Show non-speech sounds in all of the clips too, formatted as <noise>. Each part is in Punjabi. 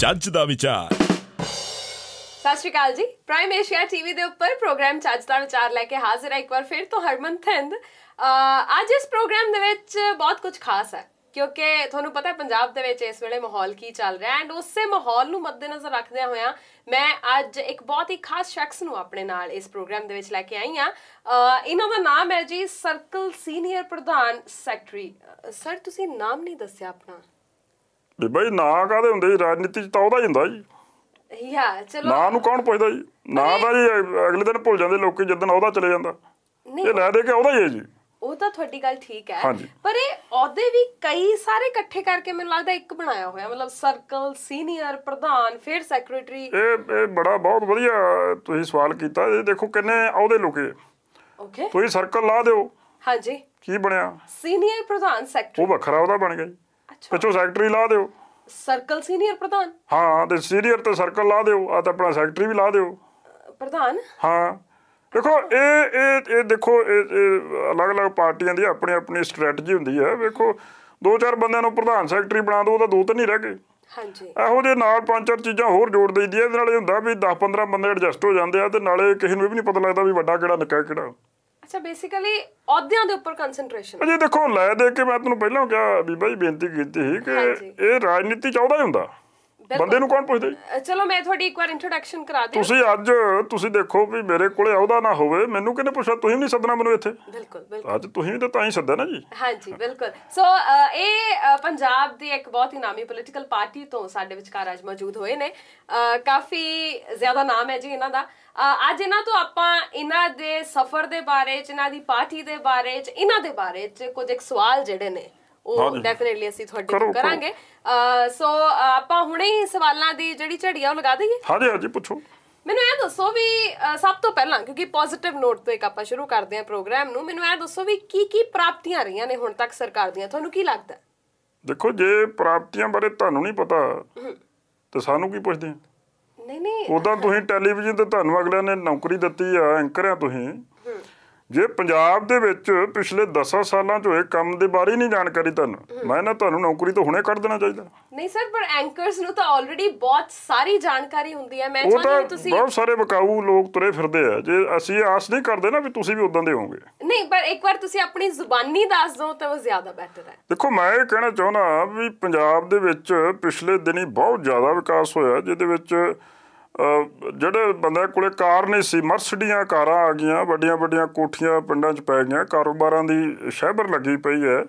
ਚੱਜ ਦਾ ਵਿਚਾਰ ਸਤਿ ਸ਼੍ਰੀ ਅਕਾਲ ਜੀ ਪ੍ਰਾਈਮ ਏਸ਼ੀਆ ਟੀਵੀ ਦੇ ਉੱਪਰ ਪ੍ਰੋਗਰਾਮ ਚੱਜ ਦਾ ਵਿਚਾਰ ਲੈ ਕੇ ਹਾਜ਼ਰ ਹੈ ਇੱਕ ਵਾਰ ਫਿਰ ਤੋਂ ਹਰਮਨ ਥਿੰਦ ਅੱਜ ਇਸ ਪ੍ਰੋਗਰਾਮ ਦੇ ਵਿੱਚ ਬਹੁਤ ਕੁਝ ਖਾਸ ਹੈ ਕਿਉਂਕਿ ਤੁਹਾਨੂੰ ਪਤਾ ਪੰਜਾਬ ਦੇ ਵਿੱਚ ਇਸ ਵੇਲੇ ਮਾਹੌਲ ਕੀ ਚੱਲ ਰਿਹਾ ਐਂਡ ਉਸੇ ਮਾਹੌਲ ਨੂੰ ਮੱਦੇਨਜ਼ਰ ਰੱਖਦਿਆਂ ਹੋਇਆਂ ਮੈਂ ਅੱਜ ਇੱਕ ਬਹੁਤ ਹੀ ਖਾਸ ਸ਼ਖਸ ਨੂੰ ਆਪਣੇ ਨਾਲ ਇਸ ਪ੍ਰੋਗਰਾਮ ਦੇ ਵਿੱਚ ਲੈ ਕੇ ਆਈ ਆ ਇਹਨਾਂ ਦਾ ਨਾਮ ਹੈ ਜੀ ਸਰਕਲ ਸੀਨੀਅਰ ਪ੍ਰਧਾਨ ਸੈਕਟਰੀ ਸਰ ਤੁਸੀਂ ਨਾਮ ਨਹੀਂ ਦੱਸਿਆ ਆਪਣਾ ਵੀ ਬਈ ਨਾ ਕਾਦੇ ਹੁੰਦੇ ਜੀ ਰਾਜਨੀਤੀ ਚ ਤਾਂ ਉਹਦਾ ਹੀ ਹੁੰਦਾ ਜੀ ਯਾ ਚਲੋ ਨਾ ਨੂੰ ਕੌਣ ਪੁੱਛਦਾ ਜੀ ਨਾ ਦਾ ਜੀ ਅਗਲੇ ਦਿਨ ਭੁੱਲ ਜਾਂਦੇ ਲੋਕੀ ਜਦੋਂ ਉਹਦਾ ਚਲੇ ਜਾਂਦਾ ਇਹ ਲੈ ਦੇ ਕੇ ਉਹਦਾ ਹੀ ਹੈ ਜੀ ਉਹ ਤਾਂ ਤੁਹਾਡੀ ਗੱਲ ਠੀਕ ਹੈ ਪਰ ਇਹ ਅਹੁਦੇ ਵੀ ਕਈ ਸਾਰੇ ਇਕੱਠੇ ਕਰਕੇ ਮੈਨੂੰ ਲੱਗਦਾ ਇੱਕ ਬਣਾਇਆ ਹੋਇਆ ਮਤਲਬ ਸਰਕਲ ਸੀਨੀਅਰ ਪ੍ਰਧਾਨ ਫਿਰ ਸੈਕਟਰੀ ਇਹ ਇਹ ਬੜਾ ਬਹੁਤ ਵਧੀਆ ਤੁਸੀਂ ਸਵਾਲ ਕੀਤਾ ਇਹ ਦੇਖੋ ਕਿੰਨੇ ਅਹੁਦੇ ਲੁਕੇ ਓਕੇ ਤੁਸੀਂ ਸਰਕਲ ਲਾ ਦਿਓ ਹਾਂਜੀ ਕੀ ਬਣਿਆ ਸੀਨੀਅਰ ਪ੍ਰਧਾਨ ਸੈਕਟਰੀ ਉਹ ਵੱਖਰਾ ਉਹਦਾ ਬਣ ਗਿਆ ਜੀ ਪਿੱਛੋਂ ਸੈਕਟਰੀ ਲਾ ਦਿਓ ਸਰਕਲ ਸੀਨੀਅਰ ਪ੍ਰਧਾਨ ਹਾਂ ਤੇ ਸੀਨੀਅਰ ਤੇ ਸਰਕਲ ਲਾ ਦਿਓ ਆ ਤਾਂ ਆਪਣਾ ਸੈਕਟਰੀ ਵੀ ਲਾ ਦਿਓ ਪ੍ਰਧਾਨ ਹਾਂ ਦੇਖੋ ਇਹ ਇਹ ਇਹ ਦੇਖੋ ਇਹ ਅਲੱਗ-ਅਲੱਗ ਪਾਰਟੀਆਂ ਦੀ ਆਪਣੀ ਆਪਣੀ ਸਟ੍ਰੈਟਜੀ ਹੁੰਦੀ ਹੈ ਵੇਖੋ ਦੋ ਚਾਰ ਬੰਦਿਆਂ ਨੂੰ ਪ੍ਰਧਾਨ ਸੈਕਟਰੀ ਬਣਾ ਦੋ ਤਾਂ ਦੋ ਤਾਂ ਨਹੀਂ ਰਹਿ ਗਏ ਹਾਂਜੀ ਇਹੋ ਜੇ ਨਾਲ ਪੰਜ ਚਾਰ ਚੀਜ਼ਾਂ ਹੋਰ ਜੋੜ ਦਈਦੀ ਹੈ ਇਹਦੇ ਨਾਲ ਇਹ ਹੁੰਦਾ ਵੀ 10-15 ਬੰਦੇ ਐਡਜਸਟ ਹੋ ਜਾਂਦੇ ਆ ਤੇ ਨਾਲੇ ਕਿਸੇ ਨੂੰ ਵੀ ਨਹੀਂ ਪਤਾ ਲੱਗਦਾ ਵੀ ਵੱਡਾ ਕਿਹੜਾ ਨਿੱਕਾ ਕਿਹੜਾ ਅੱਛਾ ਬੇਸਿਕਲੀ ਅਹੁਦਿਆਂ ਦੇ ਉੱਪਰ ਕਨਸੈਂਟ੍ਰੇਸ਼ਨ ਅਜੇ ਦੇਖੋ ਲੈ ਦੇ ਕੇ ਮੈਂ ਤੁਹਾਨੂੰ ਪਹਿਲਾਂ ਕਿਹਾ ਵੀ ਬਾਈ ਬੇਨਤੀ ਕੀਤੀ ਸੀ ਕਿ ਇਹ ਰਾਜਨੀਤੀ ਚਾਹੁੰਦਾ ਹੀ ਹੁੰਦਾ ਬੰਦੇ ਨੂੰ ਕੌਣ ਪੁੱਛਦਾ ਚਲੋ ਮੈਂ ਤੁਹਾਡੀ ਇੱਕ ਵਾਰ ਇੰਟਰੋਡਕਸ਼ਨ ਕਰਾ ਦਿਆਂ ਤੁਸੀਂ ਅੱਜ ਤੁਸੀਂ ਦੇਖੋ ਵੀ ਮੇਰੇ ਕੋਲੇ ਆਉਦਾ ਨਾ ਹੋਵੇ ਮੈਨੂੰ ਕਿਹਨੇ ਪੁੱਛਿਆ ਤੁਸੀਂ ਨਹੀਂ ਸੱਦਣਾ ਮੈਨੂੰ ਇੱਥੇ ਬਿਲਕੁਲ ਬਿਲਕੁਲ ਅੱਜ ਤੁਸੀਂ ਤਾਂ ਤਾਂ ਹੀ ਸੱਦਿਆ ਨਾ ਜੀ ਹਾਂਜੀ ਬਿਲਕੁਲ ਸੋ ਇਹ ਪੰਜਾਬ ਦੀ ਇੱਕ ਬਹੁਤ ਹੀ ਨਾਮੀ ਪੋਲੀਟੀਕਲ ਪਾਰਟੀ ਤੋਂ ਸਾਡੇ ਵਿਚਕਾਰ ਅੱਜ ਮੌਜੂਦ ਹੋਏ ਨੇ ਕਾਫੀ ਜ਼ਿਆਦਾ ਨਾਮ ਹੈ ਜੀ ਇਹਨਾਂ ਦਾ ਅੱਜ ਇਹਨਾਂ ਤੋਂ ਆਪਾਂ ਇਹਨਾਂ ਦੇ ਸਫ਼ਰ ਦੇ ਬਾਰੇ ਚ ਇਹਨਾਂ ਦੀ ਪਾਰਟੀ ਦੇ ਬਾਰੇ ਚ ਇਹਨਾਂ ਦੇ ਬਾਰੇ ਚ ਕੁਝ ਇੱਕ ਸਵਾਲ ਜਿਹੜੇ ਨੇ ਉਹ ਡੈਫੀਨਿਟਲੀ ਅਸੀਂ ਤੁਹਾਡੇ ਤੋਂ ਕਰਾਂਗੇ ਸੋ ਆਪਾਂ ਹੁਣੇ ਹੀ ਸਵਾਲਾਂ ਦੀ ਜਿਹੜੀ ਝੜੀਆ ਉਹ ਲਗਾ ਦਈਏ ਹਾਂਜੀ ਹਾਂਜੀ ਪੁੱਛੋ ਮੈਨੂੰ ਇਹ ਦੱਸੋ ਵੀ ਸਭ ਤੋਂ ਪਹਿਲਾਂ ਕਿਉਂਕਿ ਪੋਜ਼ਿਟਿਵ ਨੋਟ ਤੋਂ ਇੱਕ ਆਪਾਂ ਸ਼ੁਰੂ ਕਰਦੇ ਹਾਂ ਪ੍ਰੋਗਰਾਮ ਨੂੰ ਮੈਨੂੰ ਇਹ ਦੱਸੋ ਵੀ ਕੀ ਕੀ ਪ੍ਰਾਪਤੀਆਂ ਰਹੀਆਂ ਨੇ ਹੁਣ ਤੱਕ ਸਰਕਾਰ ਦੀਆਂ ਤੁਹਾਨੂੰ ਕੀ ਲੱਗਦਾ ਦੇਖੋ ਜੇ ਪ੍ਰਾਪਤੀਆਂ ਬਾਰੇ ਤੁਹਾਨੂੰ ਨਹੀਂ ਪਤਾ ਤੇ ਸਾਨੂੰ ਕੀ ਪੁੱਛਦੇ ਨਹੀਂ ਨਹੀਂ ਉਦਾਂ ਤੁਸੀਂ ਟੈਲੀਵਿਜ਼ਨ ਤੇ ਤੁਹਾਨੂੰ ਅਗਲਿਆਂ ਨੇ ਨੌਕਰੀ ਦਿੱਤੀ ਆ ਐਂਕਰ ਆ ਤੁਸੀਂ ਜੇ ਪੰਜਾਬ ਦੇ ਵਿੱਚ ਪਿਛਲੇ 10 ਸਾਲਾਂ ਤੋਂ ਇਹ ਕੰਮ ਦੇ ਬਾਰੇ ਨਹੀਂ ਜਾਣਕਾਰੀ ਤੁਹਾਨੂੰ ਮੈਂ ਨਾ ਤੁਹਾਨੂੰ ਨੌਕਰੀ ਤੋਂ ਹੁਣੇ ਕੱਢ ਦੇਣਾ ਚਾਹੀਦਾ ਨਹੀਂ ਸਰ ਪਰ ਐਂਕਰਸ ਨੂੰ ਤਾਂ ਆਲਰੇਡੀ ਬਹੁਤ ਸਾਰੀ ਜਾਣਕਾਰੀ ਹੁੰਦੀ ਹੈ ਮੈਂ ਚਾਹੁੰਦੀ ਤੁਸੀਂ ਬਹੁਤ ਸਾਰੇ ਬਕਾਊ ਲੋਕ ਤੁਰੇ ਫਿਰਦੇ ਆ ਜੇ ਅਸੀਂ ਆਸ ਨਹੀਂ ਕਰਦੇ ਨਾ ਵੀ ਤੁਸੀਂ ਵੀ ਉਦਾਂ ਦੇ ਹੋਵੋਗੇ ਨਹੀਂ ਪਰ ਇੱਕ ਵਾਰ ਤੁਸੀਂ ਆਪਣੀ ਜ਼ੁਬਾਨੀ ਦੱਸ ਦਿਓ ਤਾਂ ਉਹ ਜ਼ਿਆਦਾ ਬਿਹਤਰ ਹੈ ਦੇਖੋ ਮੈਂ ਇਹ ਕਹਿਣਾ ਚਾਹੁੰਦਾ ਵੀ ਪੰਜਾਬ ਦੇ ਵਿੱਚ ਪਿਛਲੇ ਦਿਨੀ ਬਹੁਤ ਜ਼ਿਆਦਾ ਵਿਕਾਸ ਹੋਇਆ ਜਿਹਦੇ ਵਿੱਚ ਜਿਹੜੇ ਬੰਦੇ ਕੋਲੇ ਕਾਰ ਨਹੀਂ ਸੀ ਮਰਸਡੀਆਂ ਕਾਰਾਂ ਆ ਗਈਆਂ ਵੱਡੀਆਂ ਵੱਡੀਆਂ ਕੋਠੀਆਂ ਪਿੰਡਾਂ 'ਚ ਪੈ ਗਈਆਂ ਕਾਰੋਬਾਰਾਂ ਦੀ ਸ਼ਹਿਬਰ ਲੱਗੀ ਪਈ ਹੈ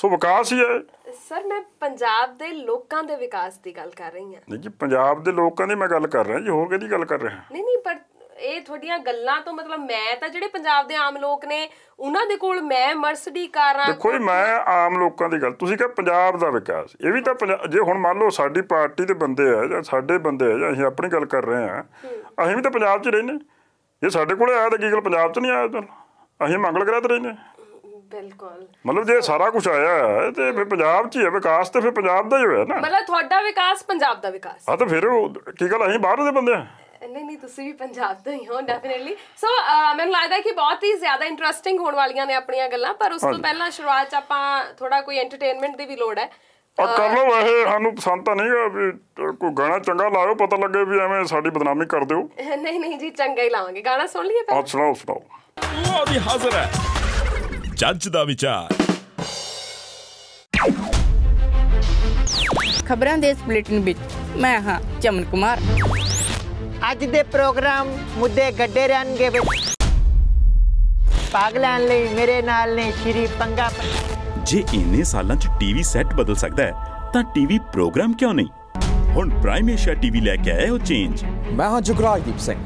ਸੋ ਵਿਕਾਸ ਹੀ ਹੈ ਸਰ ਮੈਂ ਪੰਜਾਬ ਦੇ ਲੋਕਾਂ ਦੇ ਵਿਕਾਸ ਦੀ ਗੱਲ ਕਰ ਰਹੀ ਹਾਂ ਨਹੀਂ ਜੀ ਪੰਜਾਬ ਦੇ ਲੋਕਾਂ ਦੀ ਮੈਂ ਗੱਲ ਕਰ ਰਿਹਾ ਜੀ ਹੋਰ ਕਿਹਦੀ ਗੱਲ ਕਰ ਰਿਹਾ ਨਹੀਂ ਨਹੀਂ ਪਰ ਇਹ ਤੁਹਾਡੀਆਂ ਗੱਲਾਂ ਤੋਂ ਮਤਲਬ ਮੈਂ ਤਾਂ ਜਿਹੜੇ ਪੰਜਾਬ ਦੇ ਆਮ ਲੋਕ ਨੇ ਉਹਨਾਂ ਦੇ ਕੋਲ ਮੈਂ ਮਰਸਡੀ ਕਾਰਾਂ ਦੇਖੋ ਮੈਂ ਆਮ ਲੋਕਾਂ ਦੀ ਗੱਲ ਤੁਸੀਂ ਕਹ ਪੰਜਾਬ ਦਾ ਵਿਕਾਸ ਇਹ ਵੀ ਤਾਂ ਜੇ ਹੁਣ ਮੰਨ ਲਓ ਸਾਡੀ ਪਾਰਟੀ ਦੇ ਬੰਦੇ ਆ ਜਾਂ ਸਾਡੇ ਬੰਦੇ ਆ ਜਾਂ ਅਸੀਂ ਆਪਣੀ ਗੱਲ ਕਰ ਰਹੇ ਆ ਅਸੀਂ ਵੀ ਤਾਂ ਪੰਜਾਬ 'ਚ ਰਹਿੰਦੇ ਜੇ ਸਾਡੇ ਕੋਲ ਆਇਆ ਤਾਂ ਕੀ ਗੱਲ ਪੰਜਾਬ 'ਚ ਨਹੀਂ ਆਇਆ ਤਾਂ ਅਸੀਂ ਮੰਗਲ ਗ੍ਰਹਿ ਤੇ ਰਹਿੰਦੇ ਬਿਲਕੁਲ ਮਤਲਬ ਜੇ ਸਾਰਾ ਕੁਝ ਆਇਆ ਹੈ ਤੇ ਫਿਰ ਪੰਜਾਬ 'ਚ ਹੀ ਹੈ ਵਿਕਾਸ ਤੇ ਫਿਰ ਪੰਜਾਬ ਦਾ ਹੀ ਹੋਇਆ ਨਾ ਮਤਲਬ ਤੁਹਾਡਾ ਵਿਕਾਸ ਪੰਜਾਬ ਦਾ ਵਿਕਾਸ ਆ ਤਾਂ ਫਿਰ ਕੀ ਗੱਲ ਅਸੀਂ ਬਾਹਰ ਦੇ ਬੰਦੇ ਆ ਨਹੀਂ ਨਹੀਂ ਤੁਸੀਂ ਵੀ ਪੰਜਾਬ ਤੋਂ ਹੀ ਹੋ ਡੈਫੀਨਿਟਲੀ ਸੋ ਮੈਨੂੰ ਲੱਗਦਾ ਕਿ ਬਹੁਤ ਹੀ ਜ਼ਿਆਦਾ ਇੰਟਰਸਟਿੰਗ ਹੋਣ ਵਾਲੀਆਂ ਨੇ ਆਪਣੀਆਂ ਗੱਲਾਂ ਪਰ ਉਸ ਤੋਂ ਪਹਿਲਾਂ ਸ਼ੁਰੂਆਤ ਚ ਆਪਾਂ ਥੋੜਾ ਕੋਈ ਐਂਟਰਟੇਨਮੈਂਟ ਦੀ ਵੀ ਲੋੜ ਹੈ ਆ ਕਰ ਲਓ ਇਹ ਸਾਨੂੰ ਪਸੰਦ ਤਾਂ ਨਹੀਂ ਵੀ ਕੋਈ ਗਾਣਾ ਚੰਗਾ ਲਾਓ ਪਤਾ ਲੱਗੇ ਵੀ ਐਵੇਂ ਸਾਡੀ ਬਦਨਾਮੀ ਕਰ ਦਿਓ <laughs> ਨਹੀਂ ਨਹੀਂ ਜੀ ਚੰਗਾ ਹੀ ਲਾਵਾਂਗੇ ਗਾਣਾ ਸੁਣ ਲਈਏ ਪਹਿਲਾਂ ਸੁਣਾਓ ਸੁਣਾਓ ਉਹ ਵੀ ਹਾਜ਼ਰ ਹੈ ਜੱਜ ਦਾ ਵਿਚਾਰ ਖਬਰਾਂ ਦੇ ਸਪਲਿਟਨ ਵਿੱਚ ਮੈਂ ਹਾਂ ਚਮਨ ਕੁਮਾਰ ਅੱਜ ਦੇ ਪ੍ਰੋਗਰਾਮ ਮੁੱਦੇ ਗੱਡੇ ਰਹਿਣਗੇ ਵਿੱਚ ਪਾਗਲਾਂ ਲਈ ਮੇਰੇ ਨਾਲ ਨੇ ਸ਼੍ਰੀ ਪੰਗਾ ਜੇ ਇੰਨੇ ਸਾਲਾਂ 'ਚ ਟੀਵੀ ਸੈੱਟ ਬਦਲ ਸਕਦਾ ਹੈ ਤਾਂ ਟੀਵੀ ਪ੍ਰੋਗਰਾਮ ਕਿਉਂ ਨਹੀਂ ਹੁਣ ਪ੍ਰਾਈਮ ਏਸ਼ੀਆ ਟੀਵੀ ਲੈ ਕੇ ਆਇਆ ਉਹ ਚੇਂਜ ਮੈਂ ਹਾਂ ਜੁਗਰਾਜਦੀਪ ਸਿੰਘ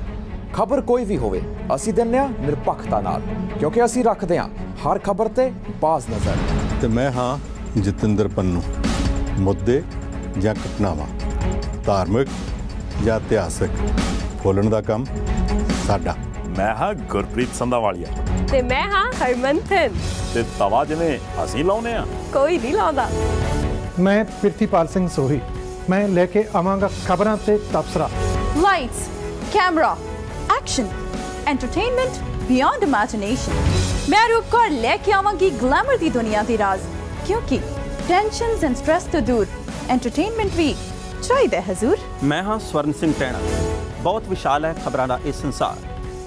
ਖਬਰ ਕੋਈ ਵੀ ਹੋਵੇ ਅਸੀਂ ਦਿੰਨੇ ਆ ਨਿਰਪੱਖਤਾ ਨਾਲ ਕਿਉਂਕਿ ਅਸੀਂ ਰੱਖਦੇ ਆ ਹਰ ਖਬਰ ਤੇ ਬਾਜ਼ ਨਜ਼ਰ ਤੇ ਮੈਂ ਹਾਂ ਜਤਿੰਦਰ ਪੰਨੂ ਮੁੱਦੇ ਜਾਂ ਘਟਨਾਵਾਂ ਧਾਰਮਿਕ ਜਾਂ ਇਤਿਹਾਸਕ ਖੋਲਣ ਦਾ ਕੰਮ ਸਾਡਾ ਮੈਂ ਹਾਂ ਗੁਰਪ੍ਰੀਤ ਸੰਧਾਵਾਲੀਆ ਤੇ ਮੈਂ ਹਾਂ ਹਰਮਨਥਨ ਤੇ ਤਵਾ ਜਿਵੇਂ ਅਸੀਂ ਲਾਉਨੇ ਆ ਕੋਈ ਨਹੀਂ ਲਾਉਂਦਾ ਮੈਂ ਪ੍ਰਿਥੀਪਾਲ ਸਿੰਘ ਸੋਹੀ ਮੈਂ ਲੈ ਕੇ ਆਵਾਂਗਾ ਖਬਰਾਂ ਤੇ ਤਬਸਰਾ lights camera action entertainment beyond imagination ਮੈਂ ਕੋ ਲੈ ਕੇ ਆਵਾਂਗੀ ਗਲੈਮਰ ਦੀ ਦੁਨੀਆ ਦੇ ਰਾਜ਼ ਕਿਉਂਕਿ ਟੈਨਸ਼ਨਸ ਐਂਡ ਸਟ੍ਰੈਸ ਤੋਂ ਦੂਰ ਐਂਟਰਟੇਨਮੈਂਟ ਵੀ ਚਾਹੀਦਾ ਹਜ਼ੂਰ ਮੈਂ ਹਾਂ ਸਵਰਨ ਸਿੰਘ ਟੈਣਾ ਬਹੁਤ ਵਿਸ਼ਾਲ ਹੈ ਖਬਰਾਂ ਦਾ ਇਹ ਸੰਸਾਰ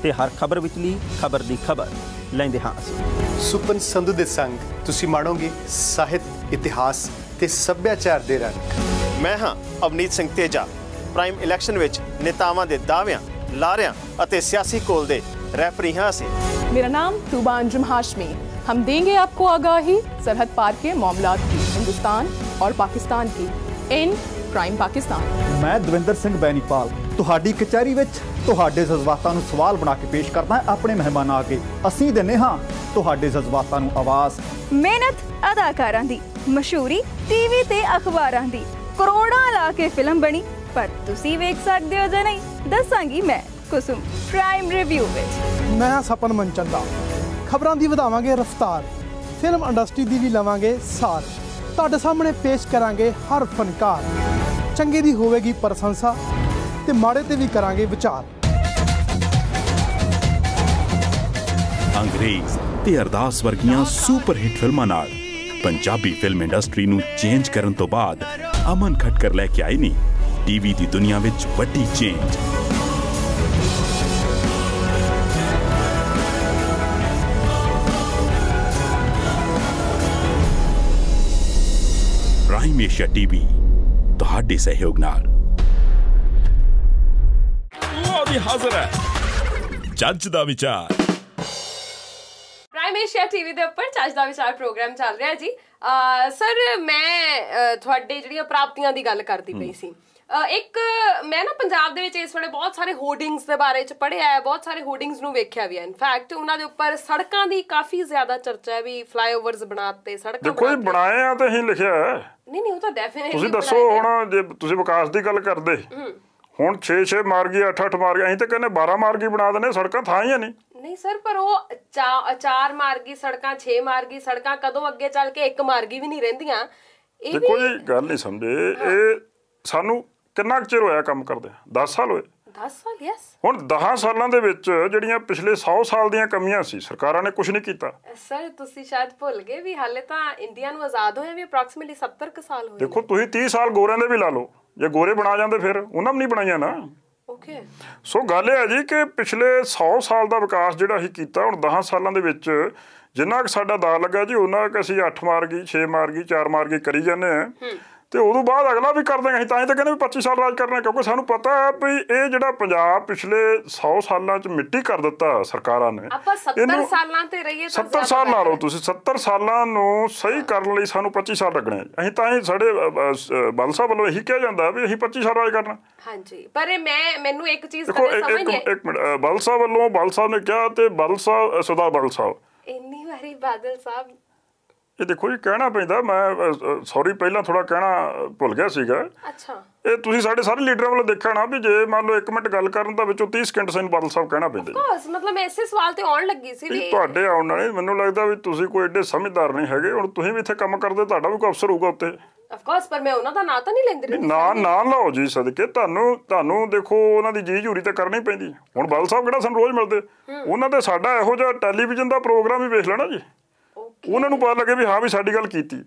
ਤੇ ਹਰ ਖਬਰ ਵਿਚਲੀ ਖਬਰ ਦੀ ਖਬਰ ਲੈਂਦੇ ਹਾਂ ਅਸੀਂ ਸੁਪਨ ਸੰਧੂ ਦੇ ਸੰਗ ਤੁਸੀਂ ਮਾਣੋਗੇ ਸਾਹਿਤ ਇਤਿਹਾਸ ਤੇ ਸੱਭਿਆਚਾਰ ਦੇ ਰੰਗ ਮੈਂ ਹਾਂ ਅਵਨੀਤ ਸਿੰਘ ਤੇਜਾ ਪ੍ਰਾਈਮ ਇਲੈਕਸ਼ਨ ਵਿੱਚ ਨੇਤਾਵਾਂ ਦੇ ਦਾਅਵਿਆਂ ਲਾਰਿਆਂ ਅਤੇ ਸਿਆਸੀ ਕੋਲ ਦੇ ਰੈਫਰੀ ਹਾਂ ਅਸੀਂ ਮੇਰਾ ਨਾਮ ਤੂਬਾ ਅੰਜਮ ਹਾਸ਼ਮੀ ਹਮ ਦੇਂਗੇ ਆਪਕੋ ਆਗਾਹੀ ਸਰਹੱਦ ਪਾਰ ਕੇ ਮਾਮਲਾਤ ਦੀ ਹਿੰਦੁਸਤਾਨ ਔਰ ਪਾਕਿਸਤਾਨ ਕੀ ਇਨ ਪ੍ਰਾਈਮ ਪਾਕਿਸਤਾਨ ਮੈਂ ਦਵਿੰਦਰ ਸਿੰਘ ਬੈਨੀਪਾਲ ਤੁਹਾਡੀ ਕਚਹਿਰੀ ਵਿੱਚ ਤੁਹਾਡੇ ਜਜ਼ਬਾਤਾਂ ਨੂੰ ਸਵਾਲ ਬਣਾ ਕੇ ਪੇਸ਼ ਕਰਦਾ ਹਾਂ ਆਪਣੇ ਮਹਿਮਾਨਾਂ ਅੱਗੇ ਅਸੀਂ ਦਿੰਨੇ ਹਾਂ ਤੁਹਾਡੇ ਜਜ਼ਬਾਤਾਂ ਨੂੰ ਆਵਾਜ਼ ਮਿਹਨਤ ਅਦਾਕਾਰਾਂ ਦੀ ਮਸ਼ਹੂਰੀ ਟੀਵੀ ਤੇ ਅਖਬਾਰਾਂ ਦੀ ਕਰੋੜਾਂ ਲਾ ਕੇ ਫਿਲਮ ਬਣੀ ਪਰ ਤੁਸੀਂ ਵੇਖ ਸਕਦੇ ਹੋ ਜਾਂ ਨਹੀਂ ਦੱਸਾਂਗੀ ਮੈਂ ਕੁਸਮ ਪ੍ਰਾਈਮ ਰਿਵਿਊ ਵਿੱਚ ਮੈਂ ਸਪਨ ਦਾ ਖਬਰਾਂ ਦੀ ਵਧਾਵਾਂਗੇ ਰਫ਼ਤਾਰ ਫਿਲਮ ਇੰਡਸਟਰੀ ਦੀ ਵੀ ਲਵਾਂਗੇ ਸਾਰ ਤੁਹਾਡੇ ਸਾਹਮਣੇ ਪੇਸ਼ ਕਰਾਂਗੇ ਹਰ ਫਨਕਾਰ ਚੰਗੇ ਦੀ ਹੋਵੇਗੀ ਪ੍ਰਸ਼ੰਸਾ ਤੇ ਮਾੜੇ ਤੇ ਵੀ ਕਰਾਂਗੇ ਵਿਚਾਰ ਅੰਗਰੇਜ਼ ਤੇ ਅਰਦਾਸ ਵਰਗੀਆਂ ਸੁਪਰ ਹਿੱਟ ਫਿਲਮਾਂ ਨਾਲ ਪੰਜਾਬੀ ਫਿਲਮ ਇੰਡਸਟਰੀ ਨੂੰ ਚੇਂਜ ਕਰਨ ਤੋਂ ਬਾਅਦ ਅਮਨ ਖਟਕਰ ਲੈ ਕੇ ਆਈ ਨਹੀਂ ਟੀਵੀ ਦੀ ਦੁਨੀਆ ਵਿੱਚ ਵੱਡੀ ਚੇਂਜ ਪ੍ਰਾਈਮ ਟੀਵੀ ਤੁਹਾਡੇ ਸਹਿਯੋਗ ਨਾਲ ਉਹ ਵੀ ਹਾਜ਼ਰ ਹੈ ਜੱਜ ਦਾ ਵਿਚਾਰ ਪ੍ਰਾਈਮ ਏਸ਼ੀਆ ਟੀਵੀ ਦੇ ਉੱਪਰ ਚੱਜ ਦਾ ਵਿਚਾਰ ਪ੍ਰੋਗਰਾਮ ਚੱਲ ਰਿਹਾ ਜੀ ਸਰ ਮੈਂ ਤੁਹਾਡੇ ਜਿਹੜੀਆਂ ਪ੍ਰਾਪਤੀਆਂ ਦੀ ਗੱਲ ਕਰਦੀ ਪਈ ਸੀ ਇੱਕ ਮੈਂ ਨਾ ਪੰਜਾਬ ਦੇ ਵਿੱਚ ਇਸ ਵੇਲੇ ਬਹੁਤ ਸਾਰੇ ਹੋਰਡਿੰਗਸ ਦੇ ਬਾਰੇ ਚ ਪੜਿਆ ਹੈ ਬਹੁਤ ਸਾਰੇ ਹੋਰਡਿੰਗਸ ਨੂੰ ਵੇਖਿਆ ਵੀ ਹੈ ਇਨਫੈਕਟ ਉਹਨਾਂ ਦੇ ਉੱਪਰ ਸੜਕਾਂ ਦੀ ਕਾਫੀ ਜ਼ਿਆਦਾ ਚਰਚਾ ਹੈ ਵੀ ਫਲਾਈਓਵਰਸ ਬਣਾਤੇ ਸੜਕਾਂ ਦੇ ਕੋਈ ਬਣਾਏ ਆ ਤਾਂ ਅਸੀਂ ਲਿਖਿਆ ਹੈ ਨਹੀਂ ਨਹੀਂ ਉਹ ਤਾਂ ਡੈਫੀਨਿਟਲੀ ਤੁਸੀਂ ਦੱਸੋ ਹੁਣ ਜੇ ਤੁਸੀਂ ਵਿਕਾਸ ਦੀ ਗੱਲ ਕਰਦੇ ਹੁਣ 6-6 ਮਾਰਗੀ 8-8 ਮਾਰਗੀ ਅਸੀਂ ਤਾਂ ਕਹਿੰਦੇ 12 ਮਾਰਗੀ ਬਣਾ ਦਨੇ ਸੜਕਾਂ ਥਾਂ ਹੀ ਨਹੀਂ ਨਹੀਂ ਸਰ ਪਰ ਉਹ ਚਾਰ ਮਾਰਗੀ ਸੜਕਾਂ 6 ਮਾਰਗੀ ਸੜਕਾਂ ਕਦੋਂ ਅੱਗੇ ਚੱਲ ਕੇ ਇੱਕ ਮਾਰਗੀ ਵੀ ਨਹੀਂ ਰਹਿੰਦੀਆਂ ਇਹ ਕੋਈ ਗੱਲ ਨਹੀਂ ਸਮਝੇ ਇਹ ਸਾਨੂੰ ਕਿੰਨਾ ਚਿਰ ਹੋਇਆ ਕੰਮ ਕਰਦੇ 10 ਸਾਲ ਹੋਏ 10 ਸਾਲ ਯੈਸ ਹੁਣ 10 ਸਾਲਾਂ ਦੇ ਵਿੱਚ ਜਿਹੜੀਆਂ ਪਿਛਲੇ 100 ਸਾਲ ਦੀਆਂ ਕਮੀਆਂ ਸੀ ਸਰਕਾਰਾਂ ਨੇ ਕੁਝ ਨਹੀਂ ਕੀਤਾ ਸਰ ਤੁਸੀਂ ਸ਼ਾਇਦ ਭੁੱਲ ਗਏ ਵੀ ਹਾਲੇ ਤਾਂ ਇੰਡੀਆ ਨੂੰ ਆਜ਼ਾਦ ਹੋਇਆ ਵੀ ਅਪਰੋਕਸੀਮੇਟਲੀ 70 ਸਾਲ ਹੋਏ ਦੇਖੋ ਤੁਸੀਂ 30 ਸਾਲ ਗੋਰਿਆਂ ਦੇ ਵੀ ਲਾ ਲਓ ਜੇ ਗੋਰੇ ਬਣਾ ਜਾਂਦੇ ਫਿਰ ਉਹਨਾਂ ਵੀ ਨਹੀਂ ਬਣਾਈਆਂ ਨਾ ਓਕੇ ਸੋ ਗੱਲ ਇਹ ਹੈ ਜੀ ਕਿ ਪਿਛਲੇ 100 ਸਾਲ ਦਾ ਵਿਕਾਸ ਜਿਹੜਾ ਅਸੀਂ ਕੀਤਾ ਹੁਣ 10 ਸਾਲਾਂ ਦੇ ਵਿੱਚ ਜਿੰਨਾ ਕਿ ਸਾਡਾ ਦਾ ਲੱਗਾ ਜੀ ਉਹਨਾਂ ਕਿ ਅਸੀਂ 8 ਮਾਰ ਗਈ 6 ਮਾਰ ਗਈ 4 ਮਾਰ ਗਈ ਕਰੀ ਜਾਂਦੇ ਆ ਤੇ ਉਦੋਂ ਬਾਅਦ ਅਗਲਾ ਵੀ ਕਰ ਅਸੀਂ ਤਾਂ ਹੀ ਤਾਂ ਕਹਿੰਦੇ ਵੀ 25 ਸਾਲ ਰਾਜ ਕਰਨਾ ਕਿਉਂਕਿ ਸਾਨੂੰ ਪਤਾ ਹੈ ਵੀ ਇਹ ਜਿਹੜਾ ਪੰਜਾਬ ਪਿਛਲੇ 100 ਸਾਲਾਂ ਚ ਮਿੱਟੀ ਕਰ ਦਿੱਤਾ ਸਰਕਾਰਾਂ ਨੇ ਆਪਾਂ 70 ਸਾਲਾਂ ਤੇ ਰਹੀਏ ਤਾਂ 70 ਸਾਲ ਲਾ ਲਓ ਤੁਸੀਂ 70 ਸਾਲਾਂ ਨੂੰ ਸਹੀ ਕਰਨ ਲਈ ਸਾਨੂੰ 25 ਸਾਲ ਲੱਗਣੇ ਅਸੀਂ ਤਾਂ ਹੀ ਸਾਡੇ ਬਲ ਸਾਹਿਬ ਵੱਲੋਂ ਇਹੀ ਕਿਹਾ ਜਾਂਦਾ ਵੀ ਅਸੀਂ 25 ਸਾਲ ਰਾਜ ਕਰਨਾ ਹਾਂਜੀ ਪਰ ਮੈਂ ਮੈਨੂੰ ਇੱਕ ਚੀਜ਼ ਕਦੇ ਸਮਝ ਨਹੀਂ ਇੱਕ ਮਿੰਟ ਬਲ ਸਾਹਿਬ ਵੱਲੋਂ ਬਲ ਸਾਹਿਬ ਨੇ ਕਿਹਾ ਤੇ ਬਲ ਸਾਹਿਬ ਸਰਦਾਰ ਬਲ ਸਾਹਿਬ ਇੰਨੀ ਵਾਰੀ ਬਾਦਲ ਸਾਹਿਬ ਇਹ ਦੇਖੋ ਜੀ ਕਹਿਣਾ ਪੈਂਦਾ ਮੈਂ ਸੌਰੀ ਪਹਿਲਾਂ ਥੋੜਾ ਕਹਿਣਾ ਭੁੱਲ ਗਿਆ ਸੀਗਾ ਅੱਛਾ ਇਹ ਤੁਸੀਂ ਸਾਡੇ ਸਾਰੇ ਲੀਡਰਾਂ ਵੱਲੋਂ ਦੇਖਿਆ ਨਾ ਵੀ ਜੇ ਮੰਨ ਲਓ 1 ਮਿੰਟ ਗੱਲ ਕਰਨ ਦਾ ਵਿੱਚੋਂ 30 ਸਕਿੰਟ ਸੈਨ ਬਾਦਲ ਸਾਹਿਬ ਕਹਿਣਾ ਪੈਂਦਾ ਕੋਸ ਮਤਲਬ ਐਸੇ ਸਵਾਲ ਤੇ ਆਉਣ ਲੱਗੀ ਸੀ ਵੀ ਤੁਹਾਡੇ ਆਉਣ ਨਾਲ ਮੈਨੂੰ ਲੱਗਦਾ ਵੀ ਤੁਸੀਂ ਕੋਈ ਐਡੇ ਸਮਝਦਾਰ ਨਹੀਂ ਹੈਗੇ ਹੁਣ ਤੁਸੀਂ ਵੀ ਇੱਥੇ ਕੰਮ ਕਰਦੇ ਤੁਹਾਡਾ ਵੀ ਕੋਈ ਅਫਸਰ ਹੋਊਗਾ ਉੱਤੇ ਆਫ ਕੋਰਸ ਪਰ ਮੈਂ ਉਹਨਾਂ ਦਾ ਨਾਂ ਤਾਂ ਨਹੀਂ ਲੈਂਦੀ ਨਾ ਨਾ ਲਓ ਜੀ ਸਦਕੇ ਤੁਹਾਨੂੰ ਤੁਹਾਨੂੰ ਦੇਖੋ ਉਹਨਾਂ ਦੀ ਜੀ ਜੂਰੀ ਤਾਂ ਕਰਨੀ ਪੈਂਦੀ ਹੁਣ ਬਾਦਲ ਸਾਹਿਬ ਕਿਹੜਾ ਸਾਨੂੰ ਰੋਜ਼ ਮਿਲਦੇ ਉਹਨਾਂ ਦੇ ਸਾਡਾ ਇਹੋ ਜਿਹਾ ਟੈਲੀਵਿਜ਼ਨ ਦਾ ਪ੍ਰੋਗਰਾਮ ਹੀ ਵੇਖ ਲੈਣਾ ਜੀ ਉਹਨਾਂ ਨੂੰ ਪਤਾ ਲੱਗੇ ਵੀ ਹਾਂ ਵੀ ਸਾਡੀ ਗੱਲ ਕੀਤੀ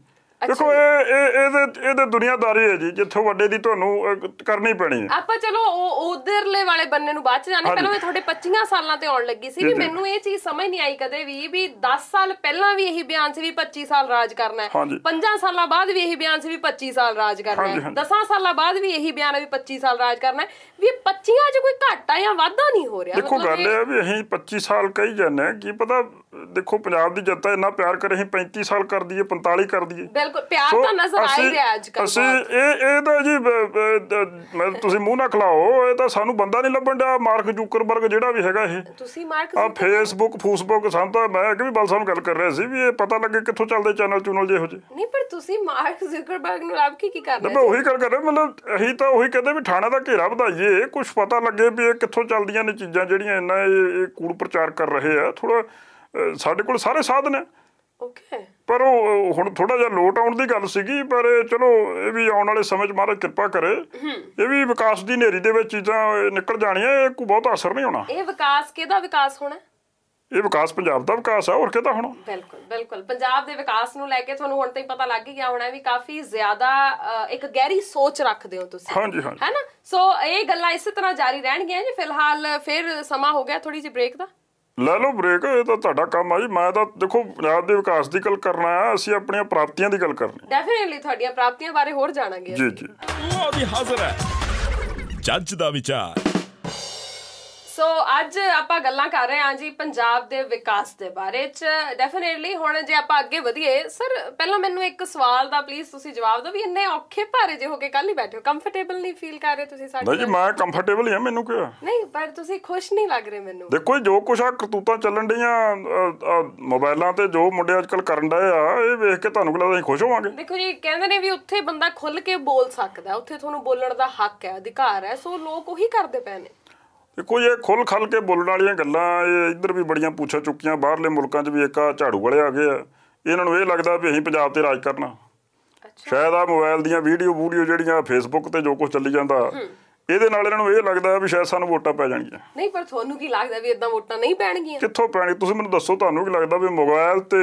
ਦੇਖੋ ਇਹ ਇਹ ਇਹਦੇ ਇਹਦੇ ਦੁਨੀਆਦਾਰੀ ਹੈ ਜੀ ਜਿੱਥੋਂ ਵੱਡੇ ਦੀ ਤੁਹਾਨੂੰ ਕਰਨੀ ਪੈਣੀ ਹੈ ਆਪਾਂ ਚਲੋ ਉਹ ਉਧਰਲੇ ਵਾਲੇ ਬੰਨੇ ਨੂੰ ਬਾਅਦ ਚ ਜਾਣੇ ਪਹਿਲਾਂ ਇਹ ਤੁਹਾਡੇ 25 ਸਾਲਾਂ ਤੇ ਆਉਣ ਲੱਗੀ ਸੀ ਕਿ ਮੈਨੂੰ ਇਹ ਚੀਜ਼ ਸਮਝ ਨਹੀਂ ਆਈ ਕਦੇ ਵੀ ਵੀ 10 ਸਾਲ ਪਹਿਲਾਂ ਵੀ ਇਹੀ ਬਿਆਨ ਸੀ ਵੀ 25 ਸਾਲ ਰਾਜ ਕਰਨਾ ਹੈ 5 ਸਾਲਾਂ ਬਾਅਦ ਵੀ ਇਹੀ ਬਿਆਨ ਸੀ ਵੀ 25 ਸਾਲ ਰਾਜ ਕਰਨਾ ਹੈ 10 ਸਾਲਾਂ ਬਾਅਦ ਵੀ ਇਹੀ ਬਿਆਨ ਹੈ ਵੀ 25 ਸਾਲ ਰਾਜ ਕਰਨਾ ਹੈ ਵੀ 25 ਚ ਕੋਈ ਘਾਟਾ ਜਾਂ ਵਾਧਾ ਨਹੀਂ ਹੋ ਰਿਹਾ ਦੇਖੋ ਗੱਲ ਇਹ ਹੈ ਵੀ ਅਸੀਂ 25 ਸਾਲ ਕਹੀ ਜਾਂਦੇ ਕੀ ਪਤਾ ਦੇਖੋ ਪੰਜਾਬ ਦੀ ਜਨਤਾ ਇੰਨਾ ਪਿਆਰ ਕਰੇ ਹੀ 35 ਸਾਲ ਕਰ ਦਈਏ 45 ਕਰ ਦਈਏ ਬਿਲਕੁਲ ਪਿਆਰ ਤਾਂ ਨਜ਼ਰ ਆ ਹੀ ਰਿਹਾ ਅੱਜ ਕੱਲ ਅਸੀਂ ਇਹ ਇਹ ਤਾਂ ਜੀ ਮੈਂ ਤੁਸੀਂ ਮੂੰਹ ਨਾ ਖਲਾਓ ਇਹ ਤਾਂ ਸਾਨੂੰ ਬੰਦਾ ਨਹੀਂ ਲੱਭਣ ਦਾ ਮਾਰਕ ਜੂਕਰਬਰਗ ਜਿਹੜਾ ਵੀ ਹੈਗਾ ਇਹ ਤੁਸੀਂ ਮਾਰਕ ਆ ਫੇਸਬੁੱਕ ਫੂਸਬੁੱਕ ਸਾਨੂੰ ਤਾਂ ਮੈਂ ਕਿ ਵੀ ਬਲਸਮ ਗੱਲ ਕਰ ਰਿਹਾ ਸੀ ਵੀ ਇਹ ਪਤਾ ਲੱਗੇ ਕਿੱਥੋਂ ਚੱਲਦੇ ਚੈਨਲ ਚੁਨਲ ਜਿਹੋ ਜਿਹੇ ਨਹੀਂ ਪਰ ਤੁਸੀਂ ਮਾਰਕ ਜ਼ੂਕਰਬਰਗ ਨੂੰ ਲੱਭ ਕੇ ਕੀ ਕਰ ਰਹੇ ਹੋ ਮੈਂ ਉਹੀ ਗੱਲ ਕਰ ਰਿਹਾ ਮਤਲਬ ਅਸੀਂ ਤਾਂ ਉਹੀ ਕਹਿੰਦੇ ਵੀ ਥਾਣਾ ਦਾ ਘੇਰਾ ਵਧਾਈਏ ਕੁਝ ਪਤਾ ਲੱਗੇ ਵੀ ਇਹ ਕਿੱਥੋਂ ਚੱਲਦੀਆਂ ਨੇ ਚੀਜ਼ਾਂ ਜਿਹੜੀਆਂ ਇੰਨਾ ਇਹ ਕੂੜ ਪ੍ਰਚਾਰ ਕਰ ਰਹੇ ਆ ਥੋੜਾ ਸਾਡੇ ਕੋਲ ਸਾਰੇ ਸਾਧਨ ਹੈ ਓਕੇ ਪਰ ਉਹ ਹੁਣ ਥੋੜਾ ਜਿਹਾ ਲੋਟ ਆਉਣ ਦੀ ਗੱਲ ਸੀਗੀ ਪਰ ਚਲੋ ਇਹ ਵੀ ਆਉਣ ਵਾਲੇ ਸਮੇਂ 'ਚ ਮਹਾਰਾਜ ਕਿਰਪਾ ਕਰੇ ਇਹ ਵੀ ਵਿਕਾਸ ਦੀ ਨੇਰੀ ਦੇ ਵਿੱਚ ਚੀਜ਼ਾਂ ਨਿਕਲ ਜਾਣੀਆਂ ਇਹ ਕੋਈ ਬਹੁਤ ਅਸਰ ਨਹੀਂ ਹੋਣਾ ਇਹ ਵਿਕਾਸ ਕਿਹਦਾ ਵਿਕਾਸ ਹੋਣਾ ਇਹ ਵਿਕਾਸ ਪੰਜਾਬ ਦਾ ਵਿਕਾਸ ਹੈ ਹੋਰ ਕਿਹਦਾ ਹੋਣਾ ਬਿਲਕੁਲ ਬਿਲਕੁਲ ਪੰਜਾਬ ਦੇ ਵਿਕਾਸ ਨੂੰ ਲੈ ਕੇ ਤੁਹਾਨੂੰ ਹੁਣ ਤਾਂ ਹੀ ਪਤਾ ਲੱਗ ਗਿਆ ਹੋਣਾ ਵੀ ਕਾਫੀ ਜ਼ਿਆਦਾ ਇੱਕ ਗਹਿਰੀ ਸੋਚ ਰੱਖਦੇ ਹੋ ਤੁਸੀਂ ਹਾਂਜੀ ਹਾਂ ਹੈਨਾ ਸੋ ਇਹ ਗੱਲਾਂ ਇਸੇ ਤਰ੍ਹਾਂ ਜਾਰੀ ਰਹਿਣਗੀਆਂ ਜੀ ਫਿਲਹਾਲ ਫਿਰ ਸਮਾਂ ਹੋ ਗਿਆ ਥੋੜੀ ਜਿਹੀ ਬ੍ਰੇਕ ਦਾ ਲੈ ਲਓ ਬ੍ਰੇਕ ਇਹ ਤਾਂ ਤੁਹਾਡਾ ਕੰਮ ਆ ਜੀ ਮੈਂ ਤਾਂ ਦੇਖੋ ਪੰਜਾਬ ਦੇ ਵਿਕਾਸ ਦੀ ਗੱਲ ਕਰਨਾ ਆ ਅਸੀਂ ਆਪਣੀਆਂ ਪ੍ਰਾਪਤੀਆਂ ਦੀ ਗੱਲ ਕਰਨੀ ਡੈਫੀਨਿਟਲੀ ਤੁਹਾਡੀਆਂ ਪ੍ਰਾਪਤੀਆਂ ਬਾਰੇ ਹੋਰ ਜਾਣਾਂਗੇ ਜੀ ਜੀ ਉਹ ਵੀ ਹਾਜ਼ਰ ਹੈ ਜੱਜ ਦਾ ਵਿਚਾਰ ਸੋ ਅੱਜ ਆਪਾਂ ਗੱਲਾਂ ਕਰ ਰਹੇ ਹਾਂ ਜੀ ਪੰਜਾਬ ਦੇ ਵਿਕਾਸ ਦੇ ਬਾਰੇ ਚ ਡੈਫੀਨਿਟਲੀ ਹੁਣ ਜੇ ਆਪਾਂ ਅੱਗੇ ਵਧੀਏ ਸਰ ਪਹਿਲਾਂ ਮੈਨੂੰ ਇੱਕ ਸਵਾਲ ਦਾ ਪਲੀਜ਼ ਤੁਸੀਂ ਜਵਾਬ ਦਿਓ ਵੀ ਇੰਨੇ ਔਖੇ ਭਾਰੇ ਜੇ ਹੋ ਕੇ ਕੱਲ ਹੀ ਬੈਠੇ ਹੋ ਕੰਫਰਟੇਬਲ ਨਹੀਂ ਫੀਲ ਕਰ ਰਹੇ ਤੁਸੀਂ ਸਾਡੇ ਨਹੀਂ ਜੀ ਮੈਂ ਕੰਫਰਟੇਬਲ ਹਾਂ ਮੈਨੂੰ ਕਿਹਾ ਨਹੀਂ ਪਰ ਤੁਸੀਂ ਖੁਸ਼ ਨਹੀਂ ਲੱਗ ਰਹੇ ਮੈਨੂੰ ਦੇਖੋ ਜੋ ਕੁਛ ਆ ਕਰਤੂਤਾਂ ਚੱਲਣ ਡੀਆਂ ਮੋਬਾਈਲਾਂ ਤੇ ਜੋ ਮੁੰਡੇ ਅੱਜਕੱਲ ਕਰਨ ਡਏ ਆ ਇਹ ਵੇਖ ਕੇ ਤੁਹਾਨੂੰ ਲੱਗਦਾ ਅਸੀਂ ਖੁਸ਼ ਹੋਵਾਂਗੇ ਦੇਖੋ ਜੀ ਕਹਿੰਦੇ ਨੇ ਵੀ ਉੱਥੇ ਬੰਦਾ ਖੁੱਲ ਕੇ ਬੋਲ ਸਕਦਾ ਉੱਥੇ ਤੁਹਾਨੂੰ ਬੋਲਣ ਦਾ ਹੱਕ ਹੈ ਅਧਿਕਾਰ ਹੈ ਸੋ ਲੋਕ ਉਹੀ ਕਰਦੇ ਪਏ ਨੇ ਦੇਖੋ ਇਹ ਖੁੱਲ ਖਲ ਕੇ ਬੋਲਣ ਵਾਲੀਆਂ ਗੱਲਾਂ ਇਹ ਇੱਧਰ ਵੀ ਬੜੀਆਂ ਪੁੱਛਾ ਚੁੱਕੀਆਂ ਬਾਹਰਲੇ ਮੁਲਕਾਂ 'ਚ ਵੀ ਇੱਕ ਆ ਝਾੜੂ ਵਾਲੇ ਆ ਗਏ ਆ ਇਹਨਾਂ ਨੂੰ ਇਹ ਲੱਗਦਾ ਵੀ ਅਸੀਂ ਪੰਜਾਬ ਤੇ ਰਾਜ ਕਰਨਾ ਸ਼ਾਇਦ ਆ ਮੋਬਾਈਲ ਦੀਆਂ ਵੀਡੀਓ ਵੀਡੀਓ ਜਿਹੜੀਆਂ ਫੇਸਬੁੱਕ ਤੇ ਜੋ ਕੁਝ ਚੱਲੀ ਜਾਂਦਾ ਇਹਦੇ ਨਾਲ ਇਹਨਾਂ ਨੂੰ ਇਹ ਲੱਗਦਾ ਵੀ ਸ਼ਾਇਦ ਸਾਨੂੰ ਵੋਟਾਂ ਪੈ ਜਾਣਗੀਆਂ ਨਹੀਂ ਪਰ ਤੁਹਾਨੂੰ ਕੀ ਲੱਗਦਾ ਵੀ ਇਦਾਂ ਵੋਟਾਂ ਨਹੀਂ ਪੈਣਗੀਆਂ ਕਿੱਥੋਂ ਪੈਣੀ ਤੁਸੀਂ ਮੈਨੂੰ ਦੱਸੋ ਤੁਹਾਨੂੰ ਕੀ ਲੱਗਦਾ ਵੀ ਮੋਬਾਈਲ ਤੇ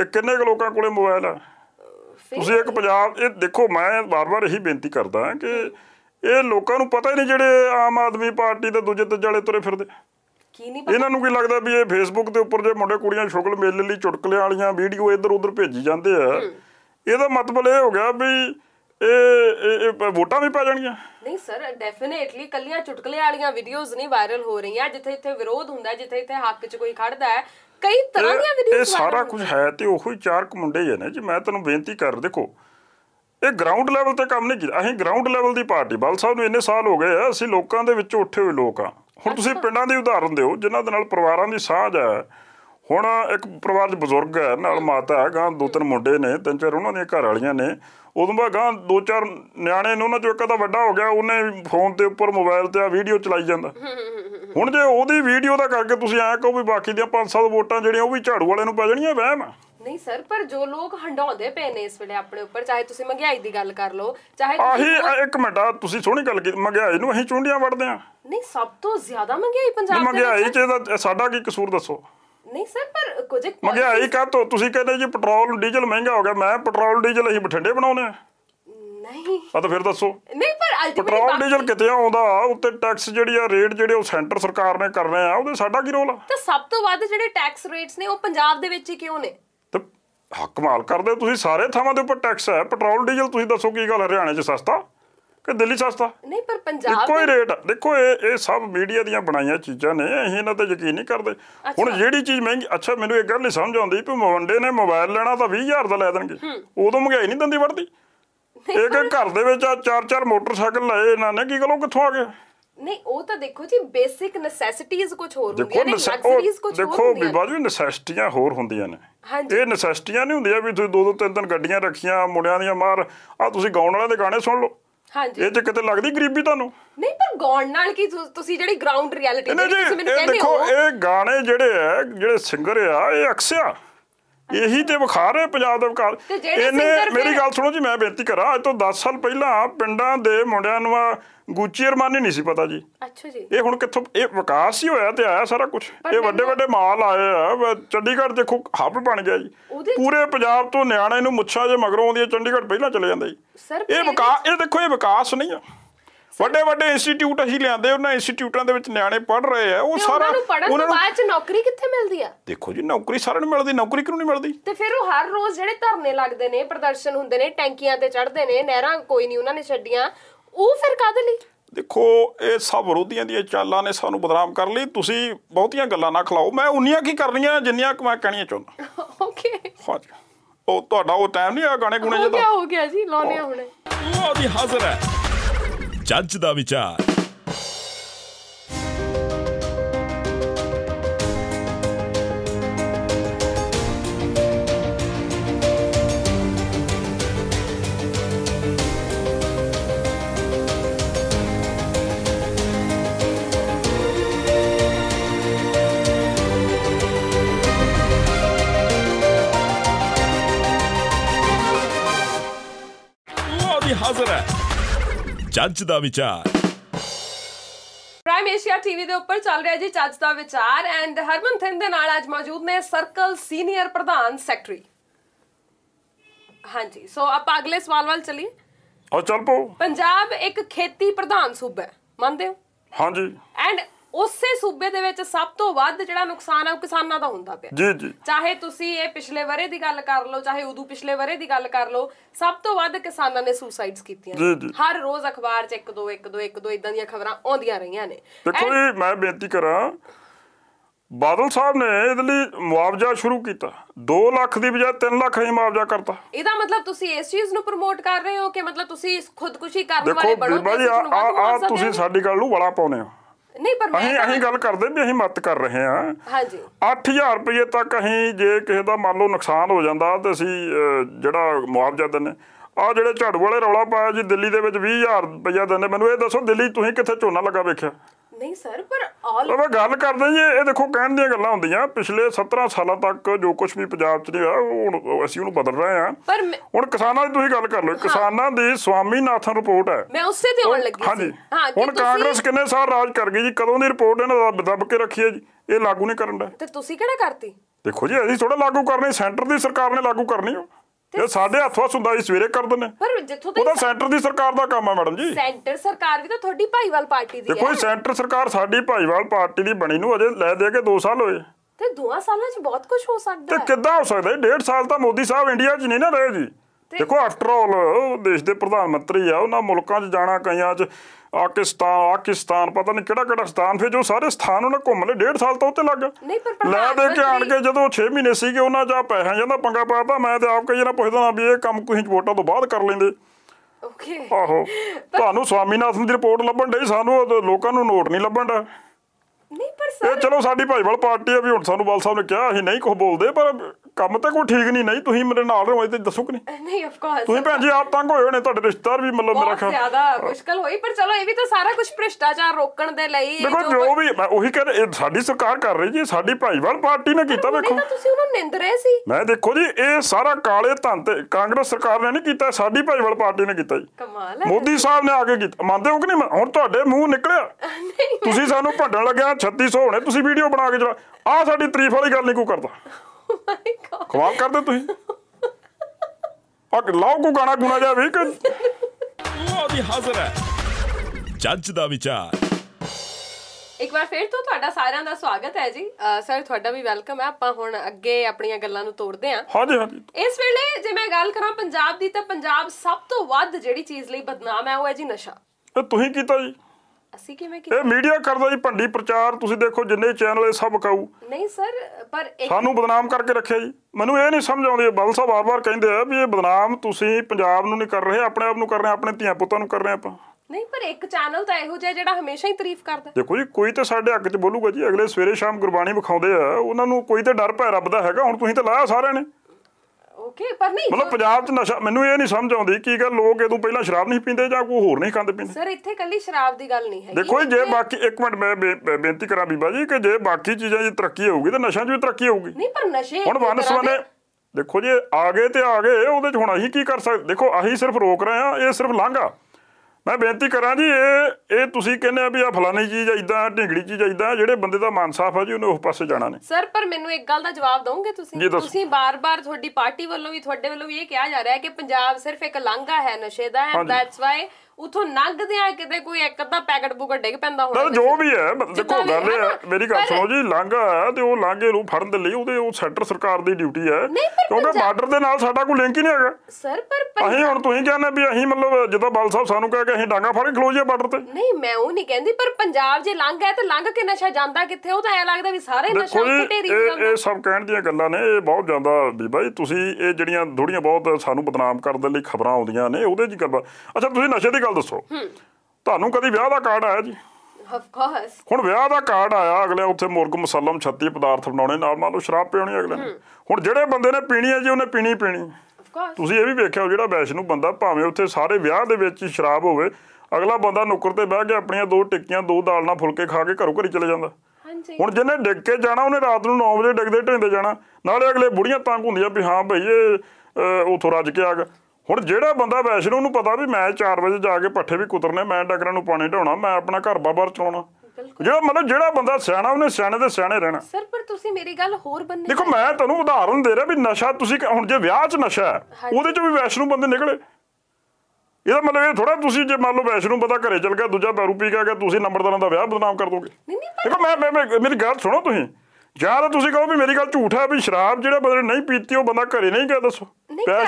ਇਹ ਕਿੰਨੇ ਕੁ ਲੋਕਾਂ ਕੋਲੇ ਮੋਬਾਈਲ ਆ ਤੁਸੀਂ ਇੱਕ ਪੰਜਾਬ ਇਹ ਦੇਖੋ ਮੈਂ ਬਾਰ-ਬਾਰ ਇਹੀ ਬੇਨਤੀ ਕਰਦਾ ਕਿ ਇਹ ਲੋਕਾਂ ਨੂੰ ਪਤਾ ਹੀ ਨਹੀਂ ਜਿਹੜੇ ਆਮ ਆਦਮੀ ਪਾਰਟੀ ਦੇ ਦੂਜੇ ਤੇ ਜਲੇ ਤੁਰੇ ਫਿਰਦੇ ਕੀ ਨਹੀਂ ਪਤਾ ਇਹਨਾਂ ਨੂੰ ਕੀ ਲੱਗਦਾ ਵੀ ਇਹ ਫੇਸਬੁੱਕ ਦੇ ਉੱਪਰ ਜੇ ਮੁੰਡੇ ਕੁੜੀਆਂ ਸ਼ੁਕਲ ਮੇਲੇ ਲਈ ਚੁਟਕਲੇ ਵਾਲੀਆਂ ਵੀਡੀਓ ਇੱਧਰ ਉੱਧਰ ਭੇਜੀ ਜਾਂਦੇ ਆ ਇਹਦਾ ਮਤਲਬ ਇਹ ਹੋ ਗਿਆ ਵੀ ਇਹ ਇਹ ਵੋਟਾਂ ਵੀ ਪੈ ਜਾਣਗੀਆਂ ਨਹੀਂ ਸਰ ਡੈਫੀਨੇਟਲੀ ਕੱਲੀਆਂ ਚੁਟਕਲੇ ਵਾਲੀਆਂ ਵੀਡੀਓਜ਼ ਨਹੀਂ ਵਾਇਰਲ ਹੋ ਰਹੀਆਂ ਜਿੱਥੇ ਇੱਥੇ ਵਿਰੋਧ ਹੁੰਦਾ ਜਿੱਥੇ ਇੱਥੇ ਹੱਕ 'ਚ ਕੋਈ ਖੜਦਾ ਹੈ ਕਈ ਤਰ੍ਹਾਂ ਦੀਆਂ ਵੀਡੀਓਜ਼ ਇਹ ਸਾਰਾ ਕੁਝ ਹੈ ਤੇ ਉਹੀ ਚਾਰ ਕੁ ਮੁੰਡੇ ਹੀ ਨੇ ਜੀ ਮੈਂ ਤੁਹਾਨੂੰ ਬੇਨਤੀ ਕਰ ਦੇਖੋ ਇਹ ਗਰਾਊਂਡ ਲੈਵਲ ਤੇ ਕੰਮ ਨਹੀਂ ਕੀਤਾ ਅਸੀਂ ਗਰਾਊਂਡ ਲੈਵਲ ਦੀ ਪਾਰਟੀ ਬਲ ਸਾਹਿਬ ਨੂੰ ਇੰਨੇ ਸਾਲ ਹੋ ਗਏ ਆ ਅਸੀਂ ਲੋਕਾਂ ਦੇ ਵਿੱਚੋਂ ਉੱਠੇ ਹੋਏ ਲੋਕ ਆ ਹੁਣ ਤੁਸੀਂ ਪਿੰਡਾਂ ਦੀ ਉਦਾਹਰਨ ਦਿਓ ਜਿਨ੍ਹਾਂ ਦੇ ਨਾਲ ਪਰਿਵਾਰਾਂ ਦੀ ਸਾਂਝ ਹੈ ਹੁਣ ਇੱਕ ਪਰਿਵਾਰ 'ਚ ਬਜ਼ੁਰਗ ਹੈ ਨਾਲ ਮਾਤਾ ਹੈ ਗਾਂ ਦੋ ਤਿੰਨ ਮੁੰਡੇ ਨੇ ਤਿੰਨ ਚਾਰ ਉਹਨਾਂ ਦੀਆਂ ਘਰ ਵਾਲੀਆਂ ਨੇ ਉਦੋਂ ਬਾਅਦ ਗਾਂ ਦੋ ਚਾਰ ਨਿਆਣੇ ਨੇ ਉਹਨਾਂ ਚੋਂ ਇੱਕ ਦਾ ਵੱਡਾ ਹੋ ਗਿਆ ਉਹਨੇ ਫੋਨ ਤੇ ਉੱਪਰ ਮੋਬਾਈਲ ਤੇ ਆ ਵੀਡੀਓ ਚਲਾਈ ਜਾਂਦਾ ਹੁਣ ਜੇ ਉਹਦੀ ਵੀਡੀਓ ਦਾ ਕਰਕੇ ਤੁਸੀਂ ਐ ਕਹੋ ਵੀ ਬਾਕੀ ਦੀਆਂ 500 ਵੋਟਾਂ ਜਿਹੜੀਆਂ ਉਹ ਵੀ ਝਾੜੂ ਵਾਲੇ ਨੂੰ ਪੈ ਜਾਣੀਆਂ ਵਹਿਮ ਨਹੀਂ ਸਰ ਪਰ ਜੋ ਲੋਕ ਹੰਡਾਉਂਦੇ ਪਏ ਨੇ ਇਸ ਵੇਲੇ ਆਪਣੇ ਉੱਪਰ ਚਾਹੇ ਤੁਸੀਂ ਮਹਿੰਗਾਈ ਦੀ ਗੱਲ ਕਰ ਲਓ ਚਾਹੇ ਆਹੀ ਇੱਕ ਮਿੰਟ ਆ ਤੁਸੀਂ ਸੋਹਣੀ ਗੱਲ ਕੀਤੀ ਮਹਿੰਗਾਈ ਨੂੰ ਅਸੀਂ ਚੁੰਡੀਆਂ ਵੜਦੇ ਆ ਨਹੀਂ ਸਭ ਤੋਂ ਜ਼ਿਆਦਾ ਮਹਿੰਗਾਈ ਪੰਜਾਬ ਦੇ ਮਹਿੰਗਾਈ ਚ ਸਾਡਾ ਕੀ ਕਸੂਰ ਦੱਸੋ ਨਹੀਂ ਸਰ ਪਰ ਕੁਝ ਮਹਿੰਗਾਈ ਕਾ ਤੋ ਤੁਸੀਂ ਕਹਿੰਦੇ ਜੀ ਪੈਟਰੋਲ ਡੀਜ਼ਲ ਮਹਿੰਗਾ ਹੋ ਗਿਆ ਮੈਂ ਪੈਟਰੋਲ ਡੀਜ਼ਲ ਅਸੀਂ ਬਠਿੰਡੇ ਬਣਾਉਨੇ ਆ ਨਹੀਂ ਆ ਤਾਂ ਫਿਰ ਦੱਸੋ ਨਹੀਂ ਪਰ ਪੈਟਰੋਲ ਡੀਜ਼ਲ ਕਿਤੇ ਆਉਂਦਾ ਉੱਤੇ ਟੈਕਸ ਜਿਹੜੀ ਆ ਰੇਟ ਜਿਹੜੇ ਉਹ ਸੈਂਟਰ ਸਰਕਾਰ ਨੇ ਕਰਨੇ ਆ ਉਹਦੇ ਸਾਡਾ ਕੀ ਰੋਲ ਆ ਤਾਂ ਸਭ ਤੋਂ ਵੱਧ ਜਿਹੜੇ ਟੈਕਸ ਰੇਟਸ ਨੇ ਉਹ ਪੰਜਾਬ ਦੇ ਵਿੱਚ ਹੀ ਕਿਉਂ ਨੇ ਹਾ ਕਮਾਲ ਕਰਦੇ ਤੁਸੀਂ ਸਾਰੇ ਥਾਵਾਂ ਦੇ ਉੱਪਰ ਟੈਕਸ ਹੈ ਪੈਟਰੋਲ ਡੀਜ਼ਲ ਤੁਸੀਂ ਦੱਸੋ ਕੀ ਗੱਲ ਹਰਿਆਣੇ 'ਚ ਸਸਤਾ ਕਿ ਦਿੱਲੀ ਸਸਤਾ ਨਹੀਂ ਪਰ ਪੰਜਾਬ ਇੱਕੋ ਹੀ ਰੇਟ ਦੇਖੋ ਇਹ ਇਹ ਸਭ ਮੀਡੀਆ ਦੀਆਂ ਬਣਾਈਆਂ ਚੀਜ਼ਾਂ ਨੇ ਅਸੀਂ ਇਹਨਾਂ ਤੇ ਯਕੀਨ ਨਹੀਂ ਕਰਦੇ ਹੁਣ ਜਿਹੜੀ ਚੀਜ਼ ਮਹਿੰਗੀ ਅੱਛਾ ਮੈਨੂੰ ਇੱਕ ਗੱਲ ਨਹੀਂ ਸਮਝ ਆਉਂਦੀ ਕਿ ਮੁੰਡੇ ਨੇ ਮੋਬਾਈਲ ਲੈਣਾ ਤਾਂ 20000 ਦਾ ਲੈ ਦੇਣਗੇ ਉਦੋਂ ਮਹਿੰਗਾਈ ਨਹੀਂ ਦੰਦੀ ਵੜਦੀ ਇੱਕ ਘਰ ਦੇ ਵਿੱਚ ਆ ਚਾਰ ਚਾਰ ਮੋਟਰਸਾਈਕਲ ਲਏ ਇਹਨਾਂ ਨੇ ਕੀ ਗੱਲੋਂ ਕਿੱਥੋਂ ਆ ਗਏ ਨਹੀਂ ਉਹ ਤਾਂ ਦੇਖੋ ਜੀ ਬੇਸਿਕ ਨੈਸੈਸਿਟੀਜ਼ ਕੁਝ ਹੋਰ ਹੁੰਦੀਆਂ ਨੇ ਲਗਜ਼ਰੀਜ਼ ਕੁਝ ਹੋਰ ਦੇਖੋ ਵੀ ਬਾਜੂ ਨੈਸੈਸਿਟੀਆਂ ਹੋਰ ਹੁੰਦੀਆਂ ਨੇ ਇਹ ਨੈਸੈਸਿਟੀਆਂ ਨਹੀਂ ਹੁੰਦੀਆਂ ਵੀ ਤੁਸੀਂ ਦੋ ਦੋ ਤਿੰਨ ਤਿੰਨ ਗੱਡੀਆਂ ਰੱਖੀਆਂ ਮੁੰਡਿਆਂ ਦੀਆਂ ਮਾਰ ਆ ਤੁਸੀਂ ਗਾਉਣ ਵਾਲਿਆਂ ਦੇ ਗਾਣੇ ਸੁਣ ਲਓ ਹਾਂਜੀ ਇਹ ਤੇ ਕਿਤੇ ਲੱਗਦੀ ਗਰੀਬੀ ਤੁਹਾਨੂੰ ਨਹੀਂ ਪਰ ਗਾਉਣ ਨਾਲ ਕੀ ਤੁਸੀਂ ਜਿਹੜੀ ਗਰਾਊਂਡ ਰਿਐਲਿਟੀ ਤੁਸੀਂ ਮੈਨੂੰ ਕਹਿੰਦੇ ਹੋ ਦੇਖੋ ਇਹ ਗਾਣੇ ਜਿਹੜੇ ਆ ਜਿਹੜੇ ਸਿੰਗਰ ਆ ਇਹ ਅਕਸਿਆ ਇਹੀ ਤੇ ਵਿਖਾ ਹੈ ਪੰਜਾਬ ਦੇ ਵਿਕਾਰ ਇਹਨੇ ਮੇਰੀ ਗੱਲ ਸੁਣੋ ਜੀ ਮੈਂ ਬੇਨਤੀ ਕਰਾਂ ਅੱਜ ਤੋਂ 10 ਸਾਲ ਪਹਿਲਾਂ ਪਿੰਡਾਂ ਦੇ ਮੁੰਡਿਆਂ ਨੂੰ ਗੁੱਚੀ ਅਰਮਾਨੀ ਨਹੀਂ ਸੀ ਪਤਾ ਜੀ ਅੱਛਾ ਜੀ ਇਹ ਹੁਣ ਕਿੱਥੋਂ ਇਹ ਵਿਕਾਸ ਹੀ ਹੋਇਆ ਤੇ ਆਇਆ ਸਾਰਾ ਕੁਝ ਇਹ ਵੱਡੇ ਵੱਡੇ ਮਾਲ ਆਏ ਆ ਚੰਡੀਗੜ੍ਹ ਦੇਖੋ ਹੱਬ ਬਣ ਗਿਆ ਜੀ ਪੂਰੇ ਪੰਜਾਬ ਤੋਂ ਨਿਆਣੇ ਨੂੰ ਮੁੱਛਾਂ ਜੇ ਮਗਰੋਂ ਆਉਂਦੀ ਹੈ ਚੰਡੀਗੜ੍ਹ ਪਹਿਲਾਂ ਚਲੇ ਜਾਂਦੇ ਜੀ ਇਹ ਵਿਕਾਸ ਇਹ ਦੇਖੋ ਇਹ ਵਿਕਾਸ ਨਹੀਂ ਆ ਵੱਡੇ ਵੱਡੇ ਇੰਸਟੀਚਿਊਟ ਅਸੀਂ ਲਿਆਂਦੇ ਉਹਨਾਂ ਇੰਸਟੀਚਿਊਟਾਂ ਦੇ ਵਿੱਚ ਨਿਆਣੇ ਪੜ ਰਹੇ ਆ ਉਹ ਸਾਰਾ ਉਹਨਾਂ ਨੂੰ ਬਾਅਦ ਚ ਨੌਕਰੀ ਕਿੱਥੇ ਮਿਲਦੀ ਆ ਦੇਖੋ ਜੀ ਨੌਕਰੀ ਸਾਰਿਆਂ ਨੂੰ ਮਿਲਦੀ ਨੌਕਰੀ ਕਿਉਂ ਨਹੀਂ ਮਿਲਦੀ ਤੇ ਫਿਰ ਉਹ ਹਰ ਰੋਜ਼ ਜਿਹੜੇ ਧਰਨੇ ਲੱਗਦੇ ਨੇ ਪ੍ਰਦਰਸ਼ਨ ਹੁੰਦੇ ਨੇ ਟੈਂਕੀਆਂ ਤੇ ਚੜ੍ਹਦੇ ਨੇ ਨਹਿਰਾਂ ਕੋਈ ਨਹੀਂ ਉਹਨਾਂ ਨੇ ਛੱਡੀਆਂ ਉਹ ਫਿਰ ਕਾਦੇ ਲਈ ਦੇਖੋ ਇਹ ਸਭ ਵਿਰੋਧੀਆਂ ਦੀਆਂ ਚਾਲਾਂ ਨੇ ਸਾਨੂੰ ਬਦਨਾਮ ਕਰ ਲਈ ਤੁਸੀਂ ਬਹੁਤੀਆਂ ਗੱਲਾਂ ਨਾ ਖਲਾਓ ਮੈਂ ਉਨੀਆਂ ਕੀ ਕਰਨੀਆਂ ਜਿੰਨੀਆਂ ਕਿ ਮੈਂ ਕਹਿਣੀਆਂ ਚਾਹੁੰਦਾ ਓਕੇ ਹਾਂਜੀ ਉਹ ਤੁਹਾਡਾ ਉਹ ਟਾਈਮ ਨਹੀਂ ਆ ਗਾਣੇ ਗੁਣੇ ਜਿਹਦਾ ਕੀ ਹੋ ਗਿਆ ਜੀ ਲਾਉਣੇ ਹੁਣੇ ਉਹ ਆਦੀ ਹਾਜ਼ਰ ਹੈ ジャッジだみーゃん外れ ਜੱਜ ਦਾ ਵਿਚਾਰ ਪ੍ਰਾਈਮ ਏਸ਼ੀਆ ਟੀਵੀ ਦੇ ਉੱਪਰ ਚੱਲ ਰਿਹਾ ਜੀ ਚੱਜ ਦਾ ਵਿਚਾਰ ਐਂਡ ਹਰਮਨ ਥਿੰਦ ਦੇ ਨਾਲ ਅੱਜ ਮੌਜੂਦ ਨੇ ਸਰਕਲ ਸੀਨੀਅਰ ਪ੍ਰਧਾਨ ਸੈਕਟਰੀ ਹਾਂਜੀ ਸੋ ਆਪਾਂ ਅਗਲੇ ਸਵਾਲ ਵੱਲ ਚੱਲੀ ਔਰ ਚੱਲ ਪੋ ਪੰਜਾਬ ਇੱਕ ਖੇਤੀ ਪ੍ਰਧਾਨ ਸੂਬਾ ਹੈ ਮੰਨਦੇ ਹੋ ਹਾਂਜੀ ਐਂਡ ਉਸੇ ਸੂਬੇ ਦੇ ਵਿੱਚ ਸਭ ਤੋਂ ਵੱਧ ਜਿਹੜਾ ਨੁਕਸਾਨ ਆ ਉਹ ਕਿਸਾਨਾਂ ਦਾ ਹੁੰਦਾ ਪਿਆ ਜੀ ਜੀ ਚਾਹੇ ਤੁਸੀਂ ਇਹ ਪਿਛਲੇ ਵਰੇ ਦੀ ਗੱਲ ਕਰ ਲਓ ਚਾਹੇ ਉਦੋਂ ਪਿਛਲੇ ਵਰੇ ਦੀ ਗੱਲ ਕਰ ਲਓ ਸਭ ਤੋਂ ਵੱਧ ਕਿਸਾਨਾਂ ਨੇ ਸੁਸਾਈਡਸ ਕੀਤੀਆਂ ਜੀ ਹਰ ਰੋਜ਼ ਅਖਬਾਰ 'ਚ ਇੱਕ ਦੋ ਇੱਕ ਦੋ ਇੱਕ ਦੋ ਇਦਾਂ ਦੀਆਂ ਖਬਰਾਂ ਆਉਂਦੀਆਂ ਰਹੀਆਂ ਨੇ ਦੇਖੋ ਜੀ ਮੈਂ ਬੇਨਤੀ ਕਰਾਂ ਬਾਦਲ ਸਾਹਿਬ ਨੇ ਇਹਦੇ ਲਈ ਮੁਆਵਜ਼ਾ ਸ਼ੁਰੂ ਕੀਤਾ 2 ਲੱਖ ਦੀ ਬਜਾਏ 3 ਲੱਖ ਹੀ ਮੁਆਵਜ਼ਾ ਕਰਤਾ ਇਹਦਾ ਮਤਲਬ ਤੁਸੀਂ ਇਸ ਚੀਜ਼ ਨੂੰ ਪ੍ਰਮੋਟ ਕਰ ਰਹੇ ਹੋ ਕਿ ਮਤਲਬ ਤੁਸੀਂ ਖੁਦਕੁਸ਼ੀ ਕਰਨ ਵਾਲੇ ਬਣੋ ਦੇਖੋ ਬਾਈ ਜੀ ਆ ਤੁਸੀਂ ਸਾਡੀ ਗੱਲ ਨੂੰ ਬੜਾ ਪਾਉਨੇ ਹੋ ਨਹੀਂ ਪਰ ਮੈਂ ਅਸੀਂ ਅਸੀਂ ਗੱਲ ਕਰਦੇ ਵੀ ਅਸੀਂ ਮਤ ਕਰ ਰਹੇ ਹਾਂ ਹਾਂਜੀ 8000 ਰੁਪਏ ਤੱਕ ਅਸੀਂ ਜੇ ਕਿਸੇ ਦਾ ਮੰਨ ਲਓ ਨੁਕਸਾਨ ਹੋ ਜਾਂਦਾ ਤੇ ਅਸੀਂ ਜਿਹੜਾ ਮੁਆਵਜ਼ਾ ਦਿੰਨੇ ਆ ਜਿਹੜੇ ਝਾੜੂ ਵਾਲੇ ਰੌਲਾ ਪਾਇਆ ਜੀ ਦਿੱਲੀ ਦੇ ਵਿੱਚ 20000 ਰੁਪਏ ਦਿੰਦੇ ਮੈਨੂੰ ਇਹ ਦੱਸੋ ਦਿੱਲੀ ਤੁਸੀਂ ਕਿੱਥੇ ਝੋਨਾ ਲਗਾ ਵੇਖਿਆ ਨਹੀਂ ਸਰ ਪਰ ਆਲ ਉਹ ਗੱਲ ਕਰਦੇ ਜੀ ਇਹ ਦੇਖੋ ਕਹਿਣ ਦੀਆਂ ਗੱਲਾਂ ਹੁੰਦੀਆਂ ਪਿਛਲੇ 17 ਸਾਲਾਂ ਤੱਕ ਜੋ ਕੁਝ ਵੀ ਪੰਜਾਬ 'ਚ ਰਿਹਾ ਉਹ ਅਸੀਂ ਉਹਨੂੰ ਬਦਲ ਰਹੇ ਆ ਪਰ ਹੁਣ ਕਿਸਾਨਾਂ ਦੀ ਤੁਸੀਂ ਗੱਲ ਕਰ ਲਓ ਕਿਸਾਨਾਂ ਦੀ ਨਾਥਨ ਰਿਪੋਰਟ ਹੈ ਮੈਂ ਉਸੇ ਤੇ ਆਉਣ ਲੱਗੀ ਹਾਂ ਹਾਂਜੀ ਹੁਣ ਕਾਂਗਰਸ ਕਿੰਨੇ ਸਾਲ ਰਾਜ ਕਰ ਗਈ ਜੀ ਕਦੋਂ ਦੀ ਰਿਪੋਰਟ ਇਹਨਾਂ ਦਾ ਦੱਬ ਕੇ ਰੱਖੀ ਹੈ ਜੀ ਇਹ ਲਾਗੂ ਨਹੀਂ ਕਰਨ ਦਾ ਤੇ ਤੁਸੀਂ ਕਿਹੜਾ ਕਰਤੀ ਦੇਖੋ ਜੀ ਅਸੀਂ ਥੋੜਾ ਲਾਗੂ ਕਰਨੇ ਸੈਂਟਰ ਦੀ ਸਰਕਾਰ ਨੇ ਲਾਗੂ ਕਰਨੀ ਹੋ ਇਹ ਸਾਡੇ ਹੱਥੋਂ ਹੁੰਦਾ ਹੀ ਸਵੇਰੇ ਕਰ ਦਿੰਨੇ ਪਰ ਜਿੱਥੋਂ ਤੱਕ ਉਹਦਾ ਸੈਂਟਰ ਦੀ ਸਰਕਾਰ ਦਾ ਕੰਮ ਹੈ ਮੈਡਮ ਜੀ ਸੈਂਟਰ ਸਰਕਾਰ ਵੀ ਤਾਂ ਤੁਹਾਡੀ ਭਾਈਵਾਲ ਪਾਰਟੀ ਦੀ ਹੈ ਕੋਈ ਸੈਂਟਰ ਸਰਕਾਰ ਸਾਡੀ ਭਾਈਵਾਲ ਪਾਰਟੀ ਦੀ ਬਣੀ ਨੂੰ ਅਜੇ ਲੈ ਦੇ ਕੇ 2 ਸਾਲ ਹੋਏ ਤੇ 2 ਸਾਲਾਂ 'ਚ ਬਹੁਤ ਕੁਝ ਹੋ ਸਕਦਾ ਹੈ ਤੇ ਕਿੱਦਾਂ ਹੋ ਸਕਦਾ ਹੈ 1.5 ਸਾਲ ਤਾਂ ਮੋਦੀ ਸਾਹਿਬ ਇੰਡੀਆ 'ਚ ਨਹੀਂ ਨਾ ਰਹੇ ਜੀ ਦੇਖੋ ਆਫਟਰ ਆਲ ਦੇਸ਼ ਦੇ ਪ੍ਰਧਾਨ ਮੰਤਰੀ ਆ ਉਹਨਾਂ ਮੁਲਕਾਂ 'ਚ ਜਾਣਾ ਕਈਆਂ 'ਚ ਪਾਕਿਸਤਾਨ ਪਾਕਿਸਤਾਨ ਪਤਾ ਨਹੀਂ ਕਿਹੜਾ ਕਿਹੜਾ ਸਥਾਨ ਫਿਰ ਜੋ ਸਾਰੇ ਸਥਾਨ ਉਹਨਾਂ ਘੁੰਮ ਲਏ ਡੇਢ ਸਾਲ ਤੋਂ ਉੱਤੇ ਲੱਗ ਲੈ ਦੇ ਕੇ ਆਣ ਕੇ ਜਦੋਂ 6 ਮਹੀਨੇ ਸੀਗੇ ਉਹਨਾਂ ਜਾ ਪੈਸਿਆਂ ਜਾਂਦਾ ਪੰਗਾ ਪਾਤਾ ਮੈਂ ਤੇ ਆਪ ਕਈ ਜਣਾ ਪੁੱਛਦਾ ਨਾ ਵੀ ਇਹ ਕੰਮ ਤੁਸੀਂ ਵੋਟਾਂ ਤੋਂ ਬਾਅਦ ਕਰ ਲੈਂਦੇ ਓਕੇ ਆਹੋ ਤੁਹਾਨੂੰ ਸਵਾਮੀਨਾਥਨ ਦੀ ਰਿਪੋਰਟ ਲੱਭਣ ਡਈ ਸਾਨੂੰ ਲੋਕਾਂ ਨੂੰ ਨੋਟ ਨਹੀਂ ਲੱਭਣ ਦਾ ਨਹੀਂ ਪਰ ਸਰ ਇਹ ਚਲੋ ਸਾਡੀ ਭਾਈਵਾਲ ਪਾਰਟੀ ਆ ਵੀ ਹੁਣ ਸਾਨੂੰ ਬਾਲ ਸਾਹਿਬ ਨੇ ਕਿਹਾ ਅਸੀਂ ਨਹੀਂ ਕੁਝ ਬੋਲਦੇ ਪਰ ਕੰਮ ਤਾਂ ਕੋਈ ਠੀਕ ਨਹੀਂ ਨਹੀਂ ਤੁਸੀਂ ਮੇਰੇ ਨਾਲ ਰਹੋ ਤੇ ਦੱਸੋ ਕਿ ਨਹੀਂ ਨਹੀਂ ਆਫ ਕੋਰਸ ਤੁਸੀਂ ਭੈਣ ਜੀ ਆਪ ਤੰਗ ਹੋਏ ਹੋਣੇ ਤੁਹਾਡੇ ਰਿਸ਼ਤੇਦਾਰ ਵੀ ਮਤਲਬ ਮੇਰਾ ਖਿਆਲ ਜ਼ਿਆਦਾ ਮੁਸ਼ਕਲ ਹੋਈ ਪਰ ਚਲੋ ਇਹ ਵੀ ਤਾਂ ਸਾਰਾ ਕੁਝ ਭ੍ਰਿਸ਼ਟਾਚਾਰ ਰੋਕਣ ਦੇ ਲਈ ਦੇਖੋ ਜੋ ਵੀ ਮੈਂ ਉਹੀ ਕਰ ਸਾਡੀ ਸਰਕਾਰ ਕਰ ਰਹੀ ਜੀ ਸਾਡੀ ਭਾਈਵਾਲ ਪਾਰਟੀ ਨੇ ਕੀਤਾ ਵੇਖੋ ਤਾਂ ਤੁਸੀਂ ਉਹਨਾਂ ਨਿੰਦ ਰਹੇ ਸੀ ਮੈਂ ਦੇਖੋ ਜੀ ਇਹ ਸਾਰਾ ਕਾਲੇ ਧੰਨ ਤੇ ਕਾਂਗਰਸ ਸਰਕਾਰ ਨੇ ਨਹੀਂ ਕੀਤਾ ਸਾਡੀ ਭਾਈਵਾਲ ਪਾਰਟੀ ਨੇ ਕੀਤਾ ਜੀ ਕਮਾਲ ਹੈ ਮੋਦੀ ਸਾਹਿਬ ਨੇ ਆ ਕੇ ਕੀਤਾ ਮੰਨਦੇ ਹੋ ਕਿ ਨਹੀਂ ਹੁਣ ਤੁਹਾਡੇ ਮੂੰਹ ਨਿਕਲਿਆ ਤੁਸੀਂ ਸਾਨੂੰ ਭੰਡਣ ਲੱਗਿਆ 3600 ਹੋਣੇ ਤੁਸੀਂ ਵੀਡੀਓ ਬਣਾ ਕੇ ਚਲਾ ਆ ਸਾਡੀ ਤਾਰੀਫ ਵਾਲੀ ਗੱਲ ਨਹੀਂ ਕੋਈ ਕਰਦਾ ਮਾਈ ਗॉड ਕਮਾਲ ਕਰਦੇ ਤੁਸੀਂ ਆ ਲਾਓ ਕੋ ਗਾਣਾ ਗੁਣਾ ਜਾ ਵੀ ਕਿ ਲੋ ਦੀ ਹਾਜ਼ਰ ਹੈ ਜੱਜ ਦਾ ਵਿਚਾਰ ਇੱਕ ਵਾਰ ਫੇਰ ਤੋਂ ਤੁਹਾਡਾ ਸਾਰਿਆਂ ਦਾ ਸਵਾਗਤ ਹੈ ਜੀ ਸਰ ਤੁਹਾਡਾ ਵੀ ਵੈਲਕਮ ਹੈ ਆਪਾਂ ਹੁਣ ਅੱਗੇ ਆਪਣੀਆਂ ਗੱਲਾਂ ਨੂੰ ਤੋੜਦੇ ਹਾਂ ਹਾਂਜੀ ਹਾਂਜੀ ਇਸ ਵੇਲੇ ਜੇ ਮੈਂ ਗੱਲ ਕਰਾਂ ਪੰਜਾਬ ਦੀ ਤਾਂ ਪੰਜਾਬ ਸਭ ਤੋਂ ਵੱਧ ਜਿਹੜੀ ਚੀਜ਼ ਲਈ ਬਦਨਾਮ ਹੈ ਉਹ ਹੈ ਜੀ ਨਸ਼ਾ ਤੇ ਤੁਸੀਂ ਕੀਤਾ ਜੀ ਅਸੀਂ ਕਿਵੇਂ ਕੀ ਇਹ ਮੀਡੀਆ ਕਰਦਾ ਜੀ ਭੰਡੀ ਪ੍ਰਚਾਰ ਤੁਸੀਂ ਦੇਖੋ ਜਿੰਨੇ ਚੈਨਲ ਇਹ ਸਭ ਕਾਉ ਨਹੀਂ ਸਰ ਪਰ ਸਾਨੂੰ ਬਦਨਾਮ ਕਰਕੇ ਰੱਖਿਆ ਜੀ ਮੈਨੂੰ ਇਹ ਨਹੀਂ ਸਮਝ ਆਉਂਦੀ ਬਲ ਸਾਹਿਬ ਵਾਰ-ਵਾਰ ਕਹਿੰਦੇ ਆ ਵੀ ਇਹ ਬਦਨਾਮ ਤੁਸੀਂ ਪੰਜਾਬ ਨੂੰ ਨਹੀਂ ਕਰ ਰਹੇ ਆਪਣੇ ਆਪ ਨੂੰ ਕਰ ਰਹੇ ਆਪਣੇ ਧੀਆਂ ਪੁੱਤਾਂ ਨੂੰ ਕਰ ਰਹੇ ਆਪਾਂ ਨਹੀਂ ਪਰ ਇੱਕ ਚੈਨਲ ਤਾਂ ਇਹੋ ਜਿਹਾ ਜਿਹੜਾ ਹਮੇਸ਼ਾ ਹੀ ਤਾਰੀਫ ਕਰਦਾ ਦੇਖੋ ਜੀ ਕੋਈ ਤਾਂ ਸਾਡੇ ਹੱਕ 'ਚ ਬੋਲੂਗਾ ਜੀ ਅਗਲੇ ਸਵੇਰੇ ਸ਼ਾਮ ਗੁਰਬਾਣੀ ਵਿਖਾਉਂਦੇ ਆ ਉਹਨਾਂ ਨੂੰ ਕੋਈ ਤਾਂ ਡਰ ਭੈ ਰੱਬ ਦਾ ਹੈਗਾ ਹੁਣ ਤੁਸੀਂ ਤਾਂ ਲਾਇਆ ਸਾਰਿਆਂ ਨੇ ਓਕੇ ਪਰ ਨਹੀਂ ਮਤਲਬ ਪੰਜਾਬ 'ਚ ਨਸ਼ਾ ਮੈਨੂੰ ਇਹ ਨਹੀਂ ਸਮਝ ਆਉਂਦੀ ਕੀ ਗੱਲ ਲੋਕ ਇਹ ਤੋਂ ਪਹਿਲਾਂ ਸ਼ਰਾਬ ਨਹੀਂ ਪੀਂਦੇ ਜਾਂ ਕੋਈ ਹੋਰ ਨਹੀਂ ਖਾਂਦੇ ਪੀਂਦੇ ਸਰ ਇੱਥੇ ਕੱਲੀ ਸ਼ਰਾਬ ਦੀ ਗੱਲ ਨਹੀਂ ਹੈ ਦੇਖੋ ਜੇ ਬਾਕੀ ਇੱਕ ਮਿੰਟ ਮੈਂ ਬੇਨਤੀ ਕਰਾਂ ਬੀਬਾ ਜੀ ਕਿ ਜੇ ਬਾਕੀ ਚੀਜ਼ਾਂ ਜੇ ਤਰੱਕੀ ਹੋਊਗੀ ਤਾਂ ਨਸ਼ਾ 'ਚ ਵੀ ਤਰੱਕੀ ਹੋਊਗੀ ਨਹੀਂ ਪਰ ਨਸ਼ੇ ਹੁਣ ਵਨਸਵਨੇ ਦੇਖੋ ਜੇ ਆ ਗਏ ਤੇ ਆ ਗਏ ਉਹਦੇ 'ਚ ਹੁਣ ਅਸੀਂ ਕੀ ਕਰ ਸਕਦੇ ਦੇਖੋ ਅਸੀਂ ਸਿਰਫ ਰੋਕ ਰਹੇ ਆ ਇਹ ਸਿਰਫ ਲਾਂਘਾ ਮੈਂ ਬੇਨਤੀ ਕਰਾਂ ਜੀ ਇਹ ਇਹ ਤੁਸੀਂ ਕਹਿੰਦੇ ਆ ਵੀ ਆ ਫਲਾਣੀ ਚੀਜ਼ ਐਦਾਂ ਢਿੰਗੜੀ ਚੀਜ਼ ਐਦਾਂ ਜਿਹੜੇ ਬੰਦੇ ਦਾ ਮਨ ਸਾਫ ਆ ਜੀ ਉਹਨੇ ਉਸ ਪਾਸੇ ਜਾਣਾ ਨੇ ਸਰ ਪਰ ਮੈਨੂੰ ਇੱਕ ਗੱਲ ਦਾ ਜਵਾਬ ਦੋਗੇ ਤੁਸੀਂ ਤੁਸੀਂ ਬਾਰ-ਬਾਰ ਤੁਹਾਡੀ ਪਾਰਟੀ ਵੱਲੋਂ ਵੀ ਤੁਹਾਡੇ ਵੱਲੋਂ ਵੀ ਇਹ ਕਿਹਾ ਜਾ ਰਿਹਾ ਹੈ ਕਿ ਪੰਜਾਬ ਸਿਰਫ ਇੱਕ ਲੰਗਾ ਹੈ ਨਸ਼ੇ ਦਾ ਐਂਡ ਦੈਟਸ ਵਾਈ ਉਥੋਂ ਲੰਘਦੇ ਆ ਕਿਤੇ ਕੋਈ ਇੱਕ ਅੱਧਾ ਪੈਕਟ ਬੁਕਟ ਡਿੱਗ ਪੈਂਦਾ ਹੋਣਾ ਜੋ ਵੀ ਹੈ ਦੇਖੋ ਗੱਲ ਹੈ ਮੇਰੀ ਗੱਲ ਸੁਣੋ ਜੀ ਲੰਘਾ ਹੈ ਤੇ ਉਹ ਲਾਂਘੇ ਨੂੰ ਫੜਨ ਦੇ ਲਈ ਉਹਦੇ ਉਹ ਸੈਂਟਰ ਸਰਕਾਰ ਦੀ ਡਿਊਟੀ ਹੈ ਕਿਉਂਕਿ ਬਾਰਡਰ ਦੇ ਨਾਲ ਸਾਡਾ ਕੋਈ ਲਿੰਕ ਹੀ ਨਹੀਂ ਹੈਗਾ ਸਰ ਪਰ ਅਸੀਂ ਹੁਣ ਤੁਸੀਂ ਕਹਿੰਦੇ ਵੀ ਅਸੀਂ ਮਤਲਬ ਜਦੋਂ ਬਲ ਸਾਹਿਬ ਸਾਨੂੰ ਕਹਿ ਕੇ ਅਸੀਂ ਡਾਂਗਾ ਫੜ ਕੇ ਖਲੋਜੇ ਬਾਰਡਰ ਤੇ ਨਹੀਂ ਮੈਂ ਉਹ ਨਹੀਂ ਕਹਿੰਦੀ ਪਰ ਪੰਜਾਬ ਜੇ ਲਾਂਘਾ ਹੈ ਤੇ ਲੰਘ ਕੇ ਨਸ਼ਾ ਜਾਂਦਾ ਕਿੱਥੇ ਉਹ ਤਾਂ ਐ ਲੱਗਦਾ ਵੀ ਸਾਰੇ ਨਸ਼ਾ ਕਿਤੇ ਰੀ ਜਾਂਦਾ ਇਹ ਸਭ ਕਹਿਣ ਦੀਆਂ ਗੱਲਾਂ ਨੇ ਇਹ ਬਹੁਤ ਜ਼ਿਆਦਾ ਵੀ ਬਾਈ ਤੁਸੀਂ ਇਹ ਜਿਹੜੀਆਂ ਥੋੜੀਆਂ ਬਹੁਤ ਸਾਨੂੰ ਬਦਨਾਮ ਕਰਨ ਦੇ ਲਈ ਖਬਰਾਂ ਆਉਂਦੀਆਂ ਨੇ ਉਹਦੇ 'ਚ ਗੱਲ ਅੱਛਾ ਤੁਸੀਂ ਨਸ਼ੇ ਦੀ ਗੱਲ ਦੱਸੋ ਤੁਹਾਨੂੰ ਕਦੀ ਵਿਆਹ ਦਾ ਕਾਰਡ ਆਇਆ ਜੀ ਆਫ ਕੋਰਸ ਹੁਣ ਵਿਆਹ ਦਾ ਕਾਰਡ ਆਇਆ ਅਗਲੇ ਉੱਥੇ ਮੁਰਗ ਮਸਲਮ ਛੱਤੀ ਪਦਾਰਥ ਬਣਾਉਣੇ ਨਾਲ ਨਾਲ ਸ਼ਰਾਬ ਪੀਣੀ ਅਗਲੇ ਹੁਣ ਜਿਹੜੇ ਬੰਦੇ ਨੇ ਪੀਣੀ ਹੈ ਜੀ ਉਹਨੇ ਪੀਣੀ ਪੀਣੀ ਤੁਸੀਂ ਇਹ ਵੀ ਵੇਖਿਆ ਜਿਹੜਾ ਵੈਸ਼ਨੂ ਬੰਦਾ ਭਾਵੇਂ ਉੱਥੇ ਸਾਰੇ ਵਿਆਹ ਦੇ ਵਿੱਚ ਹੀ ਸ਼ਰਾਬ ਹੋਵੇ ਅਗਲਾ ਬੰਦਾ ਨੁਕਰ ਤੇ ਬਹਿ ਕੇ ਆਪਣੀਆਂ ਦੋ ਟਿੱਕੀਆਂ ਦੋ ਦਾਲ ਨਾਲ ਫੁਲਕੇ ਖਾ ਕੇ ਘਰੋਂ ਘਰੀ ਚਲੇ ਜਾਂਦਾ ਹੁਣ ਜਿਹਨੇ ਡਿੱਗ ਕੇ ਜਾਣਾ ਉਹਨੇ ਰਾਤ ਨੂੰ 9 ਵਜੇ ਡਿੱਗਦੇ ਢਿੰਦੇ ਜਾਣਾ ਨਾਲੇ ਅਗਲੇ ਬੁੜੀਆਂ ਤੰਗ ਹੁੰਦੀਆਂ ਵੀ ਹਾਂ ਭਈ ਇਹ ਉਥੋਂ ਰੱਜ ਕੇ ਆ ਗਿਆ ਹੁਣ ਜਿਹੜਾ ਬੰਦਾ ਵੈਸ਼ਨੂ ਨੂੰ ਪਤਾ ਵੀ ਮੈਂ 4 ਵਜੇ ਜਾ ਕੇ ਪੱਠੇ ਵੀ ਕੁਤਰਨੇ ਮੈਂ ਡਾਕਰਾਂ ਨੂੰ ਪਾਣੀ ਢਾਉਣਾ ਮੈਂ ਆਪਣਾ ਘਰ ਬਾਬਰ ਚਲਾਉਣਾ ਜਿਹੜਾ ਮਤਲਬ ਜਿਹੜਾ ਬੰਦਾ ਸਿਆਣਾ ਉਹਨੇ ਸਿਆਣੇ ਦੇ ਸਿਆਣੇ ਰਹਿਣਾ ਸਰ ਪਰ ਤੁਸੀਂ ਮੇਰੀ ਗੱਲ ਹੋਰ ਬੰਦੇ ਦੇਖੋ ਮੈਂ ਤੁਹਾਨੂੰ ਉਦਾਹਰਨ ਦੇ ਰਿਹਾ ਵੀ ਨਸ਼ਾ ਤੁਸੀਂ ਹੁਣ ਜੇ ਵਿਆਹ 'ਚ ਨਸ਼ਾ ਉਹਦੇ 'ਚ ਵੀ ਵੈਸ਼ਨੂ ਬੰਦੇ ਨਿਕਲੇ ਇਹਦਾ ਮਤਲਬ ਇਹ ਥੋੜਾ ਤੁਸੀਂ ਜੇ ਮੰਨ ਲਓ ਵੈਸ਼ਨੂ ਬੰਦਾ ਘਰੇ ਚਲ ਗਿਆ ਦੂਜਾ ਦਾਰੂ ਪੀ ਕੇ ਆ ਗਿਆ ਤੁਸੀਂ ਨੰਬਰਦਾਰਾਂ ਦਾ ਵਿਆਹ ਬਦਨਾਮ ਕਰ ਦੋਗੇ ਦੇਖੋ ਮੈਂ ਮੇਰੀ ਗੱਲ ਸੁਣੋ ਤੁਸੀਂ ਜਾਂ ਤਾਂ ਤੁਸੀਂ ਕਹੋ ਵੀ ਮੇਰੀ ਗੱਲ ਝੂਠ ਹੈ ਵੀ ਸ਼ਰਾਬ ਜਿਹੜਾ ਬੰਦੇ ਨਹੀਂ ਪੀਤੀ ਉਹ ਬੰਦਾ ਘਰੇ ਨਹੀਂ ਗਿਆ ਦੱਸੋ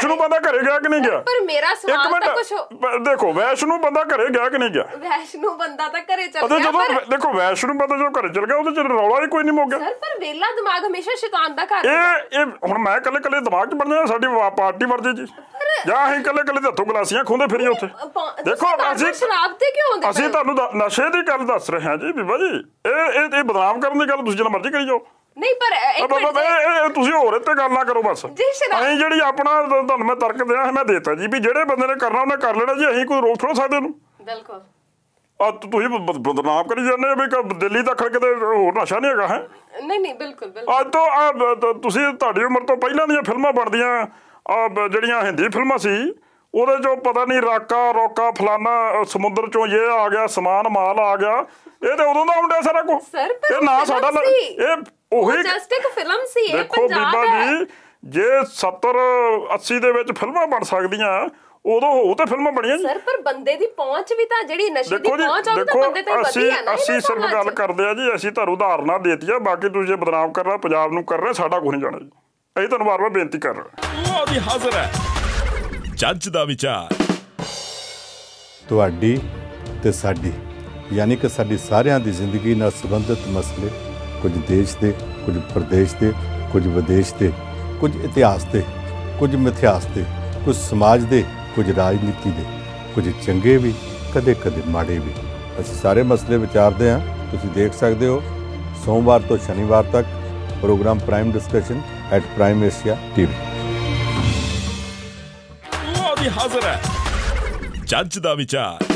ਨੂੰ ਬੰਦਾ ਘਰੇ ਗਿਆ ਕਿ ਨਹੀਂ ਗਿਆ ਪਰ ਮੇਰਾ ਸਵਾਲ ਤਾਂ ਕੁਝ ਦੇਖੋ ਨੂੰ ਬੰਦਾ ਘਰੇ ਗਿਆ ਕਿ ਨਹੀਂ ਗਿਆ ਨੂੰ ਬੰਦਾ ਤਾਂ ਘਰੇ ਚੱਲ ਗਿਆ ਪਰ ਦੇਖੋ ਨੂੰ ਬੰਦਾ ਜਦੋਂ ਘਰੇ ਚੱਲ ਗਿਆ ਉਹਦੇ ਚ ਰੌਲਾ ਹੀ ਕੋਈ ਨਹੀਂ ਮੋਗਿਆ ਸਰ ਪਰ ਵੇਲਾ ਦਿਮਾਗ ਹਮੇਸ਼ਾ ਸ਼ੈਤਾਨ ਦਾ ਘਰ ਇਹ ਇਹ ਹੁਣ ਮੈਂ ਕੱਲੇ ਕੱਲੇ ਦਿਮਾਗ ਚ ਬਣ ਜਾਣਾ ਸਾਡੀ ਪਾਰਟੀ ਵਰਦੀ ਜੀ ਜਾਂ ਅਸੀਂ ਕੱਲੇ ਕੱਲੇ ਦੇ ਹੱਥੋਂ ਗਲਾਸੀਆਂ ਖੁੰਦੇ ਫਿਰੀ ਉੱਥੇ ਦੇਖੋ ਅਸੀਂ ਸ਼ਰਾਬ ਤੇ ਕਿਉਂ ਹੁੰਦੇ ਅਸੀਂ ਤੁਹਾਨੂੰ ਨਸ਼ੇ ਦੀ ਗੱਲ ਦੱਸ ਰਹੇ ਹਾਂ ਜੀ ਬੀਬਾ ਜੀ ਇਹ ਇਹ ਬਦਨਾਮ ਕਰਨ ਦੀ ਗੱਲ ਤੁਸੀਂ ਜਿੰਨਾ ਮਰਜ਼ੀ ਕਰੀ ਜਾਓ ਨਹੀਂ ਪਰ ਇੱਕ ਮਿੰਟ ਤੁਸੀਂ ਹੋਰ ਇੱਥੇ ਗੱਲਾਂ ਕਰੋ ਬਸ ਅਸੀਂ ਜਿਹੜੀ ਆਪਣਾ ਤੁਹਾਨੂੰ ਮੈਂ ਤਰਕ ਦਿਆਂ ਮੈਂ ਦੇਤਾ ਜੀ ਵੀ ਜਿਹੜੇ ਬੰਦੇ ਨੇ ਕਰਨਾ ਉਹਨੇ ਕਰ ਲੈਣਾ ਜੀ ਅਸੀਂ ਕੋਈ ਰੋਕ ਥੋੜਾ ਸਕਦੇ ਨੂੰ ਬਿਲਕੁਲ ਆ ਤੁਸੀਂ ਬਦਨਾਮ ਕਰੀ ਜਾਂਦੇ ਵੀ ਦਿੱਲੀ ਦਾ ਖੜ ਤੇ ਹੋਰ ਨਸ਼ਾ ਨਹੀਂ ਹੈਗਾ ਹੈ ਨਹੀਂ ਨਹੀਂ ਬਿਲਕੁਲ ਬਿਲਕੁਲ ਅੱਜ ਤੋਂ ਤੁਸੀਂ ਤੁਹਾਡੀ ਉਮਰ ਤੋਂ ਪਹਿਲਾਂ ਦੀਆਂ ਫਿਲਮਾਂ ਬਣਦੀਆਂ ਆ ਜਿਹੜੀਆਂ ਹਿੰਦੀ ਫਿਲਮਾਂ ਸੀ ਉਹਦੇ ਚੋਂ ਪਤਾ ਨਹੀਂ ਰਾਕਾ ਰੋਕਾ ਫਲਾਨਾ ਸਮੁੰਦਰ ਚੋਂ ਇਹ ਆ ਗਿਆ ਸਮਾਨ ਮਾਲ ਆ ਗਿਆ ਇਹ ਤੇ ਉਦੋਂ ਦਾ ਹੁੰਦਾ ਸਾਰਾ ਕੁਝ ਇਹ ਨਾ ਸਾਡਾ ਇਹ ਉਹੀ ਜਸਟ ਇੱਕ ਫਿਲਮ ਸੀ ਇਹ ਦੇਖੋ ਬੀਬਾ ਜੀ ਜੇ 70 80 ਦੇ ਵਿੱਚ ਫਿਲਮਾਂ ਬਣ ਸਕਦੀਆਂ ਉਦੋਂ ਉਹ ਤੇ ਫਿਲਮਾਂ ਬਣੀਆਂ ਸਰ ਪਰ ਬੰਦੇ ਦੀ ਪਹੁੰਚ ਵੀ ਤਾਂ ਜਿਹੜੀ ਨਸ਼ੇ ਦੀ ਪਹੁੰਚ ਉਹ ਤਾਂ ਬੰਦੇ ਤੇ ਵਧੀਆ ਹੈ ਨਾ ਅਸੀਂ ਸਿਰਫ ਗੱਲ ਕਰਦੇ ਆ ਜੀ ਅਸੀਂ ਤਾਂ ਉਦਾਹਰਨਾਂ ਦੇਤੀਆਂ ਬਾਕੀ ਤੁਸੀਂ ਬਦਨਾਮ ਕਰ ਰਹੇ ਪੰਜਾਬ ਨੂੰ ਕਰ ਰਹੇ ਸਾਡਾ ਕੁਝ ਨਹੀਂ ਜਾਣਾ ਜੀ ਅਸੀਂ ਤੁਹਾਨੂੰ ਵਾਰ-ਵਾਰ ਬੇਨਤੀ ਕਰ ਰਹੇ ਉਹ ਵੀ ਹਾਜ਼ਰ ਹੈ ਜੱਜ ਦਾ ਵਿਚਾਰ ਤੁਹਾਡੀ ਤੇ ਸਾਡੀ ਯਾਨੀ ਕਿ ਸਾਡੀ ਸਾਰਿਆਂ ਦੀ ਜ਼ਿੰਦਗੀ ਨਾਲ ਸੰਬੰਧਿਤ ਮਸਲੇ ਕੁਝ ਦੇਸ਼ ਦੇ ਕੁਝ ਪ੍ਰਦੇਸ਼ ਦੇ ਕੁਝ ਵਿਦੇਸ਼ ਦੇ ਕੁਝ ਇਤਿਹਾਸ ਦੇ ਕੁਝ ਮਿਥਿਹਾਸ ਦੇ ਕੁਝ ਸਮਾਜ ਦੇ ਕੁਝ ਰਾਜਨੀਤੀ ਦੇ ਕੁਝ ਚੰਗੇ ਵੀ ਕਦੇ-ਕਦੇ ਮਾੜੇ ਵੀ ਅਸੀਂ ਸਾਰੇ ਮਸਲੇ ਵਿਚਾਰਦੇ ਹਾਂ ਤੁਸੀਂ ਦੇਖ ਸਕਦੇ ਹੋ ਸੋਮਵਾਰ ਤੋਂ ਸ਼ਨੀਵਾਰ ਤੱਕ programme prime discussion at prime Asia TV ਉਹ ਵੀ ਹਾਜ਼ਰ ਹੈ ਜੱਜ ਦਾ ਵਿਚਾਰ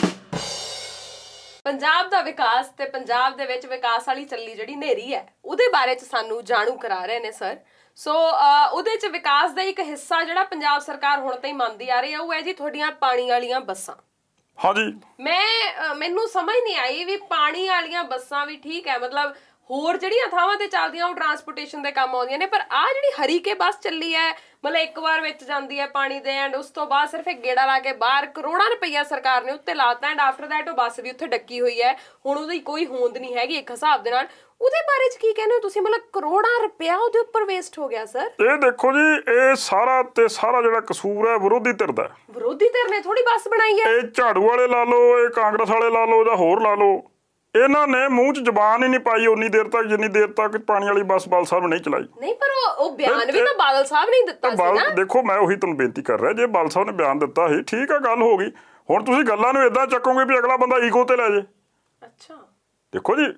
ਪੰਜਾਬ ਦਾ ਵਿਕਾਸ ਤੇ ਪੰਜਾਬ ਦੇ ਵਿੱਚ ਵਿਕਾਸ ਵਾਲੀ ਚੱਲੀ ਜਿਹੜੀ ਨੇਰੀ ਹੈ ਉਹਦੇ ਬਾਰੇ ਚ ਸਾਨੂੰ ਜਾਣੂ ਕਰਾ ਰਹੇ ਨੇ ਸਰ ਸੋ ਉਹਦੇ ਚ ਵਿਕਾਸ ਦਾ ਇੱਕ ਹਿੱਸਾ ਜਿਹੜਾ ਪੰਜਾਬ ਸਰਕਾਰ ਹੁਣ ਤਾਈ ਮੰਨਦੀ ਆ ਰਹੀ ਹੈ ਉਹ ਹੈ ਜੀ ਤੁਹਾਡੀਆਂ ਪਾਣੀ ਵਾਲੀਆਂ ਬੱਸਾਂ ਹਾਂਜੀ ਮੈਂ ਮੈਨੂੰ ਸਮਝ ਨਹੀਂ ਆਈ ਵੀ ਪਾਣੀ ਵਾਲੀਆਂ ਬੱਸਾਂ ਵੀ ਠੀਕ ਹੈ ਮਤਲਬ ਹੋਰ ਜਿਹੜੀਆਂ ਥਾਵਾਂ ਤੇ ਚੱਲਦੀਆਂ ਉਹ ਟਰਾਂਸਪੋਰਟੇਸ਼ਨ ਦੇ ਕੰਮ ਆਉਂਦੀਆਂ ਨੇ ਪਰ ਆ ਜਿਹੜੀ ਹਰੀ ਕੇ ਬੱਸ ਚੱਲੀ ਹੈ ਮਤਲਬ ਇੱਕ ਵਾਰ ਵਿੱਚ ਜਾਂਦੀ ਹੈ ਪਾਣੀ ਦੇ ਐਂਡ ਉਸ ਤੋਂ ਬਾਅਦ ਸਿਰਫ ਇੱਕ ਗੇੜਾ ਲਾ ਕੇ ਬਾਹਰ ਕਰੋੜਾਂ ਰੁਪਈਆ ਸਰਕਾਰ ਨੇ ਉੱਤੇ ਲਾਤਾ ਐਂਡ ਆਫਟਰ ਦੈਟ ਉਹ ਬੱਸ ਵੀ ਉੱਥੇ ਡੱਕੀ ਹੋਈ ਹੈ ਹੁਣ ਉਹਦੀ ਕੋਈ ਹੋਂਦ ਨਹੀਂ ਹੈਗੀ ਇੱਕ ਹਿਸਾਬ ਦੇ ਨਾਲ ਉਹਦੇ ਬਾਰੇ ਚ ਕੀ ਕਹਿੰਦੇ ਹੋ ਤੁਸੀਂ ਮਤਲਬ ਕਰੋੜਾਂ ਰੁਪਈਆ ਉਹਦੇ ਉੱਪਰ ਵੇਸਟ ਹੋ ਗਿਆ ਸਰ ਇਹ ਦੇਖੋ ਜੀ ਇਹ ਸਾਰਾ ਤੇ ਸਾਰਾ ਜਿਹੜਾ ਕਸੂਰ ਹੈ ਵਿਰੋਧੀ ਧਿਰ ਦਾ ਵਿਰੋਧੀ ਧਿਰ ਨੇ ਥੋੜੀ ਬੱਸ ਬਣਾਈ ਹੈ ਇਹ ਝਾੜੂ ਵਾਲੇ ਲਾ ਲਓ ਇਹ ਕਾਂਗਰਸ ਵਾਲੇ ਲਾ ਲਓ ਜਾਂ ਹੋਰ ਲਾ ਲਓ ਇਹਨਾਂ ਨੇ ਮੂੰਹ 'ਚ ਜ਼ਬਾਨ ਹੀ ਨਹੀਂ ਪਾਈ ਉਨੀ ਦੇਰ ਤੱਕ ਜਿੰਨੀ ਦੇਰ ਤੱਕ ਪਾਣੀ ਵਾਲੀ ਬੱਸ ਬਾਲ ਸਾਹਿਬ ਨਹੀਂ ਚਲਾਈ ਨਹੀਂ ਪਰ ਉਹ ਬਿਆਨ ਵੀ ਤਾਂ ਬਾਦਲ ਸਾਹਿਬ ਨੇ ਦਿੱਤਾ ਸੀ ਨਾ ਦੇਖੋ ਮੈਂ ਉਹੀ ਤੁਹਾਨੂੰ ਬੇਨਤੀ ਕਰ ਰਿਹਾ ਜੇ ਬਾਲ ਸਾਹਿਬ ਨੇ ਬਿਆਨ ਦਿੱਤਾ ਸੀ ਠੀਕ ਆ ਗੱਲ ਹੋ ਗਈ ਹੁਣ ਤੁਸੀਂ ਗੱਲਾਂ ਨੂੰ ਇਦਾਂ ਚੱਕੋਗੇ ਵੀ ਅਗਲਾ ਬੰਦਾ ਈਗੋ ਤੇ ਲੈ ਜੇ ਅੱਛਾ ਦੇਖੋ ਜੀ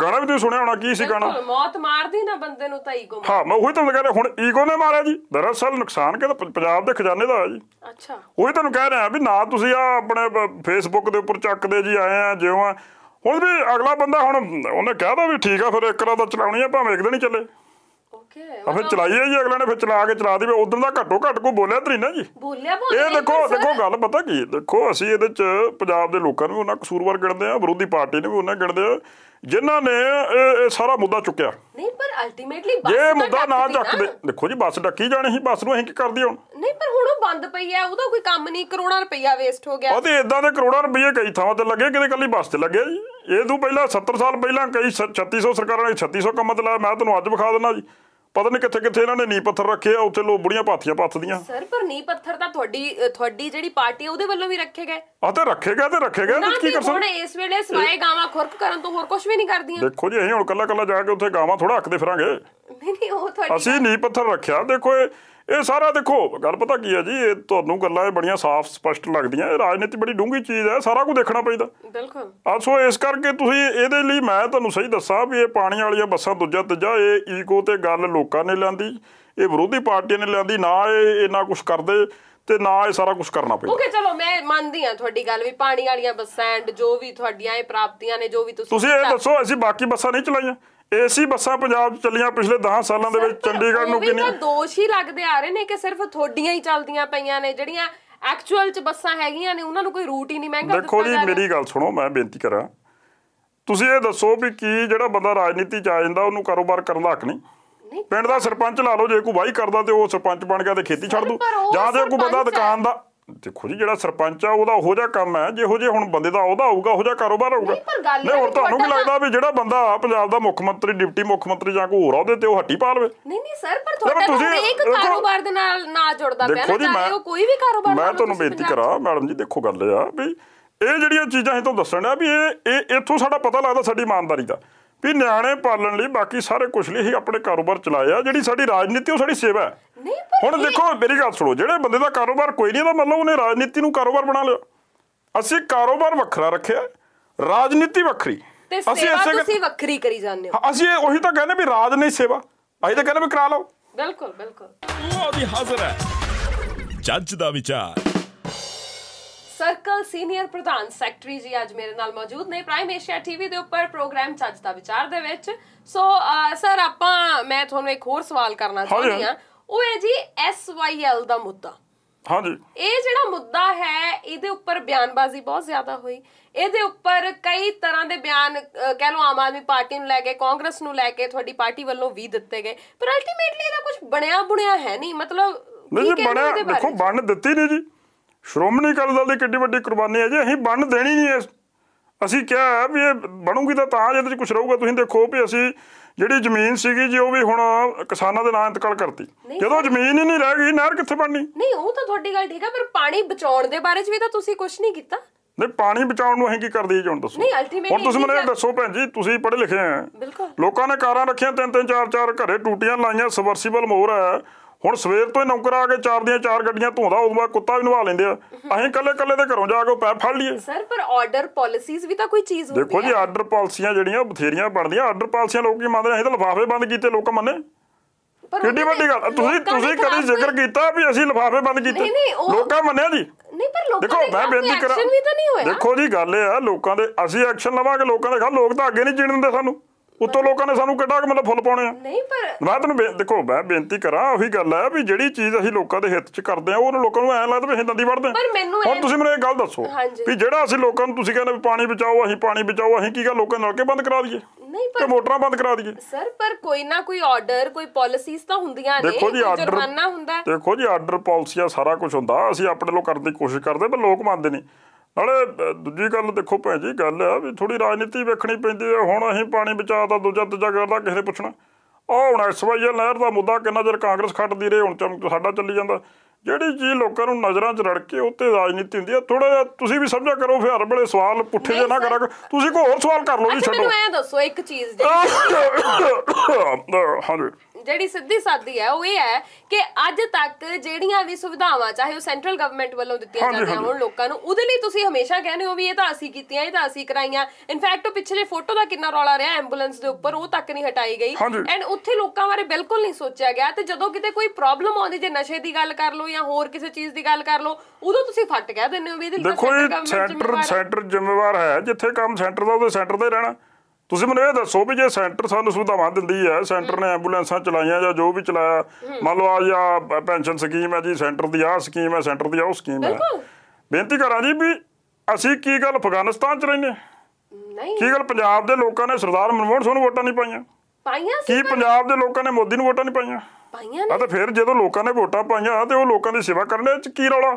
ਗਾਣਾ ਵੀ ਤੁਸੀਂ ਸੁਣਿਆ ਹੋਣਾ ਕੀ ਸੀ ਗਾਣਾ ਮੌਤ ਮਾਰਦੀ ਨਾ ਬੰਦੇ ਨੂੰ ਤਾਂ ਈਗੋ ਹਾਂ ਮੈਂ ਉਹੀ ਤੁਹਾਨੂੰ ਕਹਿ ਰਿਹਾ ਹੁਣ ਈਗੋ ਨੇ ਮਾਰਿਆ ਜੀ ਦਰਅਸਲ ਨੁਕਸਾਨ ਕਿ ਪੰਜਾਬ ਦੇ ਖਜ਼ਾਨੇ ਦਾ ਆ ਜੀ ਅੱਛਾ ਉਹੀ ਤੁਹਾਨੂੰ ਕਹਿ ਰਿਹਾ ਵੀ ਨਾ ਤੁਸੀਂ ਆ ਆਪਣੇ ਫੇਸਬੁੱਕ ਦੇ ਉੱਪਰ ਚੱਕਦੇ ਜੀ ਆਏ ਆ ਜਿਉਂ ਆ ਹੁਣ ਵੀ ਅਗਲਾ ਬੰਦਾ ਹੁਣ ਉਹਨੇ ਕਹਿਦਾ ਵੀ ਠੀਕ ਆ ਫਿਰ ਇੱਕ ਰਾਤ ਚਲਾਉਣੀ ਆ ਭਾਵੇਂ ਇੱਕ ਦਿਨ ਹੀ ਚੱਲੇ ਆ ਫਿਰ ਚਲਾਈ ਜੀ ਅਗਲੇ ਨੇ ਫਿਰ ਚਲਾ ਕੇ ਚਲਾ ਦੇਵੇ ਉਦੋਂ ਦਾ ਘੱਟੋ ਘੱਟ ਕੋ ਬੋਲਿਆ ਤਰੀ ਨਾ ਜੀ ਬੋਲਿਆ ਬੋਲਿਆ ਇਹ ਦੇਖੋ ਦੇਖੋ ਗੱਲ ਪਤਾ ਕੀ ਦੇਖੋ ਅਸੀਂ ਇਹਦੇ ਚ ਪੰਜਾਬ ਦੇ ਲੋਕਾਂ ਨੂੰ ਉਹਨਾਂ ਕਸੂਰਵਾਰ ਗਿਣਦੇ ਆ ਵਿਰੋਧੀ ਪਾਰਟੀ ਨੇ ਵੀ ਉਹਨਾਂ ਗਿਣਦੇ ਆ ਜਿਨ੍ਹਾਂ ਨੇ ਇਹ ਸਾਰਾ ਮੁੱਦਾ ਚੁੱਕਿਆ ਨਹੀਂ ਪਰ ਅਲਟੀਮੇਟਲੀ ਬੱਸ ਇਹ ਮੁੱਦਾ ਨਾ ਚੱਕਦੇ ਦੇਖੋ ਜੀ ਬੱਸ ਡੱਕੀ ਜਾਣੀ ਸੀ ਬੱਸ ਨੂੰ ਅਸੀਂ ਕੀ ਕਰਦੀ ਹੁਣ ਨਹੀਂ ਪਰ ਹੁਣ ਉਹ ਬੰਦ ਪਈ ਆ ਉਹਦਾ ਕੋਈ ਕੰਮ ਨਹੀਂ ਕਰੋੜਾ ਰੁਪਈਆ ਵੇਸਟ ਹੋ ਗਿਆ ਉਹ ਤੇ ਇਦਾਂ ਦੇ ਕਰੋੜਾ ਰੁਪਈਆ ਕਈ ਥਾਵਾਂ ਤੇ ਲੱਗੇ ਕਿਤੇ ਕੱਲੀ ਬੱਸ ਤੇ ਲੱਗੇ ਜੀ ਇਹ ਤੋਂ ਪਹਿਲਾਂ 70 ਸਾਲ ਪਹਿਲਾਂ ਕਈ 3600 ਸਰਕਾਰਾਂ ਨੇ 3600 ਕੰਮ ਤੇ ਲਾਇਆ ਮੈਂ ਤੁਹਾਨੂੰ ਅੱਜ ਵਿਖਾ ਦਿੰਦਾ ਜੀ ਪਤਾ ਨਹੀਂ ਕਿੱਥੇ ਕਿੱਥੇ ਇਹਨਾਂ ਨੇ ਨੀ ਪੱਥਰ ਰੱਖੇ ਆ ਉੱਥੇ ਲੋਬੜੀਆਂ ਪਾਥੀਆਂ ਪੱਥਦੀਆਂ ਸਰ ਪਰ ਨੀ ਪੱਥਰ ਤਾਂ ਤੁਹਾਡੀ ਤੁਹਾਡੀ ਜਿਹੜੀ ਪਾਰਟੀ ਆ ਉਹਦੇ ਵੱਲੋਂ ਵੀ ਰੱਖੇ ਗਏ ਆ ਤਾਂ ਰੱਖੇ ਗਏ ਤੇ ਰੱਖੇ ਗਏ ਕੀ ਕਰ ਸਕਦੇ ਹੁਣ ਇਸ ਵੇਲੇ ਸਵਾਏ ਗਾਵਾਂ ਖੁਰਕ ਕਰਨ ਤੋਂ ਹੋਰ ਕੁਝ ਵੀ ਨਹੀਂ ਕਰਦੀਆਂ ਦੇਖੋ ਜੀ ਅਸੀਂ ਹੁਣ ਕੱਲਾ ਕੱਲਾ ਜਾ ਕੇ ਉੱਥੇ ਗਾਵਾਂ ਥੋੜਾ ਅੱਕਦੇ ਫਿਰਾਂਗੇ ਨਹੀਂ ਨਹੀਂ ਉਹ ਤੁਹਾਡੀ ਅਸੀਂ ਨੀ ਪੱਥਰ ਰੱਖਿਆ ਦੇਖੋ ਇਹ ਇਹ ਸਾਰਾ ਦੇਖੋ ਗੱਲ ਪਤਾ ਕੀ ਹੈ ਜੀ ਇਹ ਤੁਹਾਨੂੰ ਗੱਲਾਂ ਇਹ ਬੜੀਆਂ ਸਾਫ਼ ਸਪਸ਼ਟ ਲੱਗਦੀਆਂ ਇਹ ਰਾਜਨੀਤੀ ਬੜੀ ਡੂੰਗੀ ਚੀਜ਼ ਹੈ ਸਾਰਾ ਕੁਝ ਦੇਖਣਾ ਪੈਂਦਾ ਬਿਲਕੁਲ ਸੋ ਇਸ ਕਰਕੇ ਤੁਸੀਂ ਇਹਦੇ ਲਈ ਮੈਂ ਤੁਹਾਨੂੰ ਸਹੀ ਦੱਸਾਂ ਵੀ ਇਹ ਪਾਣੀ ਵਾਲੀਆਂ ਬੱਸਾਂ ਦੂਜਾ ਤੀਜਾ ਇਹ ਈਗੋ ਤੇ ਗੱਲ ਲੋਕਾਂ ਨੇ ਲਿਆਂਦੀ ਇਹ ਵਿਰੋਧੀ ਪਾਰਟੀਆਂ ਨੇ ਲਿਆਂਦੀ ਨਾ ਇਹ ਇਹਨਾਂ ਕੁਝ ਕਰਦੇ ਤੇ ਨਾ ਇਹ ਸਾਰਾ ਕੁਝ ਕਰਨਾ ਪੈਂਦਾ ਓਕੇ ਚਲੋ ਮੈਂ ਮੰਨਦੀ ਆ ਤੁਹਾਡੀ ਗੱਲ ਵੀ ਪਾਣੀ ਵਾਲੀਆਂ ਬੱਸਾਂ ਐਂਡ ਜੋ ਵੀ ਤੁਹਾਡੀਆਂ ਇਹ ਪ੍ਰਾਪਤੀਆਂ ਨੇ ਜੋ ਵੀ ਤੁਸੀਂ ਤੁਸੀਂ ਇਹ ਦੱਸੋ ਅਸੀਂ ਬਾਕੀ ਬੱਸਾਂ ਨਹੀਂ ਚਲਾਈਆਂ ਏਸੀ ਬੱਸਾਂ ਪੰਜਾਬ 'ਚ ਚੱਲੀਆਂ ਪਿਛਲੇ 10 ਸਾਲਾਂ ਦੇ ਵਿੱਚ ਚੰਡੀਗੜ੍ਹ ਨੂੰ ਕਿੰਨੀ ਦੋਸ਼ ਹੀ ਲੱਗਦੇ ਆ ਰਹੇ ਨੇ ਕਿ ਸਿਰਫ ਥੋਡੀਆਂ ਹੀ ਚੱਲਦੀਆਂ ਪਈਆਂ ਨੇ ਜਿਹੜੀਆਂ ਐਕਚੁਅਲ 'ਚ ਬੱਸਾਂ ਹੈਗੀਆਂ ਨੇ ਉਹਨਾਂ ਨੂੰ ਕੋਈ ਰੂਟ ਹੀ ਨਹੀਂ ਮਹਿੰਗਾ ਦੇਖੋ ਜੀ ਮੇਰੀ ਗੱਲ ਸੁਣੋ ਮੈਂ ਬੇਨਤੀ ਕਰਾਂ ਤੁਸੀਂ ਇਹ ਦੱਸੋ ਵੀ ਕੀ ਜਿਹੜਾ ਬੰਦਾ ਰਾਜਨੀਤੀ 'ਚ ਆ ਜਾਂਦਾ ਉਹਨੂੰ ਕਾਰੋਬਾਰ ਕਰਨ ਦਾ ਹੱਕ ਨਹੀਂ ਪਿੰਡ ਦਾ ਸਰਪੰਚ ਲਾ ਲਓ ਜੇ ਕੋਈ ਵਾਹੀ ਕਰਦਾ ਤੇ ਉਹ ਸਰਪੰਚ ਬਣ ਗਿਆ ਤੇ ਖੇਤੀ ਛੱਡ ਦੂ ਜਾਂ ਜੇ ਕੋਈ ਬੰਦਾ ਦੁਕਾਨ ਦਾ ਦੇਖੋ ਜੀ ਜਿਹੜਾ ਸਰਪੰਚ ਆ ਉਹਦਾ ਉਹੋ ਜਿਹਾ ਕੰਮ ਹੈ ਜਿਹੋ ਜੇ ਹੁਣ ਬੰਦੇ ਦਾ ਉਹਦਾ ਆਊਗਾ ਉਹੋ ਜਿਹਾ ਕਾਰੋਬਾਰ ਆਊਗਾ ਨਹੀਂ ਹੋਰ ਤੁਹਾਨੂੰ ਕੀ ਲੱਗਦਾ ਵੀ ਜਿਹੜਾ ਬੰਦਾ ਪੰਜਾਬ ਦਾ ਮੁੱਖ ਮੰਤਰੀ ਡਿਪਟੀ ਮੁੱਖ ਮੰਤਰੀ ਜਾਂ ਕੋ ਹੋਰ ਆਉਦੇ ਤੇ ਉਹ ਹੱਟੀ ਪਾ ਲਵੇ ਨਹੀਂ ਨਹੀਂ ਸਰ ਪਰ ਤੁਹਾਡਾ ਹਰੇਕ ਕਾਰੋਬਾਰ ਦੇ ਨਾਲ ਨਾ ਜੁੜਦਾ ਪਿਆ ਨਾ ਚਾਹੇ ਉਹ ਕੋਈ ਵੀ ਕਾਰੋਬਾਰ ਮੈਂ ਤੁਹਾਨੂੰ ਬੇਨਤੀ ਕਰਾਂ ਮੈਡਮ ਜੀ ਦੇਖੋ ਗੱਲ ਇਹ ਆ ਵੀ ਇਹ ਜਿਹੜੀਆਂ ਚੀਜ਼ਾਂ ਇਹ ਤੋਂ ਦੱਸਣ ਆ ਵੀ ਇਹ ਇਹ ਇੱਥੋਂ ਸਾਡਾ ਪਤਾ ਲੱਗਦਾ ਸਾਡੀ ਇਮਾਨਦਾਰੀ ਦਾ ਕਿ ਨਿਆਣੇ ਪਾਲਣ ਲਈ ਬਾਕੀ ਸਾਰੇ ਕੁਝ ਲਈ ਹੀ ਆਪਣੇ ਕਾਰੋਬਾਰ ਚਲਾਇਆ ਜਿਹੜੀ ਸਾਡੀ ਰਾਜਨੀਤੀ ਉਹ ਸਾਡੀ ਸੇਵਾ ਹੈ ਹੁਣ ਦੇਖੋ ਮੇਰੀ ਗੱਲ ਸੁਣੋ ਜਿਹੜੇ ਬੰਦੇ ਦਾ ਕਾਰੋਬਾਰ ਕੋਈ ਨਹੀਂ ਦਾ ਮਤਲਬ ਉਹਨੇ ਰਾਜਨੀਤੀ ਨੂੰ ਕਾਰੋਬਾਰ ਬਣਾ ਲਿਆ ਅਸੀਂ ਕਾਰੋਬਾਰ ਵੱਖਰਾ ਰੱਖਿਆ ਰਾਜਨੀਤੀ ਵੱਖਰੀ ਅਸੀਂ ਇਸੇ ਤੁਸੀਂ ਵੱਖਰੀ ਕਰੀ ਜਾਂਦੇ ਹੋ ਅਸੀਂ ਉਹੀ ਤਾਂ ਕਹਿੰਦੇ ਵੀ ਰਾਜ ਨਹੀਂ ਸੇਵਾ ਅਸੀਂ ਤਾਂ ਕਹਿੰਦੇ ਵੀ ਕਰਾ ਲਓ ਬਿਲਕੁਲ ਬਿਲਕੁਲ ਉਹ ਵੀ ਹਾਜ਼ਰ ਹੈ ਜੱਜ ਦਾ ਵਿਚਾਰ ਸਰਕਲ ਸੀਨੀਅਰ ਪ੍ਰਧਾਨ ਸੈਕਟਰੀ ਜੀ ਅੱਜ ਮੇਰੇ ਨਾਲ ਮੌਜੂਦ ਨੇ ਪ੍ਰਾਈਮ ਏਸ਼ੀਆ ਟੀਵੀ ਦੇ ਉੱਪਰ ਪ੍ਰੋਗਰਾਮ ਚੱਜ ਦਾ ਵਿਚਾਰ ਦੇ ਵਿੱਚ ਸੋ ਸਰ ਆਪਾਂ ਮੈਂ ਤੁਹਾਨੂੰ ਇੱਕ ਹੋਰ ਸਵਾਲ ਕਰਨਾ ਚਾਹੁੰਦੀ ਆ ਉਹ ਹੈ ਜੀ ਐਸਵਾਈਐਲ ਦਾ ਮੁੱਦਾ ਹਾਂਜੀ ਇਹ ਜਿਹੜਾ ਮੁੱਦਾ ਹੈ ਇਹਦੇ ਉੱਪਰ ਬਿਆਨਬਾਜ਼ੀ ਬਹੁਤ ਜ਼ਿਆਦਾ ਹੋਈ ਇਹਦੇ ਉੱਪਰ ਕਈ ਤਰ੍ਹਾਂ ਦੇ ਬਿਆਨ ਕਹਿ ਲਓ ਆਮ ਆਦਮੀ ਪਾਰਟੀ ਨੂੰ ਲੈ ਕੇ ਕਾਂਗਰਸ ਨੂੰ ਲੈ ਕੇ ਤੁਹਾਡੀ ਪਾਰਟੀ ਵੱਲੋਂ ਵੀ ਦਿੱਤੇ ਗਏ ਪਰ ਅਲਟੀਮੇਟਲੀ ਇਹਦਾ ਕੁਝ ਬਣਿਆ ਬੁਣਿਆ ਹੈ ਨਹੀਂ ਮਤਲਬ ਨਹੀਂ ਬਣਿਆ ਦੇਖੋ ਬਣ ਦਿੱਤੀ ਨਹੀਂ ਜੀ ਸ਼੍ਰੋਮਣੀ ਅਕਾਲੀ ਦਲ ਦੀ ਕਿੱਡੀ ਵੱਡੀ ਕੁਰਬਾਨੀ ਹੈ ਜੀ ਅਸੀਂ ਬੰਨ ਦੇਣੀ ਨਹੀਂ ਇਸ ਅਸੀਂ ਕਿਹਾ ਵੀ ਇਹ ਬਣੂਗੀ ਤਾਂ ਤਾਂ ਜਿਹਦੇ ਵਿੱਚ ਕੁਝ ਰਹੂਗਾ ਤੁਸੀਂ ਦੇਖੋ ਵੀ ਅਸੀਂ ਜਿਹੜੀ ਜ਼ਮੀਨ ਸੀਗੀ ਜੀ ਉਹ ਵੀ ਹੁਣ ਕਿਸਾਨਾਂ ਦੇ ਨਾਂ ਇੰਤਕਾਲ ਕਰਤੀ ਜਦੋਂ ਜ਼ਮੀਨ ਹੀ ਨਹੀਂ ਰਹਿ ਗਈ ਨਹਿਰ ਕਿੱਥੇ ਬਣਨੀ ਨਹੀਂ ਉਹ ਤਾਂ ਤੁਹਾਡੀ ਗੱਲ ਠੀਕ ਆ ਪਰ ਪਾਣੀ ਬਚਾਉਣ ਦੇ ਬਾਰੇ 'ਚ ਵੀ ਤਾਂ ਤੁਸੀਂ ਕੁਝ ਨਹੀਂ ਕੀਤਾ ਨਹੀਂ ਪਾਣੀ ਬਚਾਉਣ ਨੂੰ ਅਸੀਂ ਕੀ ਕਰਦੇ ਜੀ ਹੁਣ ਦੱਸੋ ਨਹੀਂ ਅਲਟੀਮੇਟਲੀ ਹੁਣ ਤੁਸੀਂ ਮੈਨੂੰ ਦੱਸੋ ਭੈਣ ਜੀ ਤੁਸੀਂ ਪੜ੍ਹੇ ਲਿਖੇ ਆ ਬਿਲਕੁਲ ਲੋਕਾਂ ਨੇ ਕਾਰਾਂ ਰੱਖੀਆਂ ਤਿੰਨ ਤਿੰਨ ਚਾਰ ਚਾਰ ਘਰੇ ਟੂਟੀਆਂ ਲਾਈਆਂ ਸਬਰਸੀਬਲ ਮੋਹਰ ਹੈ ਹੁਣ ਸਵੇਰ ਤੋਂ ਹੀ ਨੌਕਰ ਆ ਕੇ ਚਾਰ ਦੀਆਂ ਚਾਰ ਗੱਡੀਆਂ ਧੋਂਦਾ ਉਦੋਂ ਬਾਅਦ ਕੁੱਤਾ ਵੀ ਨਵਾ ਲੈਂਦੇ ਆ ਅਸੀਂ ਕੱਲੇ ਕੱਲੇ ਦੇ ਘਰੋਂ ਜਾ ਕੇ ਪੈਪ ਫੜ ਲਈਏ ਸਰ ਪਰ ਆਰਡਰ ਪਾਲਿਸੀਜ਼ ਵੀ ਤਾਂ ਕੋਈ ਚੀਜ਼ ਹੁੰਦੀ ਹੈ ਦੇਖੋ ਜੀ ਆਰਡਰ ਪਾਲਿਸੀਆਂ ਜਿਹੜੀਆਂ ਬਥੇਰੀਆਂ ਬਣਦੀਆਂ ਆਰਡਰ ਪਾਲਿਸੀਆਂ ਲੋਕ ਕੀ ਮੰਨਦੇ ਅਸੀਂ ਤਾਂ ਲਫਾਫੇ ਬੰਦ ਕੀਤੇ ਲੋਕ ਮੰਨੇ ਕਿੱਡੀ ਵੱਡੀ ਗੱਲ ਤੁਸੀਂ ਤੁਸੀਂ ਕਦੀ ਜ਼ਿਕਰ ਕੀਤਾ ਵੀ ਅਸੀਂ ਲਫਾਫੇ ਬੰਦ ਕੀਤੇ ਲੋਕਾਂ ਮੰਨਿਆ ਜੀ ਨਹੀਂ ਪਰ ਲੋਕਾਂ ਦੇਖੋ ਮੈਂ ਬੇਨਤੀ ਕਰਾਂ ਦੇਖੋ ਜੀ ਗੱਲ ਇਹ ਆ ਲੋਕਾਂ ਦੇ ਅਸੀਂ ਐਕਸ਼ਨ ਲਵਾਂਗੇ ਲੋਕਾਂ ਦੇ ਖਾ ਲੋਕ ਤਾਂ ਅੱਗੇ ਨਹੀਂ ਜੀਣ ਦਿੰਦੇ ਸਾਨੂੰ ਉੱਤੋਂ ਲੋਕਾਂ ਨੇ ਸਾਨੂੰ ਕਿੱਡਾ ਕਿ ਮਤਲਬ ਫੁੱਲ ਪਾਉਣੇ ਆ ਨਹੀਂ ਪਰ ਮੈਂ ਤੁਹਾਨੂੰ ਦੇਖੋ ਮੈਂ ਬੇਨਤੀ ਕਰਾਂ ਉਹੀ ਗੱਲ ਹੈ ਵੀ ਜਿਹੜੀ ਚੀਜ਼ ਅਸੀਂ ਲੋਕਾਂ ਦੇ ਹਿੱਤ 'ਚ ਕਰਦੇ ਆ ਉਹ ਲੋਕਾਂ ਨੂੰ ਐਂ ਲੱਗਦਾ ਵੀ ਅਸੀਂ ਦੀ ਵੜਦੇ ਪਰ ਮੈਨੂੰ ਹੁਣ ਤੁਸੀਂ ਮੈਨੂੰ ਇਹ ਗੱਲ ਦੱਸੋ ਵੀ ਜਿਹੜਾ ਅਸੀਂ ਲੋਕਾਂ ਨੂੰ ਤੁਸੀਂ ਕਹਿੰਦੇ ਵੀ ਪਾਣੀ ਬਚਾਓ ਅਸੀਂ ਪਾਣੀ ਬਚਾਓ ਅਸੀਂ ਕੀ ਗੱਲ ਲੋਕਾਂ ਨਾਲ ਕੇ ਬੰਦ ਕਰਾ ਦਈਏ ਨਹੀਂ ਪਰ ਮੋਟਰਾਂ ਬੰਦ ਕਰਾ ਦਈਏ ਸਰ ਪਰ ਕੋਈ ਨਾ ਕੋਈ ਆਰਡਰ ਕੋਈ ਪਾਲਿਸੀਜ਼ ਤਾਂ ਹੁੰਦੀਆਂ ਨੇ ਦੇਖੋ ਜੀ ਆਰਡਰ ਹੁੰਦਾ ਦੇਖੋ ਜੀ ਆਰਡਰ ਪਾਲਿਸੀਆਂ ਸਾਰਾ ਕੁਝ ਹੁੰਦਾ ਅਸੀਂ ਆਪਣੇ ਲੋ ਕਰਨ ਦੀ ਕੋਸ਼ਿਸ਼ ਕਰਦੇ ਪਰ ਲੋਕ ਮੰਨਦੇ ਨਹੀਂ ਨਾਲੇ ਦੂਜੀ ਗੱਲ ਦੇਖੋ ਭੈਣ ਜੀ ਗੱਲ ਆ ਵੀ ਥੋੜੀ ਰਾਜਨੀਤੀ ਵੇਖਣੀ ਪੈਂਦੀ ਹੈ ਹੁਣ ਅਸੀਂ ਪਾਣੀ ਬਚਾਤਾ ਦੂਜਾ ਤੀਜਾ ਕਰਦਾ ਕਿਸੇ ਨੇ ਪੁੱਛਣਾ ਆਹ ਹੁਣ ਐਸਵਾਈਐਲ ਨਹਿਰ ਦਾ ਮੁੱਦਾ ਕਿੰਨਾ ਚਿਰ ਕਾਂਗਰਸ ਖੜਦੀ ਰਹੀ ਹੁਣ ਸਾਡਾ ਚੱਲੀ ਜਾਂਦਾ ਜਿਹੜੀ ਚੀਜ਼ ਲੋਕਾਂ ਨੂੰ ਨਜ਼ਰਾਂ 'ਚ ਰੜ ਕੇ ਉੱਤੇ ਰਾਜਨੀਤੀ ਹੁੰਦੀ ਆ ਥੋੜਾ ਜਿਹਾ ਤੁਸੀਂ ਵੀ ਸਮਝਿਆ ਕਰੋ ਫਿਰ ਬਲੇ ਸਵਾਲ ਪੁੱਠੇ ਜੇ ਨਾ ਕਰਾ ਤੁਸੀਂ ਕੋਈ ਹੋਰ ਸਵਾਲ ਕਰ ਲਓ ਜੀ ਛੱਡੋ ਮੈਨੂੰ ਐ ਦੱਸੋ ਇੱਕ ਚੀਜ਼ <coughs> ਜੀ 100 ਜਿਹੜੀ ਸਿੱਧੀ ਸਾਦੀ ਹੈ ਉਹ ਇਹ ਹੈ ਕਿ ਅੱਜ ਤੱਕ ਜਿਹੜੀਆਂ ਵੀ ਸੁਵਿਧਾਵਾਂ ਚਾਹੇ ਉਹ ਸੈਂਟਰਲ ਗਵਰਨਮੈਂਟ ਵੱਲੋਂ ਦਿੱਤੀਆਂ ਜਾਂਦੀਆਂ ਹੋਣ ਲੋਕਾਂ ਨੂੰ ਉਹਦੇ ਲਈ ਤੁਸੀਂ ਹਮੇਸ਼ਾ ਕਹਿੰਦੇ ਹੋ ਵੀ ਇਹ ਤਾਂ ਅਸੀਂ ਕੀਤੀਆਂ ਇਹ ਤਾਂ ਅਸੀਂ ਕਰਾਈਆਂ ਇਨਫੈਕਟ ਉਹ ਪਿਛਲੇ ਫੋਟੋ ਦਾ ਕਿੰਨਾ ਰੌਲਾ ਰਿਹਾ ਐਂਬੂਲੈਂਸ ਦੇ ਉੱਪਰ ਉਹ ਤੱਕ ਨਹੀਂ ਹਟਾਈ ਗਈ ਐਂਡ ਉੱਥੇ ਲੋਕਾਂ ਬਾਰੇ ਬਿਲਕੁਲ ਨਹੀਂ ਸੋਚਿਆ ਗਿਆ ਤੇ ਜਦੋਂ ਕਿਤੇ ਕੋਈ ਪ੍ਰੋਬਲਮ ਆਉਂਦੀ ਜੇ ਨਸ਼ੇ ਦੀ ਗੱਲ ਕਰ ਲਓ ਜਾਂ ਹੋਰ ਕਿਸੇ ਚੀਜ਼ ਦੀ ਗੱਲ ਕਰ ਲਓ ਉਦੋਂ ਤੁਸੀਂ ਫਟ ਕਹਿ ਦਿੰਦੇ ਹੋ ਵੀ ਇਹਦੇ ਲਈ ਸੈਂਟਰ ਸੈਂਟਰ ਜ਼ਿੰਮੇਵਾਰ ਹੈ ਜਿੱਥੇ ਕੰਮ ਸੈਂਟਰ ਦਾ ਉਹਦੇ ਸੈਂਟਰ ਤੇ ਰਹਿਣਾ ਤੁਸੀਂ ਮੈਨੂੰ ਇਹ ਦੱਸੋ ਵੀ ਜੇ ਸੈਂਟਰ ਸਾਨੂੰ ਸੁਵਿਧਾਵਾਂ ਦਿੰਦੀ ਹੈ ਸੈਂਟਰ ਨੇ ਐਂਬੂਲੈਂਸਾਂ ਚਲਾਈਆਂ ਜਾਂ ਜੋ ਵੀ ਚਲਾਇਆ ਮੰਨ ਲਓ ਆ ਜਾਂ ਪੈਨਸ਼ਨ ਸਕੀਮ ਹੈ ਜੀ ਸੈਂਟਰ ਦੀ ਆ ਸਕੀਮ ਹੈ ਸੈਂਟਰ ਦੀ ਆ ਉਹ ਸਕੀਮ ਹੈ ਬੇਨਤੀ ਕਰਾਂ ਜੀ ਵੀ ਅਸੀਂ ਕੀ ਗੱਲ ਅਫਗਾਨਿਸਤਾਨ 'ਚ ਰਹਿੰਦੇ ਨਹੀਂ ਕੀ ਗੱਲ ਪੰਜਾਬ ਦੇ ਲੋਕਾਂ ਨੇ ਸਰਦਾਰ ਮਨਮੋਹਨ ਸਿੰਘ ਨੂੰ ਵੋਟਾਂ ਨਹੀਂ ਪਾਈਆਂ ਪਾਈਆਂ ਸੀ ਕੀ ਪੰਜਾਬ ਦੇ ਲੋਕਾਂ ਨੇ ਮੋਦੀ ਨੂੰ ਵੋਟਾਂ ਨਹੀਂ ਪਾਈਆਂ ਪਾਈਆਂ ਨੇ ਆ ਤਾਂ ਫਿਰ ਜਦੋਂ ਲੋਕਾਂ ਨੇ ਵੋਟਾਂ ਪਾਈਆਂ ਤੇ ਉਹ ਲੋਕਾਂ ਦੀ ਸੇਵਾ ਕਰਨ ਦੇ ਚ ਕੀ ਰੌਲਾ